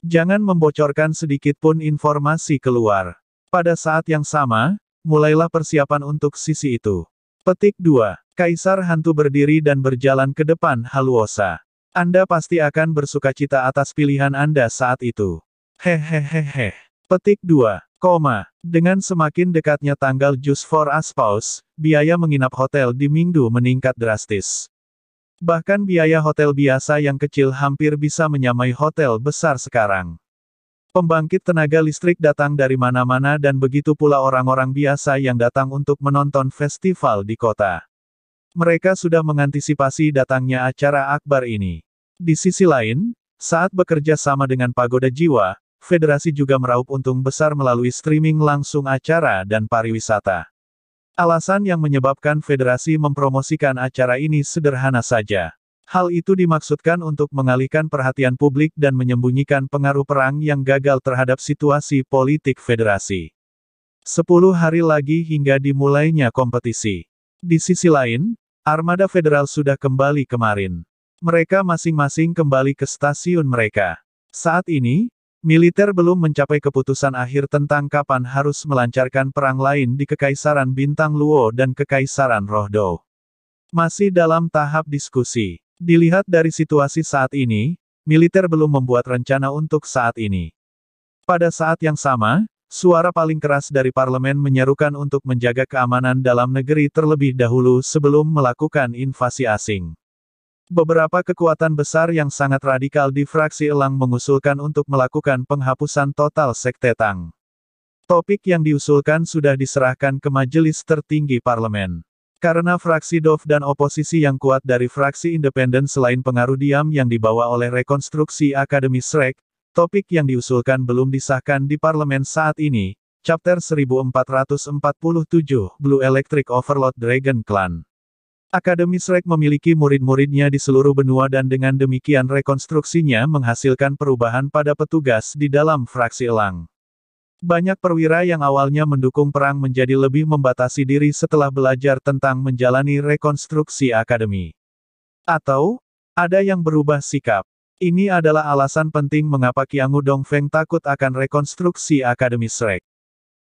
Jangan membocorkan sedikit pun informasi keluar. Pada saat yang sama, mulailah persiapan untuk sisi itu. Petik 2. Kaisar Hantu berdiri dan berjalan ke depan Haluosa. Anda pasti akan bersuka cita atas pilihan Anda saat itu. Hehehehe. Petik 2. Koma. Dengan semakin dekatnya tanggal Just for Aspaus, biaya menginap hotel di minggu meningkat drastis. Bahkan biaya hotel biasa yang kecil hampir bisa menyamai hotel besar sekarang. Pembangkit tenaga listrik datang dari mana-mana dan begitu pula orang-orang biasa yang datang untuk menonton festival di kota. Mereka sudah mengantisipasi datangnya acara akbar ini. Di sisi lain, saat bekerja sama dengan Pagoda Jiwa, federasi juga meraup untung besar melalui streaming langsung acara dan pariwisata. Alasan yang menyebabkan federasi mempromosikan acara ini sederhana saja. Hal itu dimaksudkan untuk mengalihkan perhatian publik dan menyembunyikan pengaruh perang yang gagal terhadap situasi politik federasi. Sepuluh hari lagi hingga dimulainya kompetisi. Di sisi lain, armada federal sudah kembali kemarin. Mereka masing-masing kembali ke stasiun mereka. Saat ini, Militer belum mencapai keputusan akhir tentang kapan harus melancarkan perang lain di Kekaisaran Bintang Luo dan Kekaisaran Rohdo. Masih dalam tahap diskusi. Dilihat dari situasi saat ini, militer belum membuat rencana untuk saat ini. Pada saat yang sama, suara paling keras dari parlemen menyerukan untuk menjaga keamanan dalam negeri terlebih dahulu sebelum melakukan invasi asing. Beberapa kekuatan besar yang sangat radikal di fraksi Elang mengusulkan untuk melakukan penghapusan total Sekte Tang. Topik yang diusulkan sudah diserahkan ke majelis tertinggi parlemen. Karena fraksi Dove dan oposisi yang kuat dari fraksi independen selain pengaruh diam yang dibawa oleh rekonstruksi Akademi Shrek, topik yang diusulkan belum disahkan di parlemen saat ini, Chapter 1447, Blue Electric Overload Dragon Clan. Akademi Shrek memiliki murid-muridnya di seluruh benua dan dengan demikian rekonstruksinya menghasilkan perubahan pada petugas di dalam fraksi elang. Banyak perwira yang awalnya mendukung perang menjadi lebih membatasi diri setelah belajar tentang menjalani rekonstruksi akademi. Atau, ada yang berubah sikap. Ini adalah alasan penting mengapa Kiangu Dongfeng takut akan rekonstruksi akademi Shrek.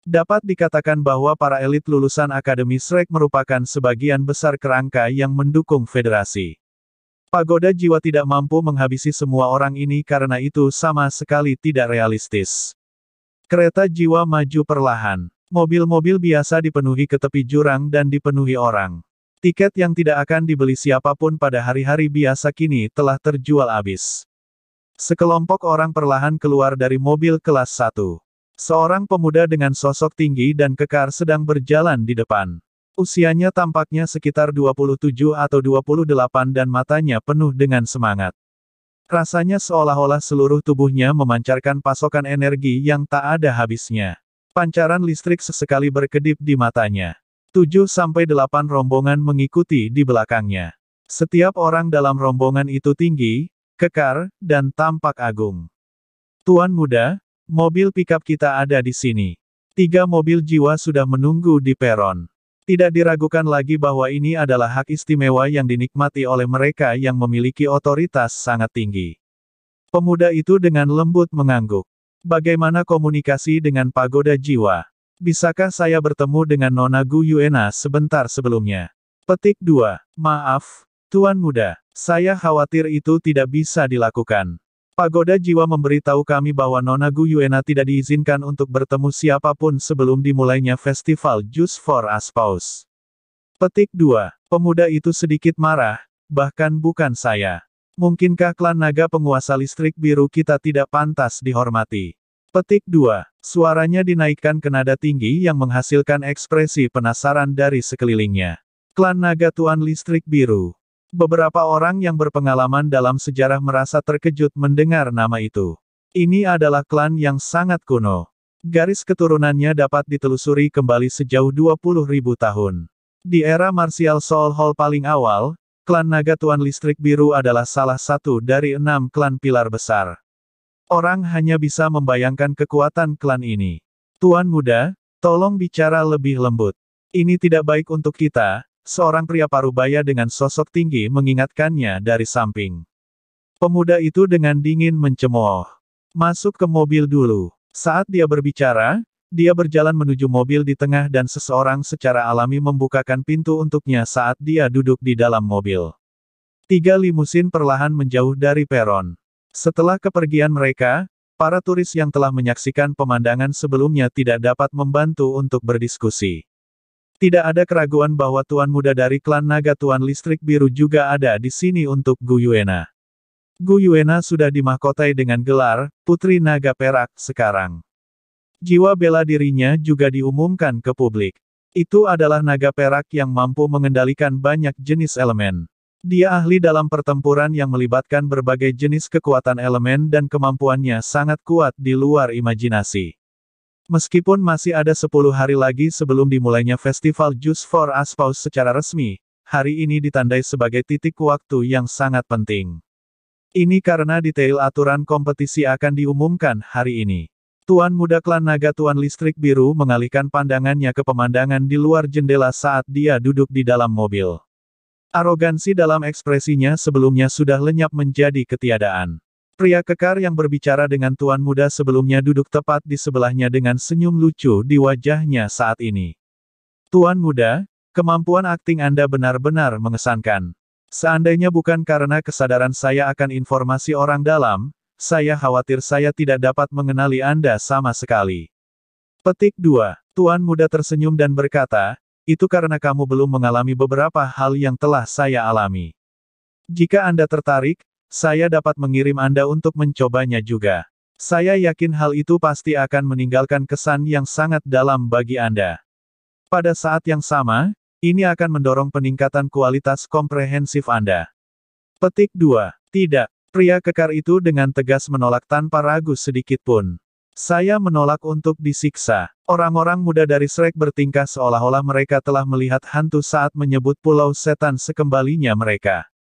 Dapat dikatakan bahwa para elit lulusan Akademi Shrek merupakan sebagian besar kerangka yang mendukung federasi. Pagoda jiwa tidak mampu menghabisi semua orang ini karena itu sama sekali tidak realistis. Kereta jiwa maju perlahan. Mobil-mobil biasa dipenuhi ke tepi jurang dan dipenuhi orang. Tiket yang tidak akan dibeli siapapun pada hari-hari biasa kini telah terjual habis. Sekelompok orang perlahan keluar dari mobil kelas 1. Seorang pemuda dengan sosok tinggi dan kekar sedang berjalan di depan. Usianya tampaknya sekitar 27 atau 28 dan matanya penuh dengan semangat. Rasanya seolah-olah seluruh tubuhnya memancarkan pasokan energi yang tak ada habisnya. Pancaran listrik sesekali berkedip di matanya. 7-8 rombongan mengikuti di belakangnya. Setiap orang dalam rombongan itu tinggi, kekar, dan tampak agung. Tuan muda, Mobil pickup kita ada di sini. Tiga mobil jiwa sudah menunggu di peron. Tidak diragukan lagi bahwa ini adalah hak istimewa yang dinikmati oleh mereka yang memiliki otoritas sangat tinggi. Pemuda itu dengan lembut mengangguk. Bagaimana komunikasi dengan pagoda jiwa? Bisakah saya bertemu dengan Nona Gu Yuena sebentar sebelumnya? Petik 2. Maaf, Tuan Muda. Saya khawatir itu tidak bisa dilakukan. Pagoda Jiwa memberitahu kami bahwa Nona Yuena tidak diizinkan untuk bertemu siapapun sebelum dimulainya festival Juice for Aspaus. Petik 2. Pemuda itu sedikit marah, bahkan bukan saya. Mungkinkah klan naga penguasa listrik biru kita tidak pantas dihormati? Petik 2. Suaranya dinaikkan ke nada tinggi yang menghasilkan ekspresi penasaran dari sekelilingnya. Klan naga Tuan Listrik Biru. Beberapa orang yang berpengalaman dalam sejarah merasa terkejut mendengar nama itu. Ini adalah klan yang sangat kuno. Garis keturunannya dapat ditelusuri kembali sejauh 20.000 tahun. Di era Martial Soul Hall paling awal, klan Naga Tuan Listrik Biru adalah salah satu dari enam klan pilar besar. Orang hanya bisa membayangkan kekuatan klan ini. Tuan muda, tolong bicara lebih lembut. Ini tidak baik untuk kita, Seorang pria parubaya dengan sosok tinggi mengingatkannya dari samping. Pemuda itu dengan dingin mencemooh. Masuk ke mobil dulu. Saat dia berbicara, dia berjalan menuju mobil di tengah dan seseorang secara alami membukakan pintu untuknya saat dia duduk di dalam mobil. Tiga limusin perlahan menjauh dari peron. Setelah kepergian mereka, para turis yang telah menyaksikan pemandangan sebelumnya tidak dapat membantu untuk berdiskusi. Tidak ada keraguan bahwa Tuan Muda dari klan naga Tuan Listrik Biru juga ada di sini untuk Gu Yuena sudah dimahkotai dengan gelar, Putri Naga Perak, sekarang. Jiwa bela dirinya juga diumumkan ke publik. Itu adalah naga perak yang mampu mengendalikan banyak jenis elemen. Dia ahli dalam pertempuran yang melibatkan berbagai jenis kekuatan elemen dan kemampuannya sangat kuat di luar imajinasi. Meskipun masih ada 10 hari lagi sebelum dimulainya Festival Juice for Aspaus secara resmi, hari ini ditandai sebagai titik waktu yang sangat penting. Ini karena detail aturan kompetisi akan diumumkan hari ini. Tuan Muda Klan Naga Tuan Listrik Biru mengalihkan pandangannya ke pemandangan di luar jendela saat dia duduk di dalam mobil. Arogansi dalam ekspresinya sebelumnya sudah lenyap menjadi ketiadaan. Pria kekar yang berbicara dengan tuan muda sebelumnya duduk tepat di sebelahnya dengan senyum lucu di wajahnya saat ini. Tuan muda, kemampuan akting Anda benar-benar mengesankan. Seandainya bukan karena kesadaran saya akan informasi orang dalam, saya khawatir saya tidak dapat mengenali Anda sama sekali. Petik 2. Tuan muda tersenyum dan berkata, itu karena kamu belum mengalami beberapa hal yang telah saya alami. Jika Anda tertarik, saya dapat mengirim Anda untuk mencobanya juga. Saya yakin hal itu pasti akan meninggalkan kesan yang sangat dalam bagi Anda. Pada saat yang sama, ini akan mendorong peningkatan kualitas komprehensif Anda. Petik 2. Tidak, pria kekar itu dengan tegas menolak tanpa ragu sedikit pun. Saya menolak untuk disiksa. Orang-orang muda dari Shrek bertingkah seolah-olah mereka telah melihat hantu saat menyebut pulau setan sekembalinya mereka.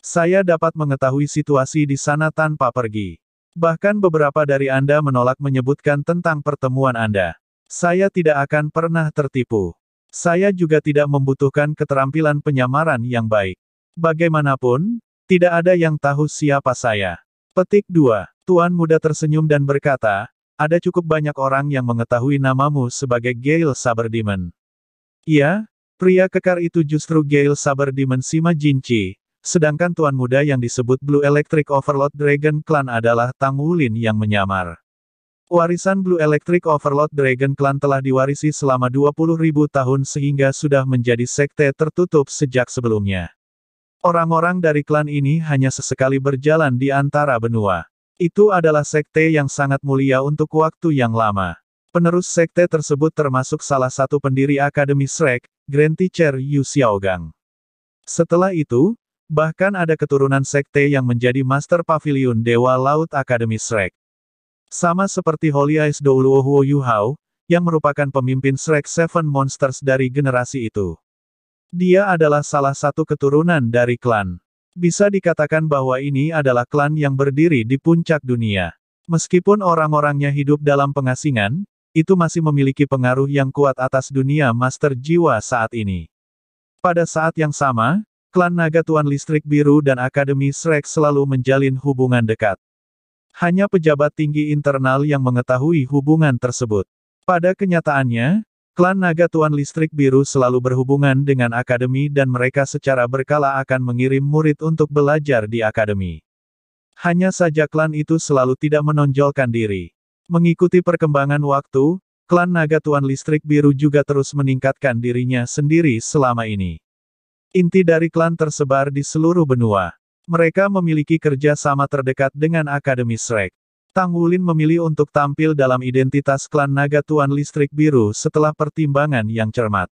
Saya dapat mengetahui situasi di sana tanpa pergi. Bahkan beberapa dari Anda menolak menyebutkan tentang pertemuan Anda. Saya tidak akan pernah tertipu. Saya juga tidak membutuhkan keterampilan penyamaran yang baik. Bagaimanapun, tidak ada yang tahu siapa saya. Petik 2. Tuan muda tersenyum dan berkata, ada cukup banyak orang yang mengetahui namamu sebagai Gale Saberdimen. Iya, pria kekar itu justru Gale Saberdimen Sima Jinchi, sedangkan tuan muda yang disebut Blue Electric Overlord Dragon Clan adalah Tang Wulin yang menyamar. Warisan Blue Electric Overlord Dragon Clan telah diwarisi selama 20.000 tahun sehingga sudah menjadi sekte tertutup sejak sebelumnya. Orang-orang dari klan ini hanya sesekali berjalan di antara benua. Itu adalah sekte yang sangat mulia untuk waktu yang lama. Penerus sekte tersebut termasuk salah satu pendiri Akademi Shrek, Grand Teacher Yu Xiaogang. Setelah itu, Bahkan ada keturunan sekte yang menjadi Master Pavilion Dewa Laut Akademi Shrek. Sama seperti Holy Eyes Douluohuo hao yang merupakan pemimpin Shrek Seven Monsters dari generasi itu. Dia adalah salah satu keturunan dari klan. Bisa dikatakan bahwa ini adalah klan yang berdiri di puncak dunia. Meskipun orang-orangnya hidup dalam pengasingan, itu masih memiliki pengaruh yang kuat atas dunia master jiwa saat ini. Pada saat yang sama, Klan Naga Tuan Listrik Biru dan Akademi Shrek selalu menjalin hubungan dekat. Hanya pejabat tinggi internal yang mengetahui hubungan tersebut. Pada kenyataannya, klan Naga Tuan Listrik Biru selalu berhubungan dengan akademi dan mereka secara berkala akan mengirim murid untuk belajar di akademi. Hanya saja klan itu selalu tidak menonjolkan diri. Mengikuti perkembangan waktu, klan Naga Tuan Listrik Biru juga terus meningkatkan dirinya sendiri selama ini. Inti dari klan tersebar di seluruh benua. Mereka memiliki kerja sama terdekat dengan Akademi Shrek. Tang Wulin memilih untuk tampil dalam identitas klan naga Tuan Listrik Biru setelah pertimbangan yang cermat.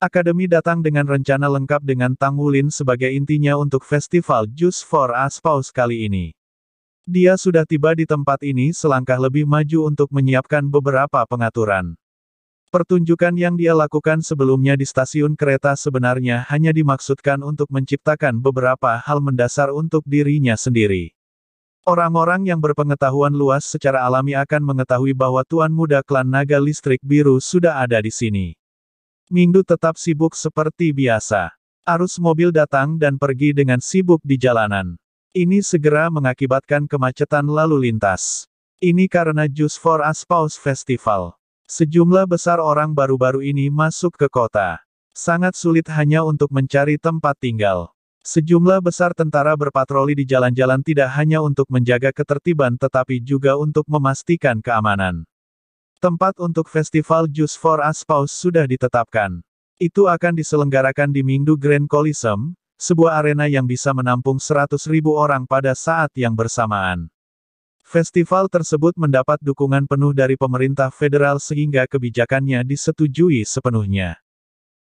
Akademi datang dengan rencana lengkap dengan Tang Wulin sebagai intinya untuk festival Juice for Aspaus kali ini. Dia sudah tiba di tempat ini selangkah lebih maju untuk menyiapkan beberapa pengaturan. Pertunjukan yang dia lakukan sebelumnya di stasiun kereta sebenarnya hanya dimaksudkan untuk menciptakan beberapa hal mendasar untuk dirinya sendiri. Orang-orang yang berpengetahuan luas secara alami akan mengetahui bahwa Tuan Muda Klan Naga Listrik Biru sudah ada di sini. Minggu tetap sibuk seperti biasa. Arus mobil datang dan pergi dengan sibuk di jalanan. Ini segera mengakibatkan kemacetan lalu lintas. Ini karena Juice for Aspaus Festival. Sejumlah besar orang baru-baru ini masuk ke kota. Sangat sulit hanya untuk mencari tempat tinggal. Sejumlah besar tentara berpatroli di jalan-jalan tidak hanya untuk menjaga ketertiban tetapi juga untuk memastikan keamanan. Tempat untuk festival Juice for Aspaus sudah ditetapkan. Itu akan diselenggarakan di minggu Grand Coliseum, sebuah arena yang bisa menampung 100.000 orang pada saat yang bersamaan. Festival tersebut mendapat dukungan penuh dari pemerintah federal sehingga kebijakannya disetujui sepenuhnya.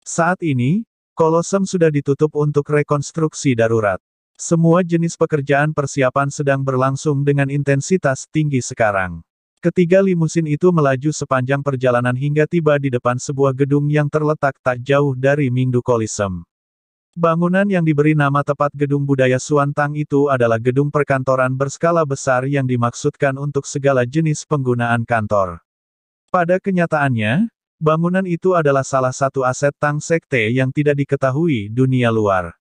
Saat ini, Kolosem sudah ditutup untuk rekonstruksi darurat. Semua jenis pekerjaan persiapan sedang berlangsung dengan intensitas tinggi sekarang. Ketiga limusin itu melaju sepanjang perjalanan hingga tiba di depan sebuah gedung yang terletak tak jauh dari Mingdu Kolosem. Bangunan yang diberi nama tepat Gedung Budaya Suantang itu adalah gedung perkantoran berskala besar yang dimaksudkan untuk segala jenis penggunaan kantor. Pada kenyataannya, bangunan itu adalah salah satu aset Tang Sekte yang tidak diketahui dunia luar.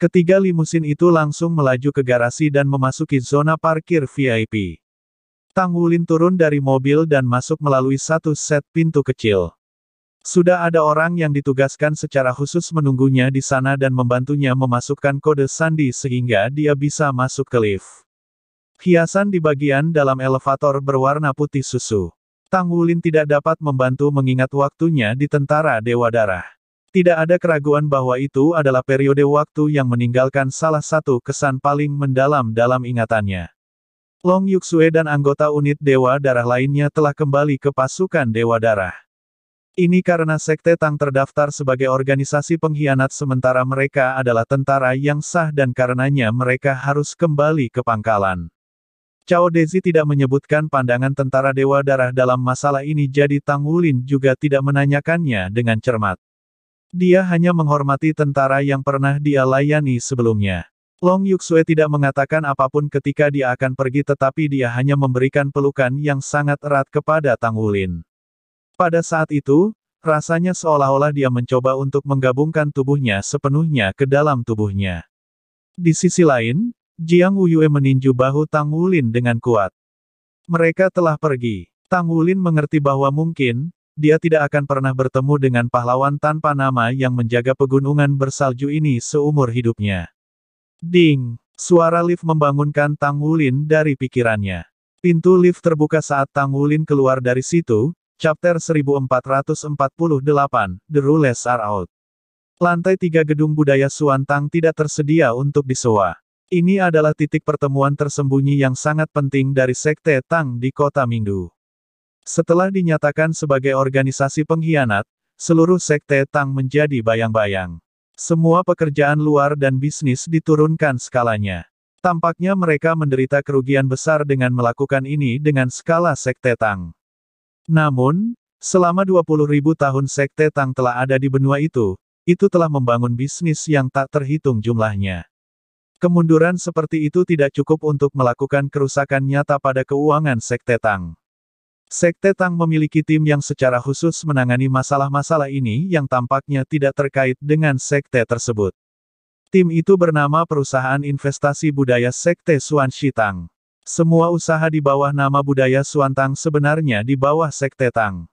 Ketiga limusin itu langsung melaju ke garasi dan memasuki zona parkir VIP. Tang Wulin turun dari mobil dan masuk melalui satu set pintu kecil. Sudah ada orang yang ditugaskan secara khusus menunggunya di sana dan membantunya memasukkan kode sandi sehingga dia bisa masuk ke lift. Hiasan di bagian dalam elevator berwarna putih susu. Tang Wulin tidak dapat membantu mengingat waktunya di tentara Dewa Darah. Tidak ada keraguan bahwa itu adalah periode waktu yang meninggalkan salah satu kesan paling mendalam dalam ingatannya. Long Yuxue dan anggota unit Dewa Darah lainnya telah kembali ke pasukan Dewa Darah. Ini karena Sekte Tang terdaftar sebagai organisasi pengkhianat sementara mereka adalah tentara yang sah dan karenanya mereka harus kembali ke pangkalan. Cao Dezi tidak menyebutkan pandangan tentara Dewa Darah dalam masalah ini jadi Tang Wulin juga tidak menanyakannya dengan cermat. Dia hanya menghormati tentara yang pernah dia layani sebelumnya. Long Yuxue tidak mengatakan apapun ketika dia akan pergi tetapi dia hanya memberikan pelukan yang sangat erat kepada Tang Wulin. Pada saat itu, rasanya seolah-olah dia mencoba untuk menggabungkan tubuhnya sepenuhnya ke dalam tubuhnya. Di sisi lain, Jiang Wuyue meninju bahu Tang Wulin dengan kuat. Mereka telah pergi. Tang Wulin mengerti bahwa mungkin, dia tidak akan pernah bertemu dengan pahlawan tanpa nama yang menjaga pegunungan bersalju ini seumur hidupnya. Ding! Suara lift membangunkan Tang Wulin dari pikirannya. Pintu lift terbuka saat Tang Wulin keluar dari situ, Chapter 1448, The Rules Are Out. Lantai tiga gedung budaya Suantang tidak tersedia untuk disewa. Ini adalah titik pertemuan tersembunyi yang sangat penting dari Sekte Tang di kota Mingdu. Setelah dinyatakan sebagai organisasi pengkhianat, seluruh Sekte Tang menjadi bayang-bayang. Semua pekerjaan luar dan bisnis diturunkan skalanya. Tampaknya mereka menderita kerugian besar dengan melakukan ini dengan skala Sekte Tang. Namun, selama 20.000 tahun Sekte Tang telah ada di benua itu, itu telah membangun bisnis yang tak terhitung jumlahnya. Kemunduran seperti itu tidak cukup untuk melakukan kerusakan nyata pada keuangan Sekte Tang. Sekte Tang memiliki tim yang secara khusus menangani masalah-masalah ini yang tampaknya tidak terkait dengan sekte tersebut. Tim itu bernama Perusahaan Investasi Budaya Sekte Suan Shitang. Semua usaha di bawah nama budaya Suantang sebenarnya di bawah Sekte Tang.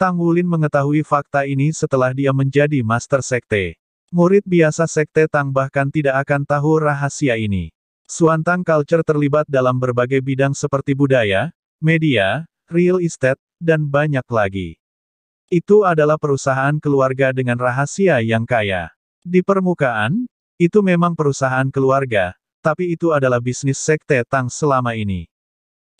Tang Wulin mengetahui fakta ini setelah dia menjadi Master Sekte. Murid biasa Sekte Tang bahkan tidak akan tahu rahasia ini. Suantang Culture terlibat dalam berbagai bidang seperti budaya, media, real estate, dan banyak lagi. Itu adalah perusahaan keluarga dengan rahasia yang kaya. Di permukaan, itu memang perusahaan keluarga, tapi itu adalah bisnis sekte Tang selama ini.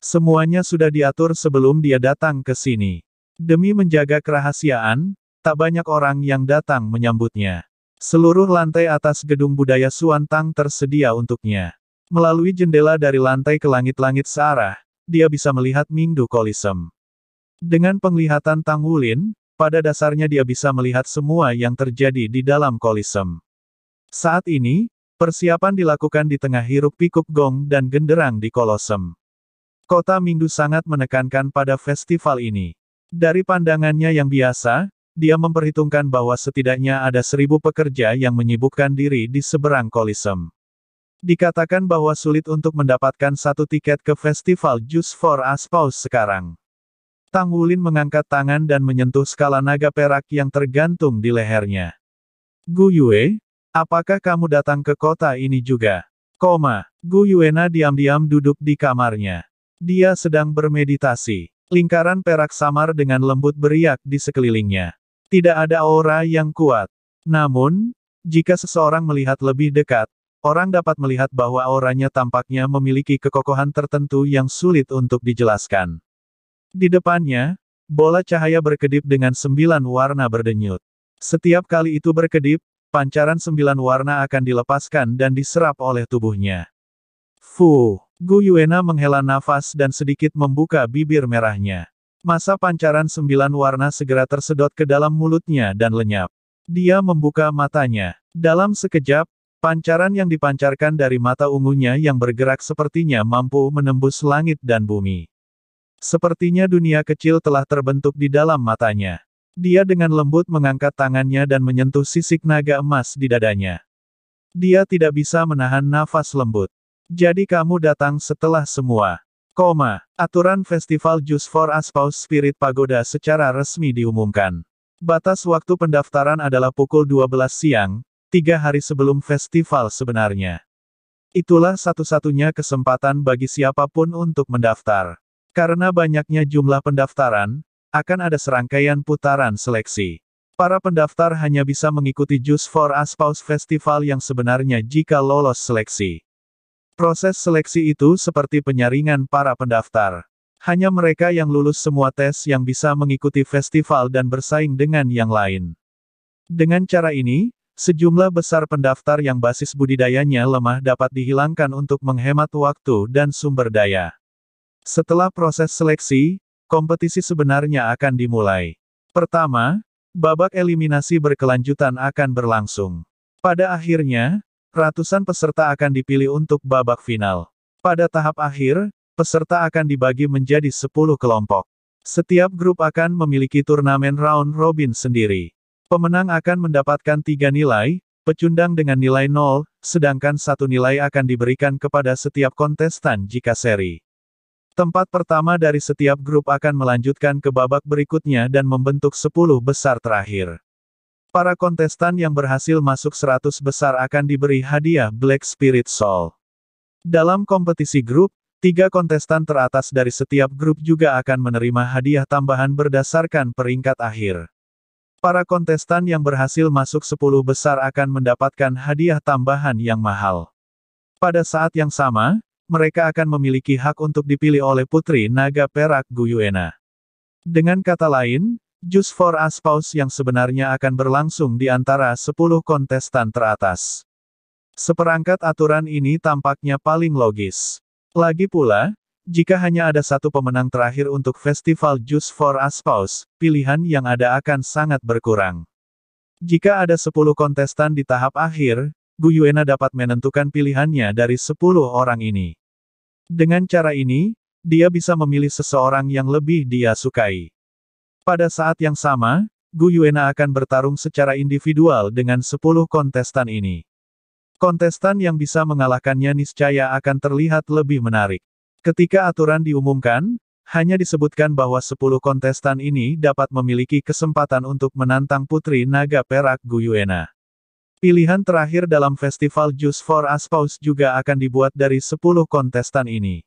Semuanya sudah diatur sebelum dia datang ke sini. Demi menjaga kerahasiaan, tak banyak orang yang datang menyambutnya. Seluruh lantai atas gedung budaya Suan Tang tersedia untuknya. Melalui jendela dari lantai ke langit-langit searah, dia bisa melihat Mingdu Kolisem. Dengan penglihatan Tang Wulin, pada dasarnya dia bisa melihat semua yang terjadi di dalam Kolisem. Saat ini, Persiapan dilakukan di tengah hiruk pikuk gong dan genderang di Kolosem. Kota Minggu sangat menekankan pada festival ini. Dari pandangannya yang biasa, dia memperhitungkan bahwa setidaknya ada seribu pekerja yang menyibukkan diri di seberang Kolisem. Dikatakan bahwa sulit untuk mendapatkan satu tiket ke festival Juice for Aspaus sekarang. Tang Wulin mengangkat tangan dan menyentuh skala naga perak yang tergantung di lehernya. Gu Yue, Apakah kamu datang ke kota ini juga? Koma, Gu Yuena diam-diam duduk di kamarnya. Dia sedang bermeditasi. Lingkaran perak samar dengan lembut beriak di sekelilingnya. Tidak ada aura yang kuat. Namun, jika seseorang melihat lebih dekat, orang dapat melihat bahwa auranya tampaknya memiliki kekokohan tertentu yang sulit untuk dijelaskan. Di depannya, bola cahaya berkedip dengan sembilan warna berdenyut. Setiap kali itu berkedip, pancaran sembilan warna akan dilepaskan dan diserap oleh tubuhnya. Fu, Gu Yuena menghela nafas dan sedikit membuka bibir merahnya. Masa pancaran sembilan warna segera tersedot ke dalam mulutnya dan lenyap. Dia membuka matanya. Dalam sekejap, pancaran yang dipancarkan dari mata ungunya yang bergerak sepertinya mampu menembus langit dan bumi. Sepertinya dunia kecil telah terbentuk di dalam matanya. Dia dengan lembut mengangkat tangannya dan menyentuh sisik naga emas di dadanya. Dia tidak bisa menahan nafas lembut. Jadi kamu datang setelah semua. Koma, aturan festival Juice for Aspaus Spirit Pagoda secara resmi diumumkan. Batas waktu pendaftaran adalah pukul 12 siang, tiga hari sebelum festival sebenarnya. Itulah satu-satunya kesempatan bagi siapapun untuk mendaftar. Karena banyaknya jumlah pendaftaran, akan ada serangkaian putaran seleksi. Para pendaftar hanya bisa mengikuti Juice for Aspaus Festival yang sebenarnya jika lolos seleksi. Proses seleksi itu seperti penyaringan para pendaftar. Hanya mereka yang lulus semua tes yang bisa mengikuti festival dan bersaing dengan yang lain. Dengan cara ini, sejumlah besar pendaftar yang basis budidayanya lemah dapat dihilangkan untuk menghemat waktu dan sumber daya. Setelah proses seleksi, Kompetisi sebenarnya akan dimulai. Pertama, babak eliminasi berkelanjutan akan berlangsung. Pada akhirnya, ratusan peserta akan dipilih untuk babak final. Pada tahap akhir, peserta akan dibagi menjadi 10 kelompok. Setiap grup akan memiliki turnamen round robin sendiri. Pemenang akan mendapatkan tiga nilai, pecundang dengan nilai 0, sedangkan satu nilai akan diberikan kepada setiap kontestan jika seri. Tempat pertama dari setiap grup akan melanjutkan ke babak berikutnya dan membentuk 10 besar terakhir. Para kontestan yang berhasil masuk 100 besar akan diberi hadiah Black Spirit Soul. Dalam kompetisi grup, tiga kontestan teratas dari setiap grup juga akan menerima hadiah tambahan berdasarkan peringkat akhir. Para kontestan yang berhasil masuk 10 besar akan mendapatkan hadiah tambahan yang mahal. Pada saat yang sama, mereka akan memiliki hak untuk dipilih oleh Putri Naga Perak Guyuena. Dengan kata lain, Jus for Aspaus yang sebenarnya akan berlangsung di antara 10 kontestan teratas. Seperangkat aturan ini tampaknya paling logis. Lagi pula, jika hanya ada satu pemenang terakhir untuk festival Jus for Aspaus, pilihan yang ada akan sangat berkurang. Jika ada 10 kontestan di tahap akhir, Guyuena dapat menentukan pilihannya dari 10 orang ini. Dengan cara ini, dia bisa memilih seseorang yang lebih dia sukai. Pada saat yang sama, Gu Yuena akan bertarung secara individual dengan 10 kontestan ini. Kontestan yang bisa mengalahkannya niscaya akan terlihat lebih menarik. Ketika aturan diumumkan, hanya disebutkan bahwa 10 kontestan ini dapat memiliki kesempatan untuk menantang Putri Naga Perak Gu Yuena. Pilihan terakhir dalam festival Juice for Aspaus juga akan dibuat dari 10 kontestan ini.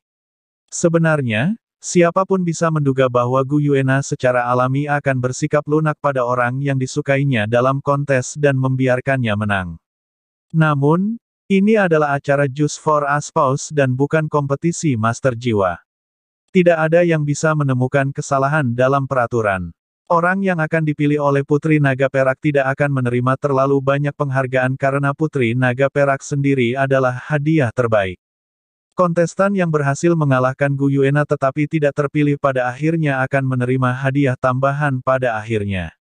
Sebenarnya, siapapun bisa menduga bahwa Gu Yuena secara alami akan bersikap lunak pada orang yang disukainya dalam kontes dan membiarkannya menang. Namun, ini adalah acara Juice for Aspaus dan bukan kompetisi Master Jiwa. Tidak ada yang bisa menemukan kesalahan dalam peraturan. Orang yang akan dipilih oleh Putri Naga Perak tidak akan menerima terlalu banyak penghargaan karena Putri Naga Perak sendiri adalah hadiah terbaik. Kontestan yang berhasil mengalahkan Guyuena tetapi tidak terpilih pada akhirnya akan menerima hadiah tambahan pada akhirnya.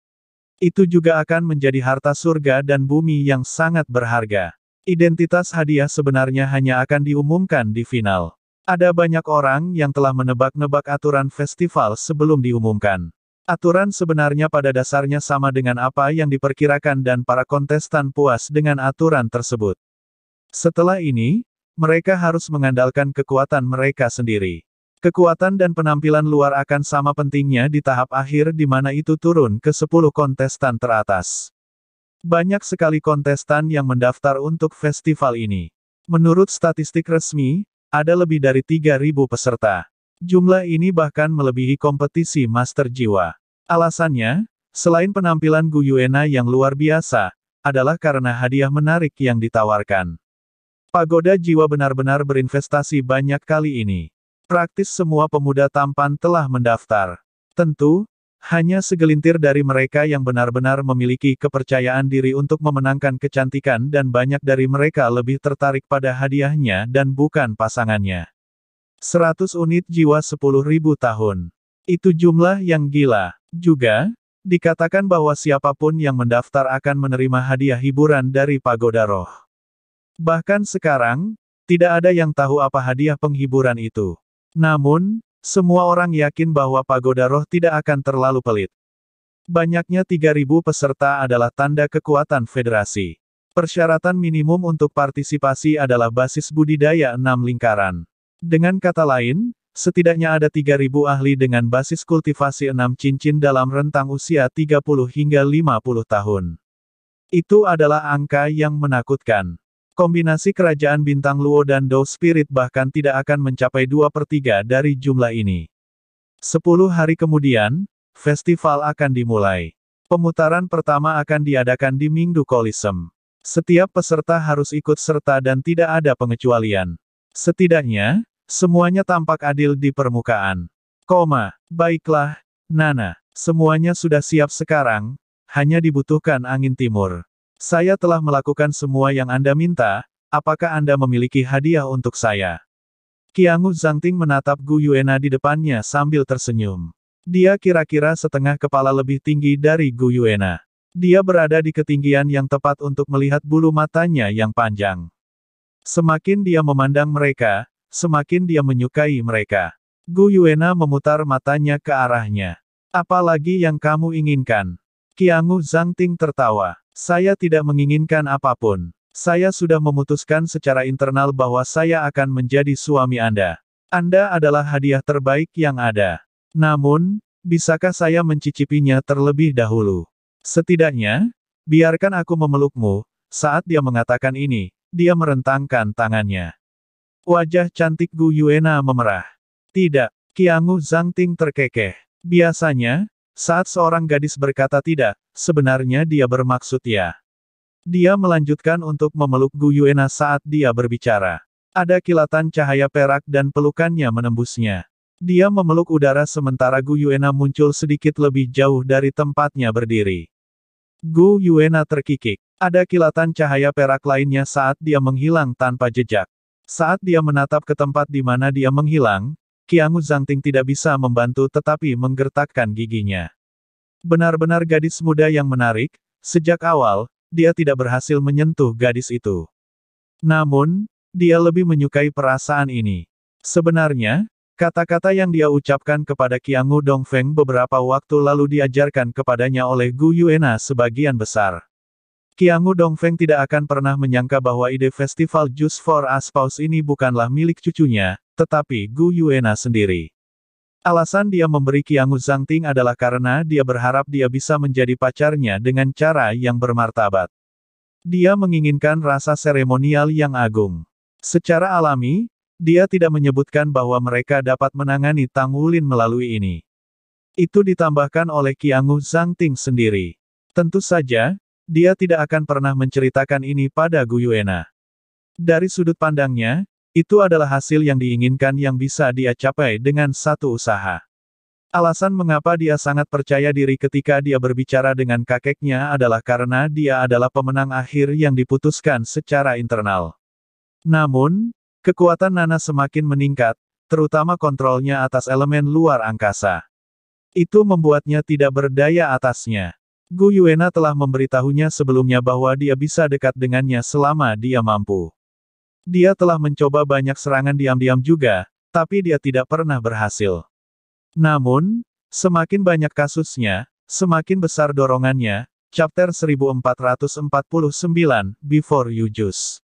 Itu juga akan menjadi harta surga dan bumi yang sangat berharga. Identitas hadiah sebenarnya hanya akan diumumkan di final. Ada banyak orang yang telah menebak-nebak aturan festival sebelum diumumkan. Aturan sebenarnya pada dasarnya sama dengan apa yang diperkirakan dan para kontestan puas dengan aturan tersebut. Setelah ini, mereka harus mengandalkan kekuatan mereka sendiri. Kekuatan dan penampilan luar akan sama pentingnya di tahap akhir di mana itu turun ke 10 kontestan teratas. Banyak sekali kontestan yang mendaftar untuk festival ini. Menurut statistik resmi, ada lebih dari 3.000 peserta. Jumlah ini bahkan melebihi kompetisi Master Jiwa. Alasannya, selain penampilan Gu Yuena yang luar biasa, adalah karena hadiah menarik yang ditawarkan. Pagoda jiwa benar-benar berinvestasi banyak kali ini. Praktis semua pemuda tampan telah mendaftar. Tentu, hanya segelintir dari mereka yang benar-benar memiliki kepercayaan diri untuk memenangkan kecantikan dan banyak dari mereka lebih tertarik pada hadiahnya dan bukan pasangannya. 100 unit jiwa 10.000 tahun. Itu jumlah yang gila. Juga, dikatakan bahwa siapapun yang mendaftar akan menerima hadiah hiburan dari Pagoda Roh. Bahkan sekarang, tidak ada yang tahu apa hadiah penghiburan itu. Namun, semua orang yakin bahwa Pagoda Roh tidak akan terlalu pelit. Banyaknya 3.000 peserta adalah tanda kekuatan federasi. Persyaratan minimum untuk partisipasi adalah basis budidaya enam lingkaran. Dengan kata lain, Setidaknya ada 3.000 ahli dengan basis kultivasi enam cincin dalam rentang usia 30 hingga 50 tahun. Itu adalah angka yang menakutkan. Kombinasi kerajaan bintang Luo dan Dou Spirit bahkan tidak akan mencapai dua per 3 dari jumlah ini. Sepuluh hari kemudian, festival akan dimulai. Pemutaran pertama akan diadakan di Mingdu Kolisem. Setiap peserta harus ikut serta dan tidak ada pengecualian. Setidaknya, Semuanya tampak adil di permukaan. Koma, baiklah, Nana, semuanya sudah siap sekarang, hanya dibutuhkan angin timur. Saya telah melakukan semua yang Anda minta, apakah Anda memiliki hadiah untuk saya? Kiangu Zhangting menatap Gu Yuena di depannya sambil tersenyum. Dia kira-kira setengah kepala lebih tinggi dari Gu Yuena. Dia berada di ketinggian yang tepat untuk melihat bulu matanya yang panjang. Semakin dia memandang mereka, semakin dia menyukai mereka. Gu Yuena memutar matanya ke arahnya. Apalagi yang kamu inginkan? Qiangu Zhangting tertawa. Saya tidak menginginkan apapun. Saya sudah memutuskan secara internal bahwa saya akan menjadi suami Anda. Anda adalah hadiah terbaik yang ada. Namun, bisakah saya mencicipinya terlebih dahulu? Setidaknya, biarkan aku memelukmu. Saat dia mengatakan ini, dia merentangkan tangannya. Wajah cantik Gu Yuena memerah. Tidak, Kiangu Zhangting terkekeh. Biasanya, saat seorang gadis berkata tidak, sebenarnya dia bermaksud ya. Dia melanjutkan untuk memeluk Gu Yuena saat dia berbicara. Ada kilatan cahaya perak dan pelukannya menembusnya. Dia memeluk udara sementara Gu Yuena muncul sedikit lebih jauh dari tempatnya berdiri. Gu Yuena terkikik. Ada kilatan cahaya perak lainnya saat dia menghilang tanpa jejak. Saat dia menatap ke tempat di mana dia menghilang, Kiangu Zangting tidak bisa membantu tetapi menggertakkan giginya. Benar-benar gadis muda yang menarik, sejak awal, dia tidak berhasil menyentuh gadis itu. Namun, dia lebih menyukai perasaan ini. Sebenarnya, kata-kata yang dia ucapkan kepada Kiangu Dongfeng beberapa waktu lalu diajarkan kepadanya oleh Gu Yuena sebagian besar. Kiangu Dongfeng tidak akan pernah menyangka bahwa ide festival Juice for Aspaus ini bukanlah milik cucunya, tetapi Gu Yuena sendiri. Alasan dia memberi Kiangu Zhangting adalah karena dia berharap dia bisa menjadi pacarnya dengan cara yang bermartabat. Dia menginginkan rasa seremonial yang agung. Secara alami, dia tidak menyebutkan bahwa mereka dapat menangani Tang Wulin melalui ini. Itu ditambahkan oleh Zhang Zhangting sendiri. Tentu saja, dia tidak akan pernah menceritakan ini pada Guyuena. Dari sudut pandangnya, itu adalah hasil yang diinginkan yang bisa dia capai dengan satu usaha. Alasan mengapa dia sangat percaya diri ketika dia berbicara dengan kakeknya adalah karena dia adalah pemenang akhir yang diputuskan secara internal. Namun, kekuatan Nana semakin meningkat, terutama kontrolnya atas elemen luar angkasa. Itu membuatnya tidak berdaya atasnya. Gu Yuena telah memberitahunya sebelumnya bahwa dia bisa dekat dengannya selama dia mampu. Dia telah mencoba banyak serangan diam-diam juga, tapi dia tidak pernah berhasil. Namun, semakin banyak kasusnya, semakin besar dorongannya, Chapter 1449, Before You Juice.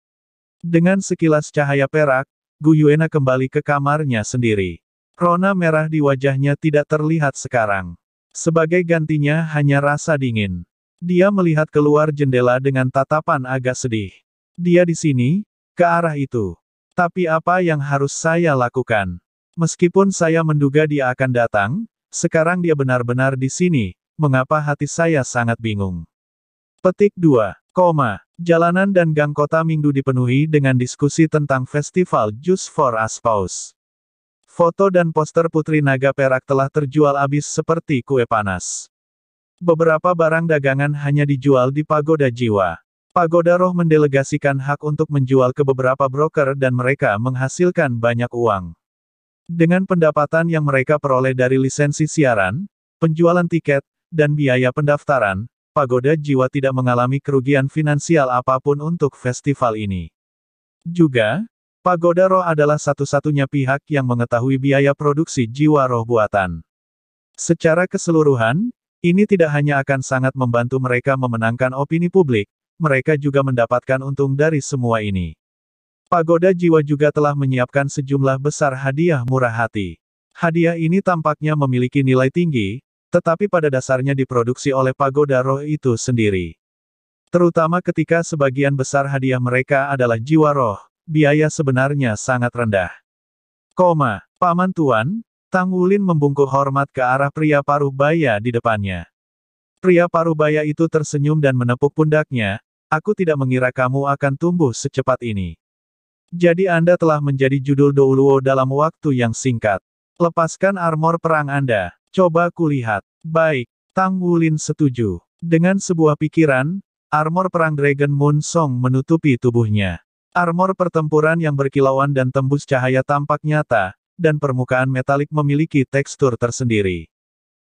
Dengan sekilas cahaya perak, Gu Yuena kembali ke kamarnya sendiri. Rona merah di wajahnya tidak terlihat sekarang. Sebagai gantinya hanya rasa dingin. Dia melihat keluar jendela dengan tatapan agak sedih. Dia di sini, ke arah itu. Tapi apa yang harus saya lakukan? Meskipun saya menduga dia akan datang, sekarang dia benar-benar di sini, mengapa hati saya sangat bingung. Petik 2, koma, jalanan dan gang kota minggu dipenuhi dengan diskusi tentang festival Juice for aspouse. Foto dan poster Putri Naga Perak telah terjual habis seperti kue panas. Beberapa barang dagangan hanya dijual di Pagoda Jiwa. Pagoda Roh mendelegasikan hak untuk menjual ke beberapa broker dan mereka menghasilkan banyak uang. Dengan pendapatan yang mereka peroleh dari lisensi siaran, penjualan tiket, dan biaya pendaftaran, Pagoda Jiwa tidak mengalami kerugian finansial apapun untuk festival ini. Juga, Pagoda Roh adalah satu-satunya pihak yang mengetahui biaya produksi jiwa roh buatan. Secara keseluruhan, ini tidak hanya akan sangat membantu mereka memenangkan opini publik, mereka juga mendapatkan untung dari semua ini. Pagoda Jiwa juga telah menyiapkan sejumlah besar hadiah murah hati. Hadiah ini tampaknya memiliki nilai tinggi, tetapi pada dasarnya diproduksi oleh Pagoda Roh itu sendiri. Terutama ketika sebagian besar hadiah mereka adalah jiwa roh, biaya sebenarnya sangat rendah. Koma, Paman Tuan, Tang Wulin membungkuk hormat ke arah pria paruh baya di depannya. Pria paruh baya itu tersenyum dan menepuk pundaknya, aku tidak mengira kamu akan tumbuh secepat ini. Jadi Anda telah menjadi judul Douluo dalam waktu yang singkat. Lepaskan armor perang Anda, coba kulihat. Baik, Tang Wulin setuju. Dengan sebuah pikiran, armor perang Dragon Moon Song menutupi tubuhnya. Armor pertempuran yang berkilauan dan tembus cahaya tampak nyata, dan permukaan metalik memiliki tekstur tersendiri.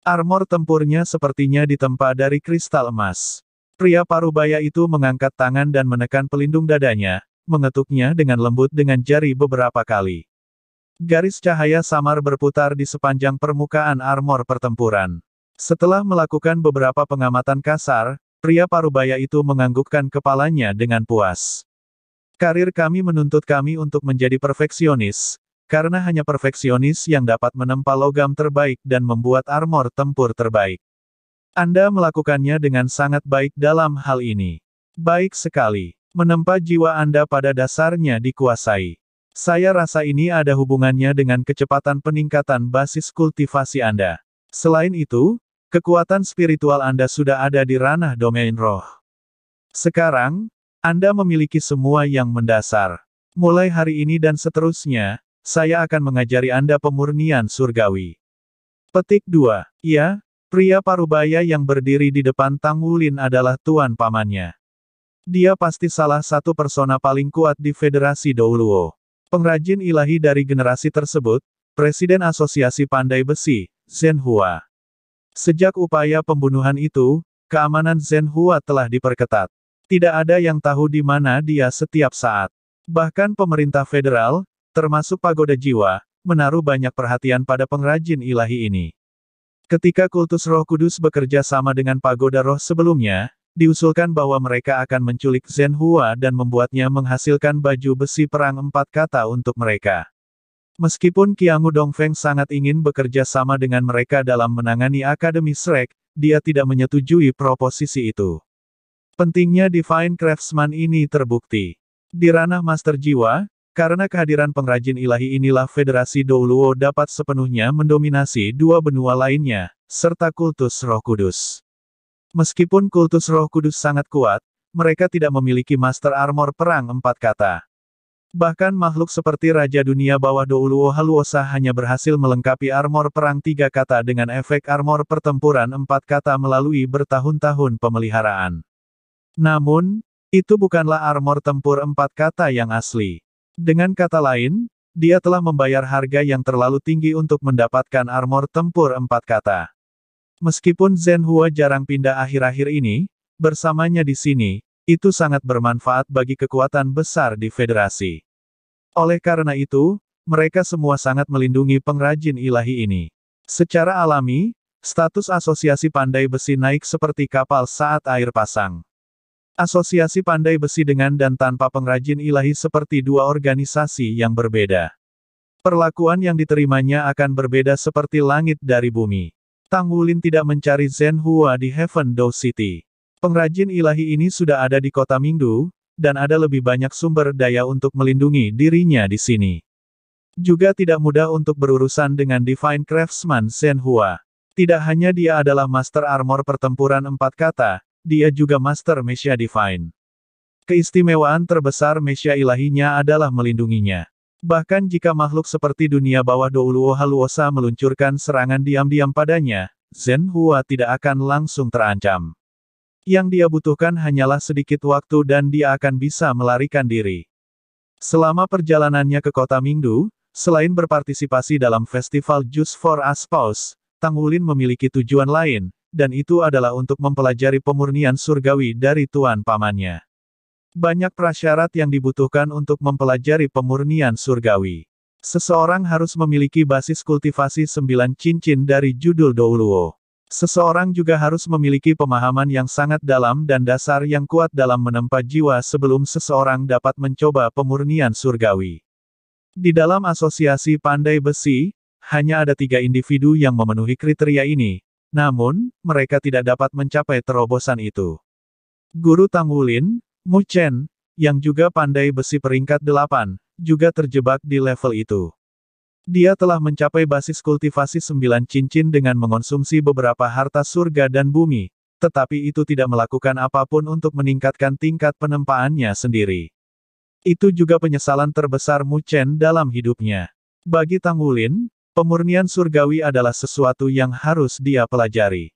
Armor tempurnya sepertinya ditempa dari kristal emas. Pria parubaya itu mengangkat tangan dan menekan pelindung dadanya, mengetuknya dengan lembut dengan jari beberapa kali. Garis cahaya samar berputar di sepanjang permukaan armor pertempuran. Setelah melakukan beberapa pengamatan kasar, pria parubaya itu menganggukkan kepalanya dengan puas. Karir kami menuntut kami untuk menjadi perfeksionis, karena hanya perfeksionis yang dapat menempa logam terbaik dan membuat armor tempur terbaik. Anda melakukannya dengan sangat baik dalam hal ini. Baik sekali. Menempa jiwa Anda pada dasarnya dikuasai. Saya rasa ini ada hubungannya dengan kecepatan peningkatan basis kultivasi Anda. Selain itu, kekuatan spiritual Anda sudah ada di ranah domain roh. Sekarang, anda memiliki semua yang mendasar. Mulai hari ini dan seterusnya, saya akan mengajari Anda pemurnian surgawi. Petik 2. Ya, pria parubaya yang berdiri di depan Tang Wulin adalah tuan pamannya. Dia pasti salah satu persona paling kuat di Federasi Douluo. Pengrajin ilahi dari generasi tersebut, Presiden Asosiasi Pandai Besi, Zhen Sejak upaya pembunuhan itu, keamanan Zhen telah diperketat. Tidak ada yang tahu di mana dia setiap saat. Bahkan pemerintah federal, termasuk pagoda jiwa, menaruh banyak perhatian pada pengrajin ilahi ini. Ketika kultus roh kudus bekerja sama dengan pagoda roh sebelumnya, diusulkan bahwa mereka akan menculik Zen Hua dan membuatnya menghasilkan baju besi perang empat kata untuk mereka. Meskipun Qiangu Dongfeng sangat ingin bekerja sama dengan mereka dalam menangani Akademi Shrek, dia tidak menyetujui proposisi itu. Pentingnya Divine Craftsman ini terbukti. Di ranah Master Jiwa, karena kehadiran pengrajin ilahi inilah Federasi Douluo dapat sepenuhnya mendominasi dua benua lainnya, serta kultus roh kudus. Meskipun kultus roh kudus sangat kuat, mereka tidak memiliki Master Armor Perang empat kata. Bahkan makhluk seperti Raja Dunia Bawah Douluo Haluosa hanya berhasil melengkapi armor perang tiga kata dengan efek armor pertempuran empat kata melalui bertahun-tahun pemeliharaan. Namun, itu bukanlah armor tempur empat kata yang asli. Dengan kata lain, dia telah membayar harga yang terlalu tinggi untuk mendapatkan armor tempur empat kata. Meskipun Zen Hua jarang pindah akhir-akhir ini, bersamanya di sini, itu sangat bermanfaat bagi kekuatan besar di federasi. Oleh karena itu, mereka semua sangat melindungi pengrajin ilahi ini. Secara alami, status asosiasi pandai besi naik seperti kapal saat air pasang. Asosiasi Pandai Besi dengan dan tanpa pengrajin ilahi seperti dua organisasi yang berbeda. Perlakuan yang diterimanya akan berbeda seperti langit dari bumi. Tang Wulin tidak mencari Zen Hua di Heaven Do City. Pengrajin ilahi ini sudah ada di kota Mingdu, dan ada lebih banyak sumber daya untuk melindungi dirinya di sini. Juga tidak mudah untuk berurusan dengan Divine Craftsman Zen Hua. Tidak hanya dia adalah Master Armor Pertempuran Empat Kata, dia juga Master Mesia Divine. Keistimewaan terbesar Mesia ilahinya adalah melindunginya. Bahkan jika makhluk seperti dunia bawah Douluo Haluosa meluncurkan serangan diam-diam padanya, Zen Hua tidak akan langsung terancam. Yang dia butuhkan hanyalah sedikit waktu dan dia akan bisa melarikan diri. Selama perjalanannya ke kota Mingdu, selain berpartisipasi dalam festival Juice for Aspaus, Tang Wulin memiliki tujuan lain, dan itu adalah untuk mempelajari pemurnian surgawi dari Tuan Pamannya. Banyak prasyarat yang dibutuhkan untuk mempelajari pemurnian surgawi. Seseorang harus memiliki basis kultivasi sembilan cincin dari judul Douluo. Seseorang juga harus memiliki pemahaman yang sangat dalam dan dasar yang kuat dalam menempa jiwa sebelum seseorang dapat mencoba pemurnian surgawi. Di dalam asosiasi pandai besi, hanya ada tiga individu yang memenuhi kriteria ini, namun, mereka tidak dapat mencapai terobosan itu. Guru Tang Wulin, Mu Chen, yang juga pandai besi peringkat delapan, juga terjebak di level itu. Dia telah mencapai basis kultivasi sembilan cincin dengan mengonsumsi beberapa harta surga dan bumi, tetapi itu tidak melakukan apapun untuk meningkatkan tingkat penempaannya sendiri. Itu juga penyesalan terbesar Mu Chen dalam hidupnya. Bagi Tang Wulin, Pemurnian surgawi adalah sesuatu yang harus dia pelajari.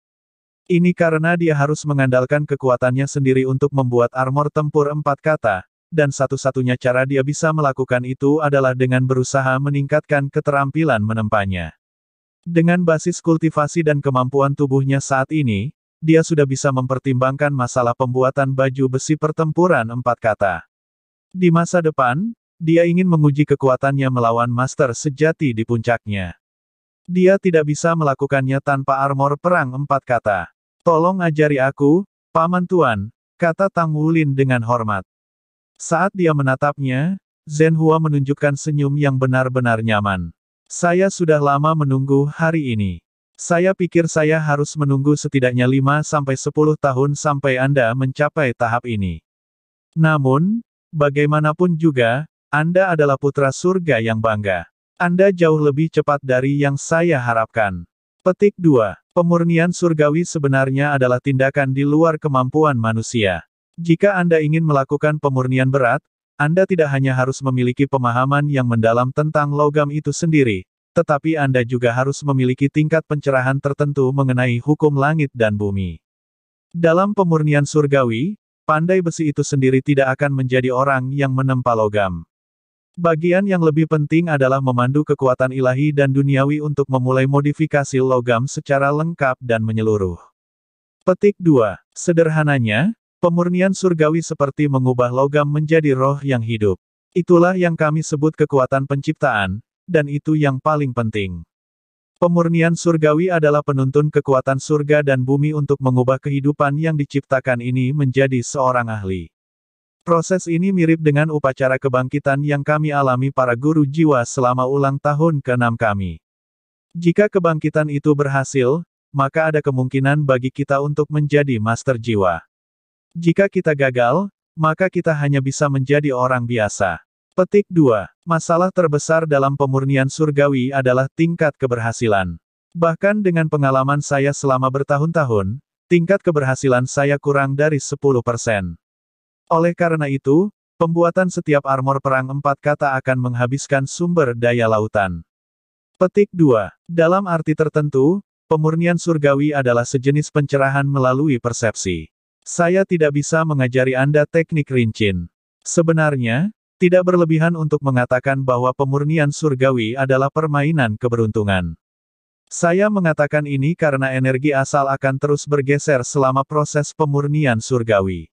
Ini karena dia harus mengandalkan kekuatannya sendiri untuk membuat armor tempur empat kata, dan satu-satunya cara dia bisa melakukan itu adalah dengan berusaha meningkatkan keterampilan menempanya. Dengan basis kultivasi dan kemampuan tubuhnya saat ini, dia sudah bisa mempertimbangkan masalah pembuatan baju besi pertempuran empat kata. Di masa depan, dia ingin menguji kekuatannya melawan Master sejati di puncaknya. Dia tidak bisa melakukannya tanpa armor perang empat kata. Tolong ajari aku, Paman Tuan, kata Tang Wulin dengan hormat. Saat dia menatapnya, Zhen Hua menunjukkan senyum yang benar-benar nyaman. Saya sudah lama menunggu hari ini. Saya pikir saya harus menunggu setidaknya 5-10 tahun sampai Anda mencapai tahap ini. Namun, bagaimanapun juga, anda adalah putra surga yang bangga. Anda jauh lebih cepat dari yang saya harapkan. Petik 2. Pemurnian surgawi sebenarnya adalah tindakan di luar kemampuan manusia. Jika Anda ingin melakukan pemurnian berat, Anda tidak hanya harus memiliki pemahaman yang mendalam tentang logam itu sendiri, tetapi Anda juga harus memiliki tingkat pencerahan tertentu mengenai hukum langit dan bumi. Dalam pemurnian surgawi, pandai besi itu sendiri tidak akan menjadi orang yang menempa logam. Bagian yang lebih penting adalah memandu kekuatan ilahi dan duniawi untuk memulai modifikasi logam secara lengkap dan menyeluruh. Petik 2. Sederhananya, pemurnian surgawi seperti mengubah logam menjadi roh yang hidup. Itulah yang kami sebut kekuatan penciptaan, dan itu yang paling penting. Pemurnian surgawi adalah penuntun kekuatan surga dan bumi untuk mengubah kehidupan yang diciptakan ini menjadi seorang ahli. Proses ini mirip dengan upacara kebangkitan yang kami alami para guru jiwa selama ulang tahun ke-6 kami. Jika kebangkitan itu berhasil, maka ada kemungkinan bagi kita untuk menjadi master jiwa. Jika kita gagal, maka kita hanya bisa menjadi orang biasa. Petik 2. Masalah terbesar dalam pemurnian surgawi adalah tingkat keberhasilan. Bahkan dengan pengalaman saya selama bertahun-tahun, tingkat keberhasilan saya kurang dari 10%. Oleh karena itu, pembuatan setiap armor perang empat kata akan menghabiskan sumber daya lautan. Petik 2. Dalam arti tertentu, pemurnian surgawi adalah sejenis pencerahan melalui persepsi. Saya tidak bisa mengajari Anda teknik rincin. Sebenarnya, tidak berlebihan untuk mengatakan bahwa pemurnian surgawi adalah permainan keberuntungan. Saya mengatakan ini karena energi asal akan terus bergeser selama proses pemurnian surgawi.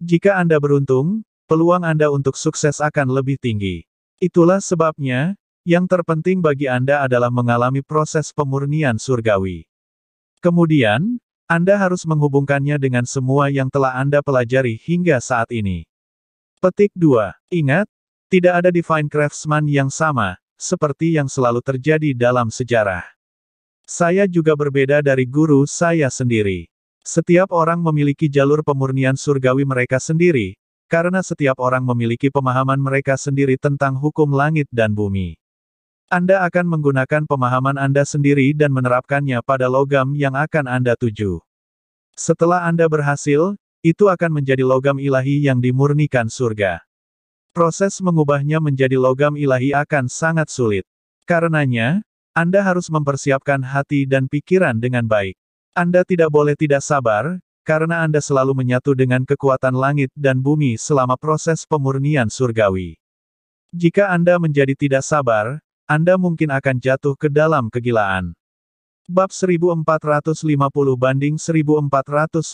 Jika Anda beruntung, peluang Anda untuk sukses akan lebih tinggi. Itulah sebabnya, yang terpenting bagi Anda adalah mengalami proses pemurnian surgawi. Kemudian, Anda harus menghubungkannya dengan semua yang telah Anda pelajari hingga saat ini. Petik 2. Ingat, tidak ada divine craftsman yang sama, seperti yang selalu terjadi dalam sejarah. Saya juga berbeda dari guru saya sendiri. Setiap orang memiliki jalur pemurnian surgawi mereka sendiri, karena setiap orang memiliki pemahaman mereka sendiri tentang hukum langit dan bumi. Anda akan menggunakan pemahaman Anda sendiri dan menerapkannya pada logam yang akan Anda tuju. Setelah Anda berhasil, itu akan menjadi logam ilahi yang dimurnikan surga. Proses mengubahnya menjadi logam ilahi akan sangat sulit. Karenanya, Anda harus mempersiapkan hati dan pikiran dengan baik. Anda tidak boleh tidak sabar, karena Anda selalu menyatu dengan kekuatan langit dan bumi selama proses pemurnian surgawi. Jika Anda menjadi tidak sabar, Anda mungkin akan jatuh ke dalam kegilaan. Bab 1450 banding 1450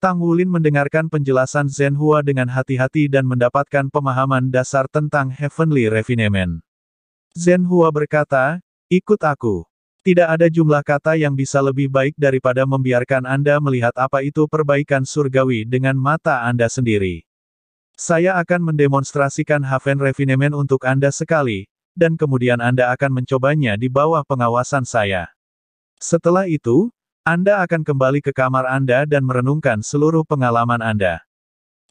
Tang Wulin mendengarkan penjelasan Zhen Hua dengan hati-hati dan mendapatkan pemahaman dasar tentang Heavenly Refinement. Zhen Hua berkata, ikut aku. Tidak ada jumlah kata yang bisa lebih baik daripada membiarkan Anda melihat apa itu perbaikan surgawi dengan mata Anda sendiri. Saya akan mendemonstrasikan Haven Refinement untuk Anda sekali, dan kemudian Anda akan mencobanya di bawah pengawasan saya. Setelah itu, Anda akan kembali ke kamar Anda dan merenungkan seluruh pengalaman Anda.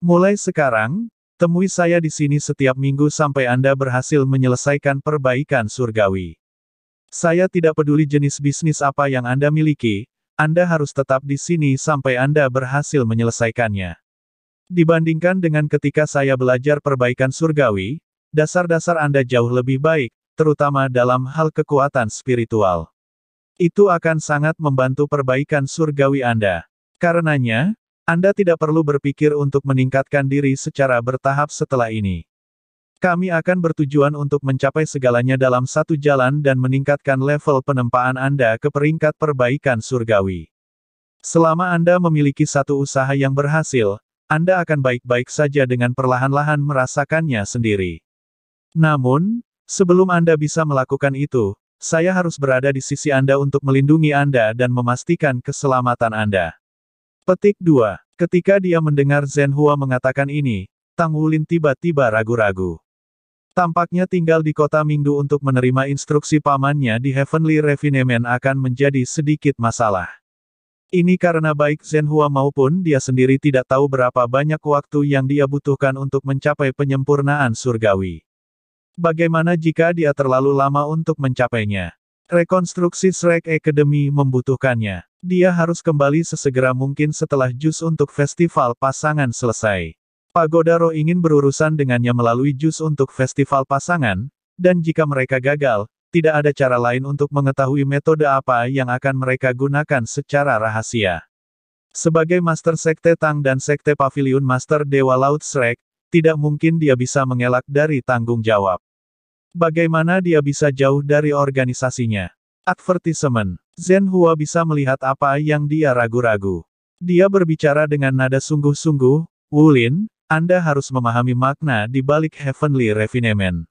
Mulai sekarang, temui saya di sini setiap minggu sampai Anda berhasil menyelesaikan perbaikan surgawi. Saya tidak peduli jenis bisnis apa yang Anda miliki, Anda harus tetap di sini sampai Anda berhasil menyelesaikannya. Dibandingkan dengan ketika saya belajar perbaikan surgawi, dasar-dasar Anda jauh lebih baik, terutama dalam hal kekuatan spiritual. Itu akan sangat membantu perbaikan surgawi Anda. Karenanya, Anda tidak perlu berpikir untuk meningkatkan diri secara bertahap setelah ini. Kami akan bertujuan untuk mencapai segalanya dalam satu jalan dan meningkatkan level penempaan Anda ke peringkat perbaikan surgawi. Selama Anda memiliki satu usaha yang berhasil, Anda akan baik-baik saja dengan perlahan-lahan merasakannya sendiri. Namun, sebelum Anda bisa melakukan itu, saya harus berada di sisi Anda untuk melindungi Anda dan memastikan keselamatan Anda. Petik 2. Ketika dia mendengar Zhen mengatakan ini, Tang Wulin tiba-tiba ragu-ragu. Tampaknya tinggal di kota Mingdu untuk menerima instruksi pamannya di Heavenly Refinement akan menjadi sedikit masalah. Ini karena baik Zhen Hua maupun dia sendiri tidak tahu berapa banyak waktu yang dia butuhkan untuk mencapai penyempurnaan surgawi. Bagaimana jika dia terlalu lama untuk mencapainya? Rekonstruksi Shrek Academy membutuhkannya. Dia harus kembali sesegera mungkin setelah jus untuk festival pasangan selesai. Pagoda Roh ingin berurusan dengannya melalui jus untuk festival pasangan, dan jika mereka gagal, tidak ada cara lain untuk mengetahui metode apa yang akan mereka gunakan secara rahasia. Sebagai Master Sekte Tang dan Sekte Pavilion Master Dewa Laut Shrek, tidak mungkin dia bisa mengelak dari tanggung jawab. Bagaimana dia bisa jauh dari organisasinya? Advertisement. Zen Hua bisa melihat apa yang dia ragu-ragu. Dia berbicara dengan nada sungguh-sungguh, Wulin, anda harus memahami makna di balik Heavenly Refinement.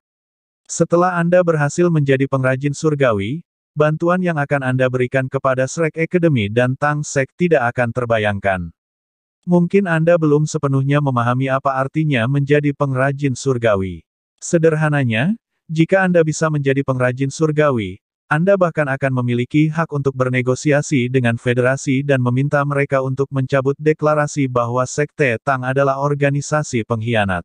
Setelah Anda berhasil menjadi pengrajin surgawi, bantuan yang akan Anda berikan kepada Shrek Academy dan Tang Sek tidak akan terbayangkan. Mungkin Anda belum sepenuhnya memahami apa artinya menjadi pengrajin surgawi. Sederhananya, jika Anda bisa menjadi pengrajin surgawi, anda bahkan akan memiliki hak untuk bernegosiasi dengan federasi dan meminta mereka untuk mencabut deklarasi bahwa Sekte Tang adalah organisasi pengkhianat.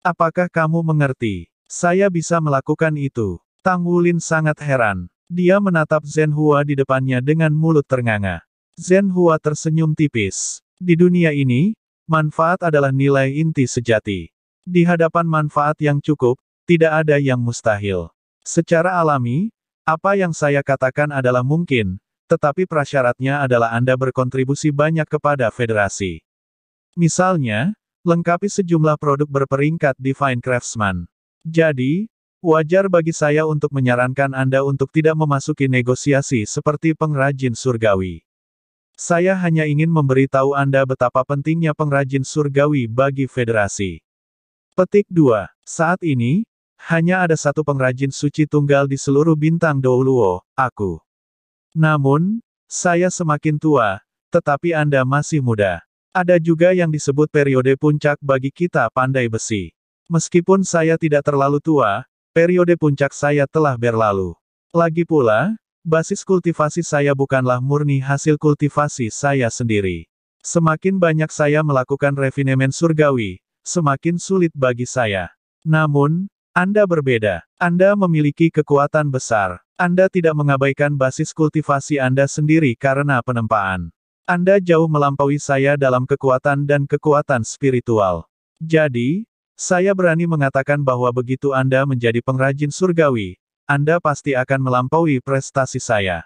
Apakah kamu mengerti? Saya bisa melakukan itu. Tang Wulin sangat heran. Dia menatap Zhen Hua di depannya dengan mulut ternganga. Zhen Hua tersenyum tipis. Di dunia ini, manfaat adalah nilai inti sejati. Di hadapan manfaat yang cukup, tidak ada yang mustahil. Secara alami, apa yang saya katakan adalah mungkin, tetapi prasyaratnya adalah Anda berkontribusi banyak kepada federasi. Misalnya, lengkapi sejumlah produk berperingkat Divine Craftsman. Jadi, wajar bagi saya untuk menyarankan Anda untuk tidak memasuki negosiasi seperti pengrajin surgawi. Saya hanya ingin memberitahu Anda betapa pentingnya pengrajin surgawi bagi federasi. Petik 2. Saat ini, hanya ada satu pengrajin suci tunggal di seluruh bintang Douluo, aku. Namun, saya semakin tua, tetapi Anda masih muda. Ada juga yang disebut periode puncak bagi kita pandai besi. Meskipun saya tidak terlalu tua, periode puncak saya telah berlalu. Lagi pula, basis kultivasi saya bukanlah murni hasil kultivasi saya sendiri. Semakin banyak saya melakukan refinemen surgawi, semakin sulit bagi saya. Namun, anda berbeda. Anda memiliki kekuatan besar. Anda tidak mengabaikan basis kultivasi Anda sendiri karena penempaan. Anda jauh melampaui saya dalam kekuatan dan kekuatan spiritual. Jadi, saya berani mengatakan bahwa begitu Anda menjadi pengrajin surgawi, Anda pasti akan melampaui prestasi saya.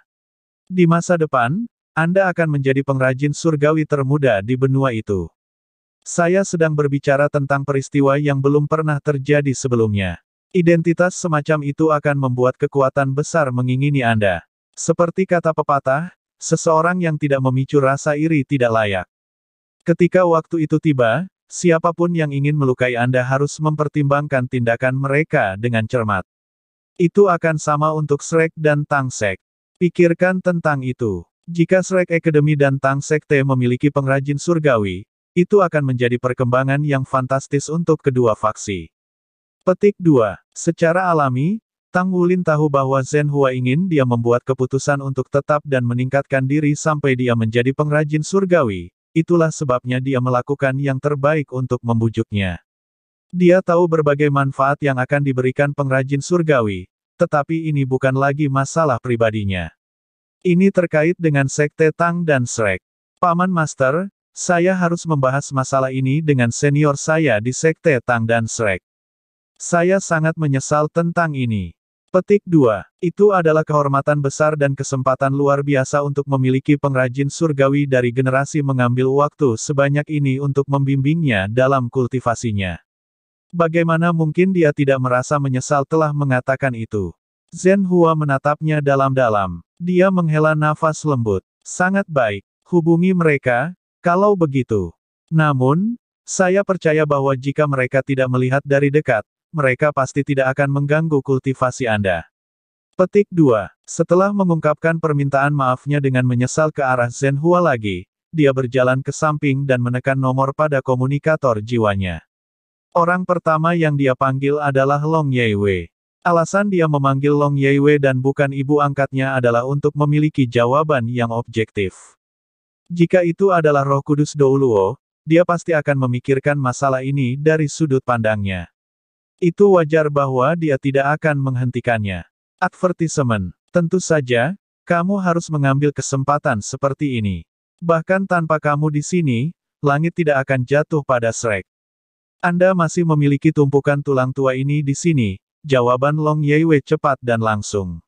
Di masa depan, Anda akan menjadi pengrajin surgawi termuda di benua itu. Saya sedang berbicara tentang peristiwa yang belum pernah terjadi sebelumnya. Identitas semacam itu akan membuat kekuatan besar mengingini Anda. Seperti kata pepatah, seseorang yang tidak memicu rasa iri tidak layak. Ketika waktu itu tiba, siapapun yang ingin melukai Anda harus mempertimbangkan tindakan mereka dengan cermat. Itu akan sama untuk Shrek dan Tangsek. Pikirkan tentang itu. Jika Shrek Academy dan Tangsek T memiliki pengrajin surgawi, itu akan menjadi perkembangan yang fantastis untuk kedua faksi. Petik 2. Secara alami, Tang Wulin tahu bahwa Zhen Hua ingin dia membuat keputusan untuk tetap dan meningkatkan diri sampai dia menjadi pengrajin surgawi. Itulah sebabnya dia melakukan yang terbaik untuk membujuknya. Dia tahu berbagai manfaat yang akan diberikan pengrajin surgawi, tetapi ini bukan lagi masalah pribadinya. Ini terkait dengan sekte Tang dan Srek. Paman Master, saya harus membahas masalah ini dengan senior saya di Sekte Tang dan Srek. Saya sangat menyesal tentang ini. Petik 2. Itu adalah kehormatan besar dan kesempatan luar biasa untuk memiliki pengrajin surgawi dari generasi mengambil waktu sebanyak ini untuk membimbingnya dalam kultivasinya. Bagaimana mungkin dia tidak merasa menyesal telah mengatakan itu? Zhen Hua menatapnya dalam-dalam. Dia menghela nafas lembut. Sangat baik. Hubungi mereka, kalau begitu. Namun, saya percaya bahwa jika mereka tidak melihat dari dekat, mereka pasti tidak akan mengganggu kultivasi Anda. Petik 2. Setelah mengungkapkan permintaan maafnya dengan menyesal ke arah Zen Hua lagi, dia berjalan ke samping dan menekan nomor pada komunikator jiwanya. Orang pertama yang dia panggil adalah Long Yeiwei. Alasan dia memanggil Long Yeiwei dan bukan ibu angkatnya adalah untuk memiliki jawaban yang objektif. Jika itu adalah roh kudus Douluo, dia pasti akan memikirkan masalah ini dari sudut pandangnya. Itu wajar bahwa dia tidak akan menghentikannya. Advertisement. Tentu saja, kamu harus mengambil kesempatan seperti ini. Bahkan tanpa kamu di sini, langit tidak akan jatuh pada Shrek. Anda masih memiliki tumpukan tulang tua ini di sini, jawaban Long Yewe cepat dan langsung.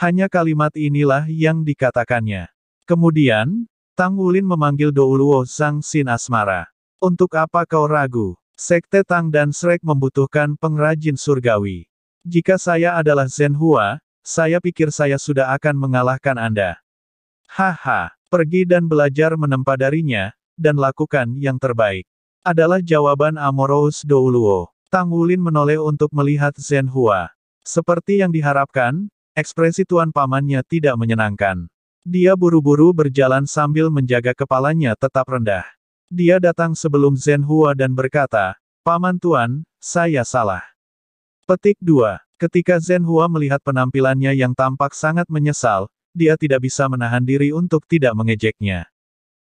Hanya kalimat inilah yang dikatakannya. Kemudian, Tang Wulin memanggil Douluo Zhang Xin Asmara. Untuk apa kau ragu? Sekte Tang dan Shrek membutuhkan pengrajin surgawi. Jika saya adalah Zen Hua, saya pikir saya sudah akan mengalahkan Anda. Haha, pergi dan belajar menempa darinya, dan lakukan yang terbaik. Adalah jawaban Amorous Douluo. Tang Wulin menoleh untuk melihat Zen Hua. Seperti yang diharapkan, ekspresi tuan pamannya tidak menyenangkan. Dia buru-buru berjalan sambil menjaga kepalanya tetap rendah. Dia datang sebelum Zen Hua dan berkata, Paman Tuan, saya salah. Petik 2. Ketika Zen Hua melihat penampilannya yang tampak sangat menyesal, dia tidak bisa menahan diri untuk tidak mengejeknya.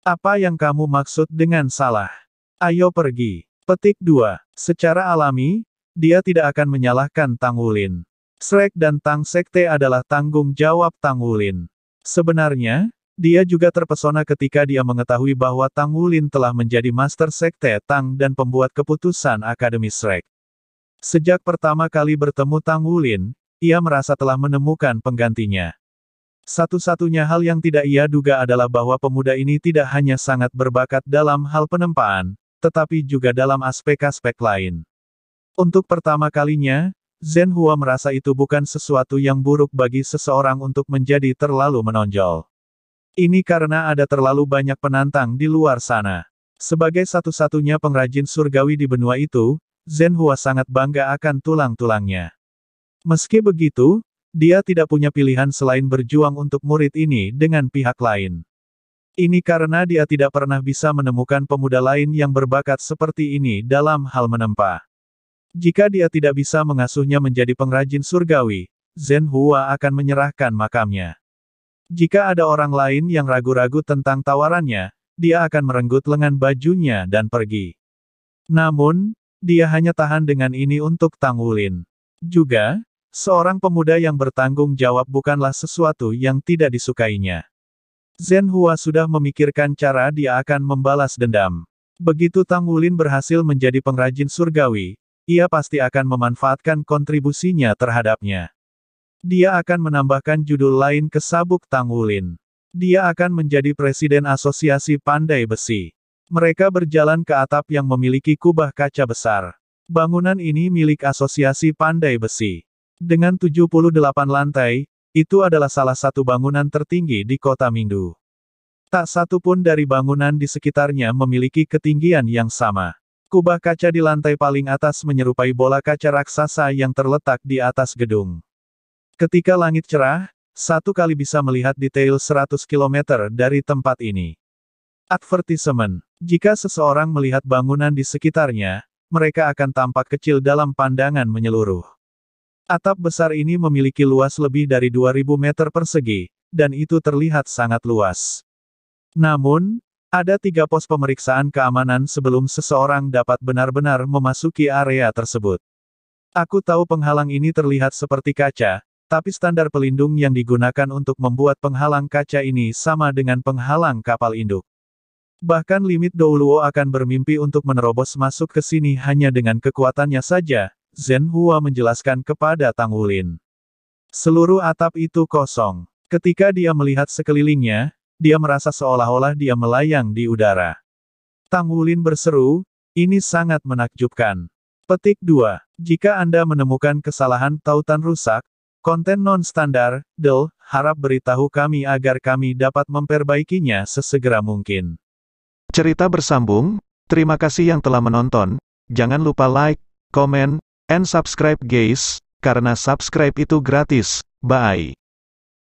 Apa yang kamu maksud dengan salah? Ayo pergi. Petik 2. Secara alami, dia tidak akan menyalahkan Tang Wulin. Srek dan Tang Sekte adalah tanggung jawab Tang Wulin. Sebenarnya, dia juga terpesona ketika dia mengetahui bahwa Tang Wulin telah menjadi Master Sekte Tang dan pembuat keputusan Akademi Shrek. Sejak pertama kali bertemu Tang Wulin, ia merasa telah menemukan penggantinya. Satu-satunya hal yang tidak ia duga adalah bahwa pemuda ini tidak hanya sangat berbakat dalam hal penempaan, tetapi juga dalam aspek-aspek lain. Untuk pertama kalinya, Zhen Hua merasa itu bukan sesuatu yang buruk bagi seseorang untuk menjadi terlalu menonjol. Ini karena ada terlalu banyak penantang di luar sana. Sebagai satu-satunya pengrajin surgawi di benua itu, Zhen Hua sangat bangga akan tulang-tulangnya. Meski begitu, dia tidak punya pilihan selain berjuang untuk murid ini dengan pihak lain. Ini karena dia tidak pernah bisa menemukan pemuda lain yang berbakat seperti ini dalam hal menempa. Jika dia tidak bisa mengasuhnya menjadi pengrajin surgawi, Zen Hua akan menyerahkan makamnya. Jika ada orang lain yang ragu-ragu tentang tawarannya, dia akan merenggut lengan bajunya dan pergi. Namun, dia hanya tahan dengan ini untuk Tang Wulin. Juga, seorang pemuda yang bertanggung jawab bukanlah sesuatu yang tidak disukainya. Zen Hua sudah memikirkan cara dia akan membalas dendam. Begitu Tang Wulin berhasil menjadi pengrajin surgawi, ia pasti akan memanfaatkan kontribusinya terhadapnya. Dia akan menambahkan judul lain ke sabuk Tang Dia akan menjadi presiden asosiasi pandai besi. Mereka berjalan ke atap yang memiliki kubah kaca besar. Bangunan ini milik asosiasi pandai besi. Dengan 78 lantai, itu adalah salah satu bangunan tertinggi di kota Mingdu. Tak satu pun dari bangunan di sekitarnya memiliki ketinggian yang sama. Kubah kaca di lantai paling atas menyerupai bola kaca raksasa yang terletak di atas gedung. Ketika langit cerah, satu kali bisa melihat detail 100 km dari tempat ini. Advertisement. Jika seseorang melihat bangunan di sekitarnya, mereka akan tampak kecil dalam pandangan menyeluruh. Atap besar ini memiliki luas lebih dari 2000 meter persegi, dan itu terlihat sangat luas. Namun, ada tiga pos pemeriksaan keamanan sebelum seseorang dapat benar-benar memasuki area tersebut. Aku tahu penghalang ini terlihat seperti kaca, tapi standar pelindung yang digunakan untuk membuat penghalang kaca ini sama dengan penghalang kapal induk. Bahkan limit Douluo akan bermimpi untuk menerobos masuk ke sini hanya dengan kekuatannya saja, Zhen Hua menjelaskan kepada Tang Wulin. Seluruh atap itu kosong. Ketika dia melihat sekelilingnya, dia merasa seolah-olah dia melayang di udara. Tang Wulin berseru, ini sangat menakjubkan. Petik 2. Jika Anda menemukan kesalahan tautan rusak, konten non-standar, Del, harap beritahu kami agar kami dapat memperbaikinya sesegera mungkin. Cerita bersambung, terima kasih yang telah menonton, jangan lupa like, comment, and subscribe guys, karena subscribe itu gratis, bye.